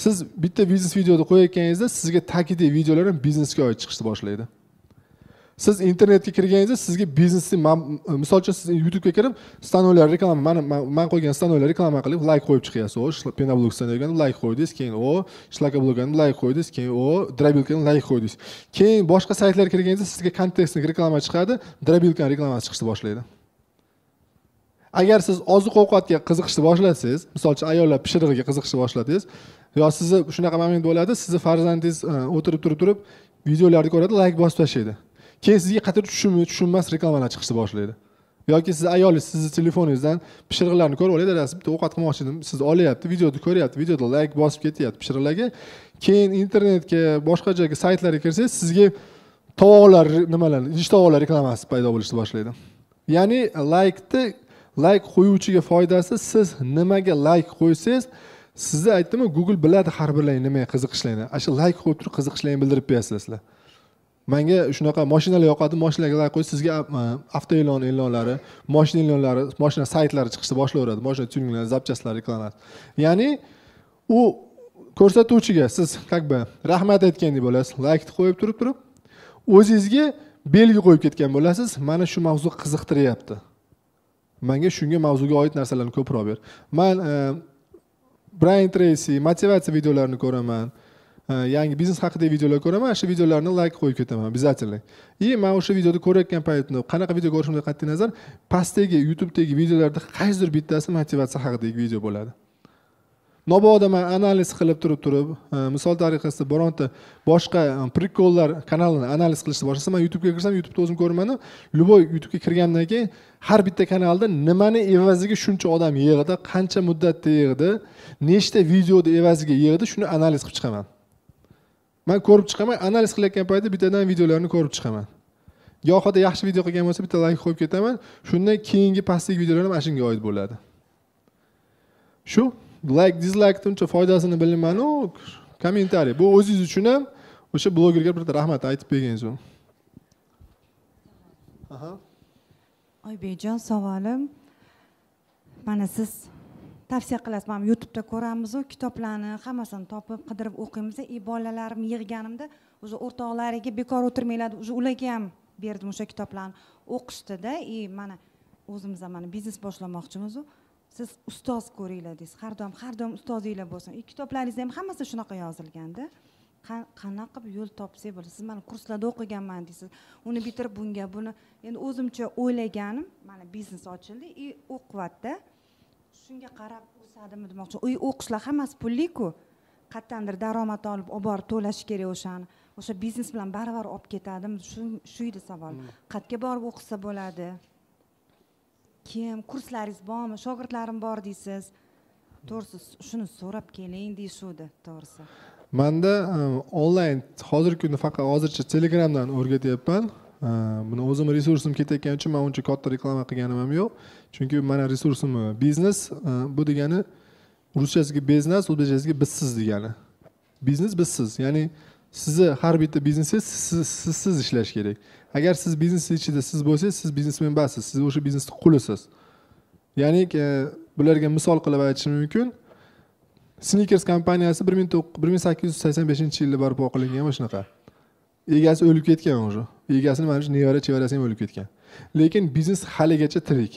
siz bitta biznes videoni qo'yayotganingizda sizga ta'kidli videolar ham biznesga oid chiqishni boshlaydi siz internetga kirganingizda sizga biznesni misol uchun siz youtubega kirib stanovlar reklama mani man qo'ygan stanovlar reklama qilib layk qo'yib chiqyapsiz o penablog degan layk qo'ydingiz keyin o shlakablogga layk qo'ydingiz keyin o drabilkani layk qo'ydingiz keyin boshqa saytlarga kirganingizda sizga kontekstni reklama chiqadi drabilkani reklamasi chiqishni boshlaydi agar siz oziq ovqatga qiziqishni boshlasangiz misol uchun ayollar pishirig'iga qiziqishni boshlasangiz yo sizni shunaqa moment bo'ladi sizni farzandingiz e, o'tirib turib turib videolarni ko'radi layk bosib tashlaydi keyin sizga qayta tushunmi tushunmas reklamalar chiqishni boshlaydi yoki siz ayolingiz sizni telefoningizdan pishiriqlarni ko'rib oladi dadasi bitta ovqat qilmoqchi edim siz olyapti videoni ko'ryapti videoda layk bosib ketyapti pishiriqlarga keyin internetga boshqa joyga saytlarga kirsangiz sizga tovoqlar nimalar idish tovoqlar reklamasi paydo bo'lishni boshlaydi ya'ni laykni layk qo'yuvchiga foydasi siz nimaga layk qo'ysangiz sizni aytdimi google biladi har birlaringni nimaga qiziqishlaringni ana shu layk qo'yib turib qiziqishlaringni bildirib sizlar manga shunaqa moshinalar yoqadi moshinalarga like qo'yib sizga e, avto e'lon e'lonlari moshina e'lonlari moshina saytlari chiqishni boshlaveradi moshina tyuninglari zapchastlari reklamalari ya'ni u ko'rsatuvchiga siz как бы rahmat aytgandek bo'lasiz laykni qo'yib turib turib o'zingizga belgi qo'yib ketgan bo'lasiz mana shu mavzu qiziqtiryapti manga shunga mavzuga oid narsalarni ko'proq ber man e, brain treysi motivatsiya videolarini ko'raman yangi biznes haqidagi videolar ko'raman ana shu videolarni layk qo'yib ketaman обязательно и man o'sha videoni ko'rayotgan paytimda qanaqa video ko'rishimdan qat'iy nazar pastdagi youtubedagi videolarda qaysidir bittasi motivatsiya haqidagi video bo'ladi mabodo man analiz qilib turib turib misol tariqasida bironta boshqa prikollar kanalini analiz qilishni boshlasam man youtubega kirsam youtubeni o'zim ko'rmanu любой youtubega kirgandan keyin har bitta kanalda nimani evaziga shuncha odam yig'di qancha muddatda yig'di nechta videoni evaziga yig'di shuni analiz qilib chiqaman man ko'rib chiqaman analiz qilayotgan paytda bittadan videolarni ko'rib chiqaman gohida yaxshi video qilgan bo'lsa bitta layk qo'yib ketaman shundan keyingi pastdagi videolar mana shunga oid bo'ladi shu layk dizlaykni uncha foydasini bilmanu kommentariy bu o'zingiz uchun ham o'sha blogerga bitta rahmat aytib berganingiz uchun oybekjon savolim mana siz tavsiya qilasiz mana youtubeda ko'ramizu kitoblarni hammasini topib qidirib o'qiymiz и bolalarimni yig'ganimda уже o'rtoqlariga bekor o'tirmanglar deb уже ularga ham berdim o'sha kitoblarni o'qishdida и mana o'zimiz ham mana biznes boshlamoqchimizu siz ustoz ko'ringlar deysiz har doim har doim ustozinglar bo'lsin и kitoblaringizda ham hammasi shunaqa yozilganda qanaqa qilib yo'l topsak bo'ladi siz mana kurslarda o'qiganman deysiz uni bitirib bunga buni endi o'zimcha o'ylaganim mana biznes ochildi и o'qyapti shunga qarab o'sadimi demoqchi uy o'qishlar hammasi pulliku qayerdandir daromad olib olib borib to'lash kerak o'shani o'sha biznes bilan baravar olib ketadimi shu shu edi savol hmm. qayerga borib o'qisa bo'ladi kim kurslaringiz bormi shogirdlarim bor deysiz to'g'risi shuni so'rab keling deyishuvdi to'g'risi manda um, onlayn hozirgi kunda faqat hozircha telegramdan o'rgatyapman buni o'zimni resursim ketayotgani uchun man uncha katta reklama qilganim ham yo'q chunki mani resursim biznes bu degani ruschasiga biznes o'zbekchasiga bizsiz degani biznes bizsiz ya'ni sizni har bitta biznesingiz sizsiz siz ishlash kerak agar siz biznes ichida siz bo'lsangiz siz biznesmen emassiz siz o'sha biznesni qulisiz ya'ni e, bularga misol qilib aytishim mumkin snikers kompaniyasi bir ming to'qqiz bir ming sakkiz yuz sakson beshinchi yilda barpo qilingan va shunaqa egasi o'lib ketgan уже egasini mana shu nevara chevarasi ham o'lib ketgan lekin biznes haligacha tirik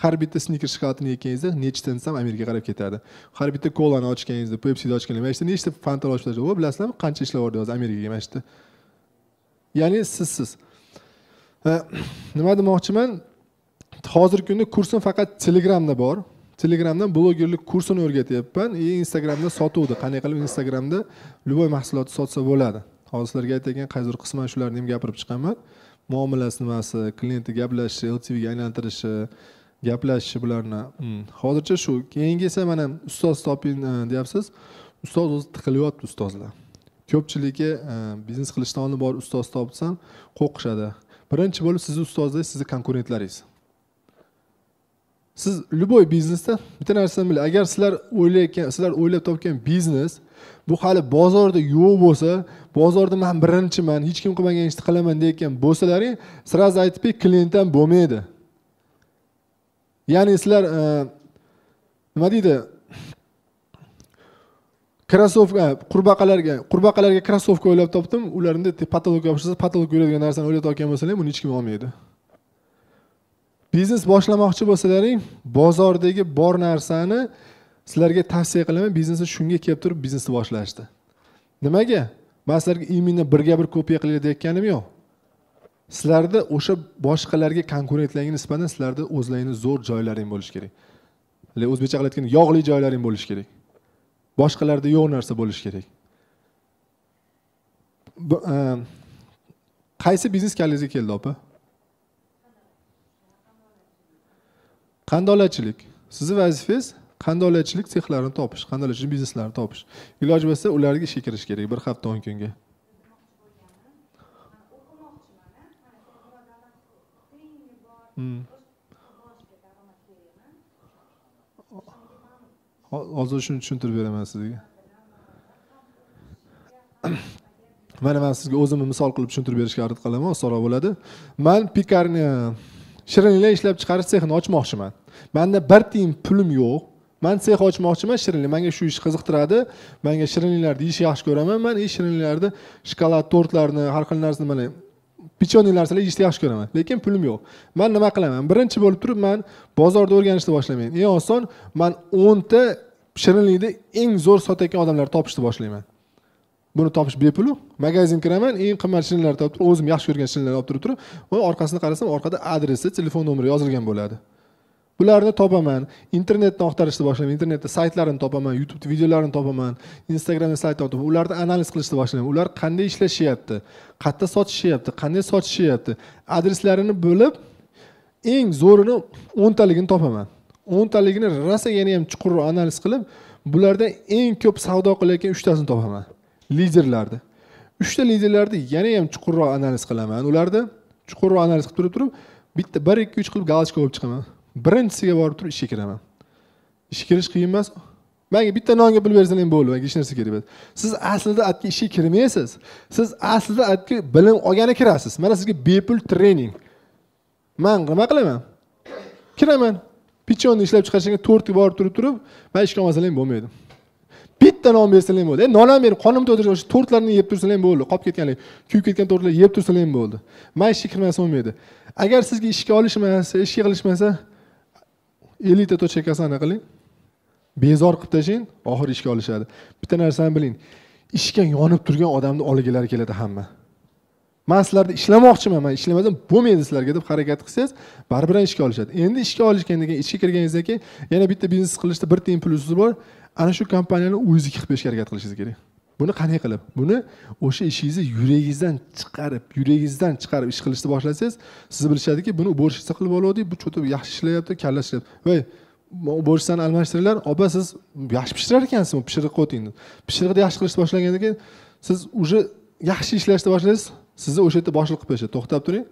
har bitta sniker shokoladini yeganingizda nechta ham amerikaga qarab ketadi har bitta kolani ochganingizda pepsini ochganingizda mana shu nechta fanta ochib o bilasizlarmi qancha yubordi hozir amerikaga mana shuda ya'ni sizsiz nima demoqchiman hozirgi kunda kursim faqat telegramda bor telegramdan blogerlik kursini o'rgatyapman и e, instagramda sotuvda qanday qilib instagramda любой mahsulotni sotsa bo'ladi hozir sizlarga aytadigan qaysidir qisman shularni ham gapirib chiqaman muomalasi nimasi klientni gaplashishi ltvga aylantirishi gaplashishi bularni mm. hozircha shu keyingi esa mana ustoz toping e, deyapsiz ustoz o'zi tiqilyapti ustozlar ko'pchiligi e, biznes qilishdan oldin borib ustoz topsam qo'rqishadi birinchi bo'lib sizni ustozingiz sizni konkurentlaringiz siz любой biznesda bitta narsani biling agar sizlar o'ylayotgan sizlar o'ylab topgan biznes bu hali bozorda yo'q bo'lsa bozorda man birinchiman hech kim qilmagan ishni qilaman deyotgan bo'lsalaring сразу aytib bering klient ham bo'lmaydi ya'ni sizlar e, nima deydi krossovka qurbaqalarga qurbaqalarga krossovka o'ylab topdim ularni patologga yopishsa patolog o'ylaydigan narsani o'ylab topgan bo'lsalaring buni hech kim olmaydi biznes boshlamoqchi bo'lsalaring bozordagi bor narsani sizlarga tavsiya qilaman biznesni shunga kelib turib biznesni boshlashni nimaga man sizlarga именно birga bir kopiya qilinglar deyotganim yo'q sizlarda o'sha boshqalarga konkurentlarga nisbatan sizlarda o'zlaringni zo'r joylaring bo'lishi kerak o'zbekcha qilib aytganda yog'li joylaring bo'lishi kerak boshqalarda yo'q narsa bo'lishi kerak e, qaysi biznes kallangizga keldi opa qandolatchilik sizni vazifangiz qandolatchilik sexlarini topish qandolatchilik bizneslarni topish iloji bo'lsa ularga ishga kirish kerak bir hafta o'n kunga hmm. hozir shuni tushuntirib beraman sizga mana man sizga o'zimni misol qilib tushuntirib berishga harakat qilaman osonroq bo'ladi man pekarni shirinliklar ishlab chiqarish sexini ochmoqchiman manda bir tiyin pulim yo'q man sex ochmoqchiman shirinlik manga shu ish qiziqtiradi manga shirinliklarni yeyishni yaxshi ko'raman man и shirinliklarni shokolad tortlarni har xil narsani mana печеный narsalar yeyishni yaxshi ko'raman lekin pulim yo'q man nima qilaman birinchi bo'lib turib man bozorda o'rganishni boshlamayman eng oson man o'nta shirinlikni eng zo'r sotayotgan odamlarni topishni boshlayman buni topish bepulu magazin kiraman eng qimmat shinlarni topib turib o'zim yaxshi ko'rgan shirinlarni olib turib turib orqasini qarasam orqada adresi telefon nomeri yozilgan bo'ladi ularni topaman internetdan axtarishni boshlayman internetda saytlarini topaman youtube videolarini topaman instagramda saytlarni topaman ularni analiz qilishni boshlayman ular qanday ishlashyapti qayerda sotishyapti qanday sotishyapti adreslarini bo'lib eng zo'rini o'ntaligini topaman o'ntaligini rosa yana ham chuqurroq analiz qilib bulardan eng ko'p savdo qilayotgan uchtasini topaman liderlarni uchta liderlarni yana ham chuqurroq analiz qilaman ularni chuqurroq analiz qilib turib turib bitta bir ikki uch qilib galochka olib chiqaman birinchisiga borib turib ishga kiraman ishga kirish qiyin emas manga bitta nonga pul bersan ham bo'ldi manga hech narsa kerak emas siz aslida atki ishga kirmaysiz siz aslida atki bilim olgani kirasiz mana sizga bepul trening man nima qilaman kiraman pichonni ishlab chiqarishga to'rtga borib turib turib man ishga olmasalar ham bo'lmaydi bitta non bersalar ham bo'ldi non ham berib qonim to'ydirib o'sha to'rtlarni yeb tursalar ham bo'ldi qolib ketganlar kuyib ketgan to'rtlar yeb tursalar ham bo'ldi man ishga kirmasam bo'lmaydi agar sizga ishga olishmasa ishga qilishmasa ellikta точка kasani qiling bezor qilib tashlang oxiri ishga olishadi bitta narsani biling ishga yonib turgan odamni olgilari keladi hamma man sizlarni ishlamoqchiman man ishlamasam bo'lmaydi sizlarga deb harakat qilsangiz baribir ham ishga olishadi endi ishga olishgandan keyin ishga kirganingizdan keyin yana bitta biznes qilishda bitta implyusi bor ana shu kompaniyani o'zingizga qilib berishga harakat qilishingiz kerak buni qanday qilib buni o'sha ishingizni yuragingizdan chiqarib yuragingizdan chiqarib ish qilishni boshlasangiz siz bilishadiki buni уборщица qilib oluvdik bu что yaxshi ishlayapti kalla ishlayapti voy уборщицani almashtiringlar opa siz yaxshi pishirar ekansiz pishiriq qo'ying pishiriqni yaxshi qilishni boshlagandan keyin siz уже yaxshi ishlashni boshlaysiz sizni o'sha yerda boshliq qilib qo'yishadi to'xtab turing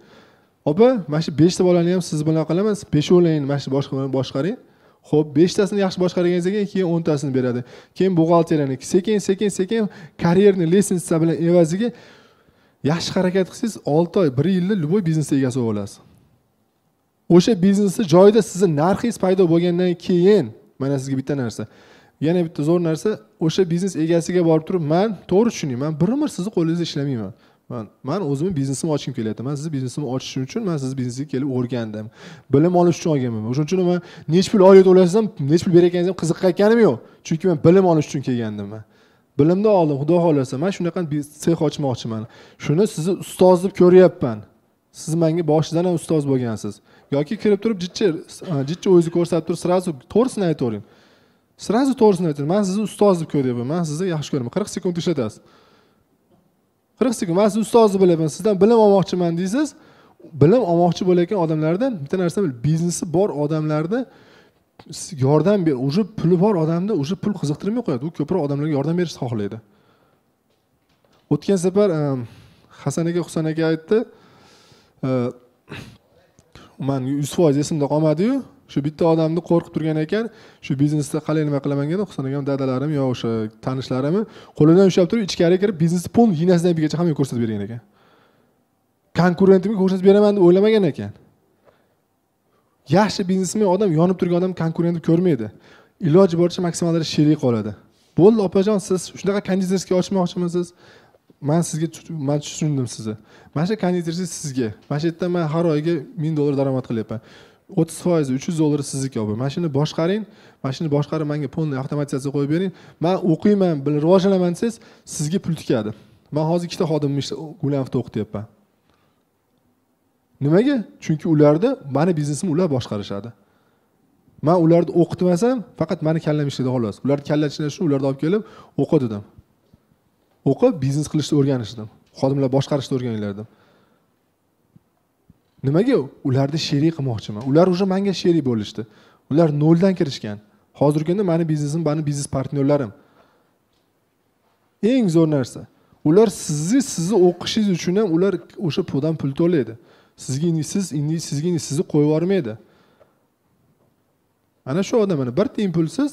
opa mana shu beshta bolani ham siz bilan qilaman beshovlaringni mana shu boshqa boshqaring ho'p beshtasini yaxshi boshqargandan keyin keyin o'ntasini beradi keyin buxgalteriyaniki sekin sekin sekin karyerni lisensiya bilan evaziga yaxshi harakat qilsangiz olti oy bir yilda любой biznes egasi bo'lib olasiz o'sha biznesni joyida sizni narxingiz paydo bo'lgandan keyin mana sizga bitta narsa yana bitta zo'r narsa o'sha biznes egasiga borib turib man to'g'ri tushuning man bir umr sizni qo'lingizda ishlamayman man man o'zimni biznesimni ochgim kelyapti man sizni biznesimni ochish uchun man sizni biznesga kelib o'rgandim bilim olish uchun olganman o'shaning uchun man nechi pul oylik to'laysiz ham nechi pul berayotganingiz ham qiziqayotganim yo'q chunki man bilim olish uchun kelgandim man bilimni oldim xudo xohlasa man shunaqa sex ochmoqchiman shuni sizni ustoz deb ko'ryapman siz menga boshidan ham ustoz bo'lgansiz yoki kirib turib jichi jichi o'zingizni ko'rsatib turib сразу to'g'risini aytavering сразу to'g'risini aytavering man sizni ustoz deb ko'ryapman man sizni yaxshi ko'raman qirq sekund ishlatasiz qirq sekund man sizni ustozi bo'lyapman sizdan bilim olmoqchiman deysiz bilim olmoqchi bo'layotgan odamlarda bitta narsa biznesi bor odamlarda yordam ber уже puli bor odamni уже pul qiziqtirmay qo'yadi u ko'proq odamlarga yordam berishni xohlaydi o'tgan safar ehm, hasan aka husan aka aytdi ehm, man yuz foiz esimda qolmadiyu shu bitta odamni qo'rqib turgan ekan shu biznesda qalay nima qilaman degan husan akam dadalarim yo o'sha tanishlarimi qo'lidan ushlab turib ichkariga kirib biznesni полный yinasidan bigacha hammaga ko'rsatib bergan ekan konkurentimga ko'rsatib beraman deb o'ylamagan ekan yaxshi biznesmen odam yonib turgan odam konkurentni ko'rmaydi iloji boricha maksimal darajada sherik qoladi bo'ldi opajon siz shunaqa konditerskiy ochmoqchimisiz man sizga man tushundim sizni mana shu konditerskiy sizga mana shu yerdan man har oyiga ming dollar daromad qilyapman o'ttiz foizi uch yuz dollar sizniki opa mana shuni boshqaring mana shuni boshqarib manga полный avtomatizatsiya qo'yib bering man o'qiyman rivojlanaman desangiz sizga pul tikadi man hozir ikkita xodimimni ulanovda o'qityapman nimaga chunki ularda mani biznesimni ular boshqarishadi man ularni o'qitmasam faqat mani kallam ishlaydi xolos ularni kalla uchun ularni olib kelib o'qi dedim o'qib biznes qilishni o'rganish dedim xodimlar boshqarishni o'rganinglar dedim nimaga ularni sherik qilmoqchiman ular уже manga sherik bo'lishdi ular noldan kirishgan hozirgi kunda mani biznesim mani biznes partnyorlarim eng zo'r narsa ular sizni sizni o'qishingiz uchun ham ular o'sha puldan pul to'laydi sizga siz sizga sizni qo'yib yubormaydi ana shu odam mana bir tiyin pulsiz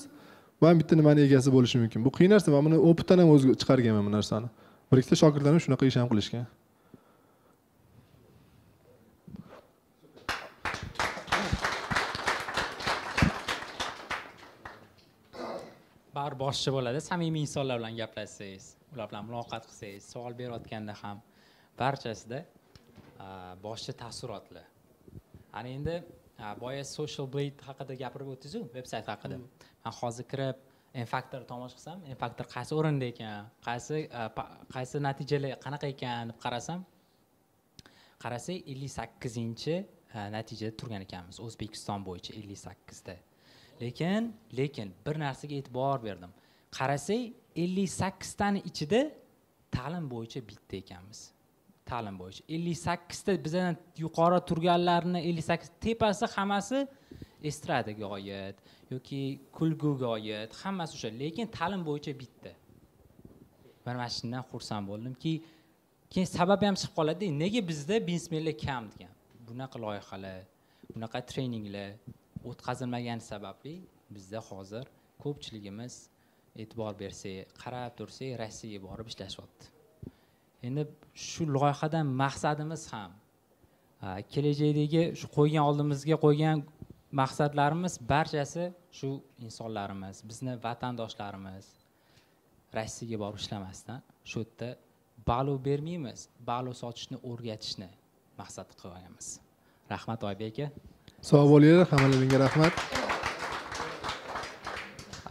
man bitta nimani egasi bo'lishi mumkin bu qiyin narsa man buni opitdan ham o'z chiqarganman bu narsani bir ikkita shogirdlarim shunaqa ish ham qilishgan har boshchi bo'ladi samimiy insonlar bilan gaplashsangiz ular bilan muloqot qilsangiz savol berayotganda ham barchasida boshchi taassurotli ana endi boya social blade haqida gapirib o'tdingizu veb sayt haqida man hmm. hozir kirib infaktor tomosha qilsam infaktor qaysi o'rinda ekan qaysi qaysi natijalar qanaqa ekan deb qarasam qarasak ellik sakkizinchi natijada turgan ekanmiz o'zbekiston bo'yicha ellik sakkizda lekin lekin bir narsaga e'tibor berdim qarasak ellik sakkiztani ichida ta'lim bo'yicha bitta ekanmiz ta'lim bo'yicha ellik sakkizta bizdan yuqori turganlarni ellik sakkiz tepasi hammasi estradaga oid yoki kulguga oid hammasi o'sha lekin ta'lim bo'yicha bitta man mana shundan xursand bo'ldimki keyin sababi ham chiqib qoladida nega bizda biznesmenlar kam degan bunaqa loyihalar bunaqa treninglar o'tkazilmagani sababli bizda hozir ko'pchiligimiz e'tibor bersak qarab tursak rossiyaga borib ishlashyapti endi shu loyihadan maqsadimiz ham kelajakdagi shu qo'ygan oldimizga qo'ygan maqsadlarimiz barchasi shu insonlarimiz bizni vatandoshlarimiz rossiyaga borib ishlamasdan shu yerda balo bermaymiz balo sotishni o'rgatishni maqsad qilganmiz rahmat oybek aka sog' bo'linglar hammalaringga rahmat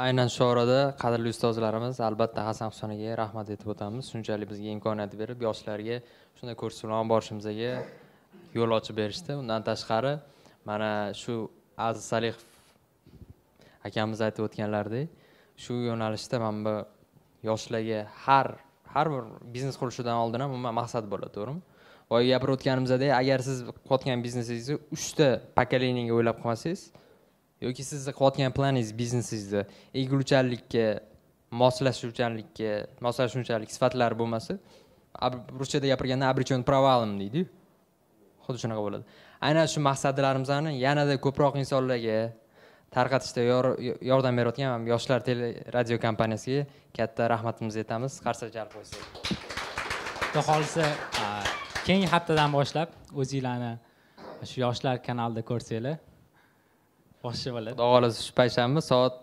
aynan shu orada qadrli ustozlarimiz albatta hasan husan akaga rahmat aytib o'tamiz shunchalik bizga imkoniyat berib yoshlarga shunday ko'rsatuv olib borishimizga yo'l ochib berishdi undan tashqari mana shu aziz salihov akamiz aytib o'tganlaridek shu yo'nalishda mana bu yoshlarga har har bir biznes qurishidan oldin ham umuman maqsad bo'ladi to'g'rimi boya gapirib o'tganimizdek agar siz qilayotgan biznesingizni uchta pokoleniyaga o'ylab qolmasangiz yoki sizni qilayotgan planingiz biznesingizni egiluvchanlikka moslashuvchanlikka moslashuvchanlik sifatlari bo'lmasa ruschada gapirganda обречен провалом deydiyu xuddi shunaqa bo'ladi aynan shu maqsadlarimizni yanada ko'proq insonlarga tarqatishda yordam berayotgan yoshlar tele radio kompaniyasiga katta rahmatimizni aytamiz qarsak chalib qo'ysak xudo xohlasa keyingi haftadan boshlab o'zinglarni shu yoshlar kanalida ko'rsanglar boshqa bo'ladi xudo xohlasa shu payshanba soat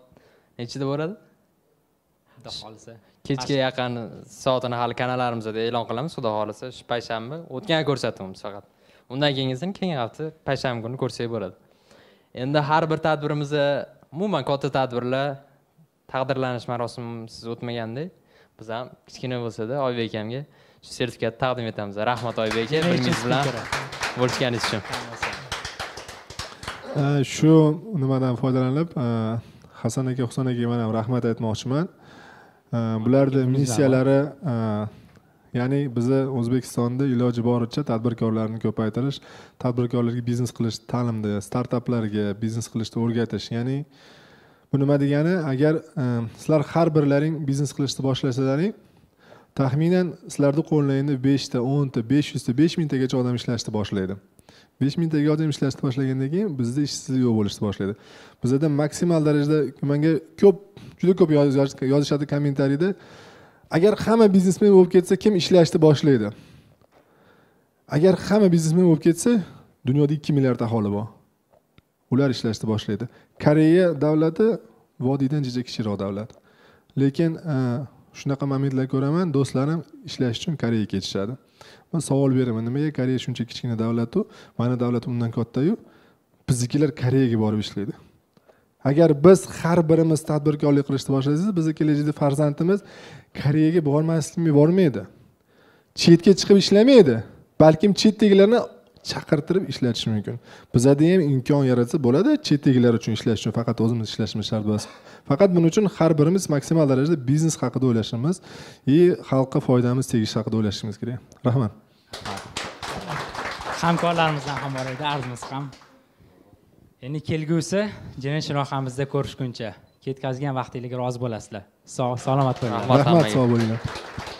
nechida bo'ladi xudo xohlasa kechga yaqin soatini hali kanallarimizda e'lon qilamiz xudo xohlasa shu payshanba o'tgan ko'rsatuvimiz faqat undan keyingisini keyingi hafta payshanba kuni ko'rsak bo'ladi endi har bir tadbirimizda umuman katta tadbirlar taqdirlanish marosimsiz o'tmagandek biz ham kichkina bo'lsada oybek akamga shu sertifikatni taqdim etamiz rahmat oybek aka biringiz bilan bo'lishganingiz uchun shu nimadan foydalanib hasan aka husan akaga man ham rahmat aytmoqchiman bularni missiyalari ya'ni bizni o'zbekistonda iloji boricha tadbirkorlarni ko'paytirish tadbirkorlarga biznes qilish ta'limda startaplarga biznes qilishni o'rgatish ya'ni bu nima degani agar sizlar har birlaring biznes qilishni boshlasalaring taxminan sizlarni ta, beshta o'nta besh yuzta besh mingtagacha odam ishlashni boshlaydi besh mingtaga odam ishlashni boshlagandan keyin bizda ishsizlik yo'q bo'lishni boshlaydi bizada maksimal darajada manga ko'p juda ko'p yozishadi kommentariyda agar hamma biznesmen bo'lib ketsa kim ishlashni boshlaydi agar hamma biznesmen bo'lib ketsa dunyoda ikki milliard aholi bor ular ishlashni boshlaydi koreya davlati vodiydan jizzaga kichikroq davlat lekin e, shunaqa momentlar ko'raman do'stlarim ishlash uchun koreyaga ketishadi man savol beraman nimaga koreya shuncha kichkina davlatu mani davlatim undan kattayu biznikilar koreyaga borib ishlaydi agar biz har birimiz tadbirkorlik qilishni boshlasangiz bizni kelajakda farzandimiz koreyaga bormaslikmi bormaydi chetga chiqib ishlamaydi balkim chetdagilarni chaqirtirib ishlatish mumkin bizada ham imkon yaratsa bo'ladi chet elliklar uchun ishlash uchun faqat o'zimiz ishlashimiz shart emas faqat buning uchun har birimiz maksimal darajada biznes haqida o'ylashimiz и xalqqa foydamiz tegishi haqida o'ylashimiz kerak rahmat hamkorlarimizdan ham bor edi arzimiz ham endi kelgusi jinoyat rohamizda ko'rishguncha ketkazgan vaqtinglarga rozi bo'lasizlar sog' salomat bo'linglar rahmat sog' bo'linglar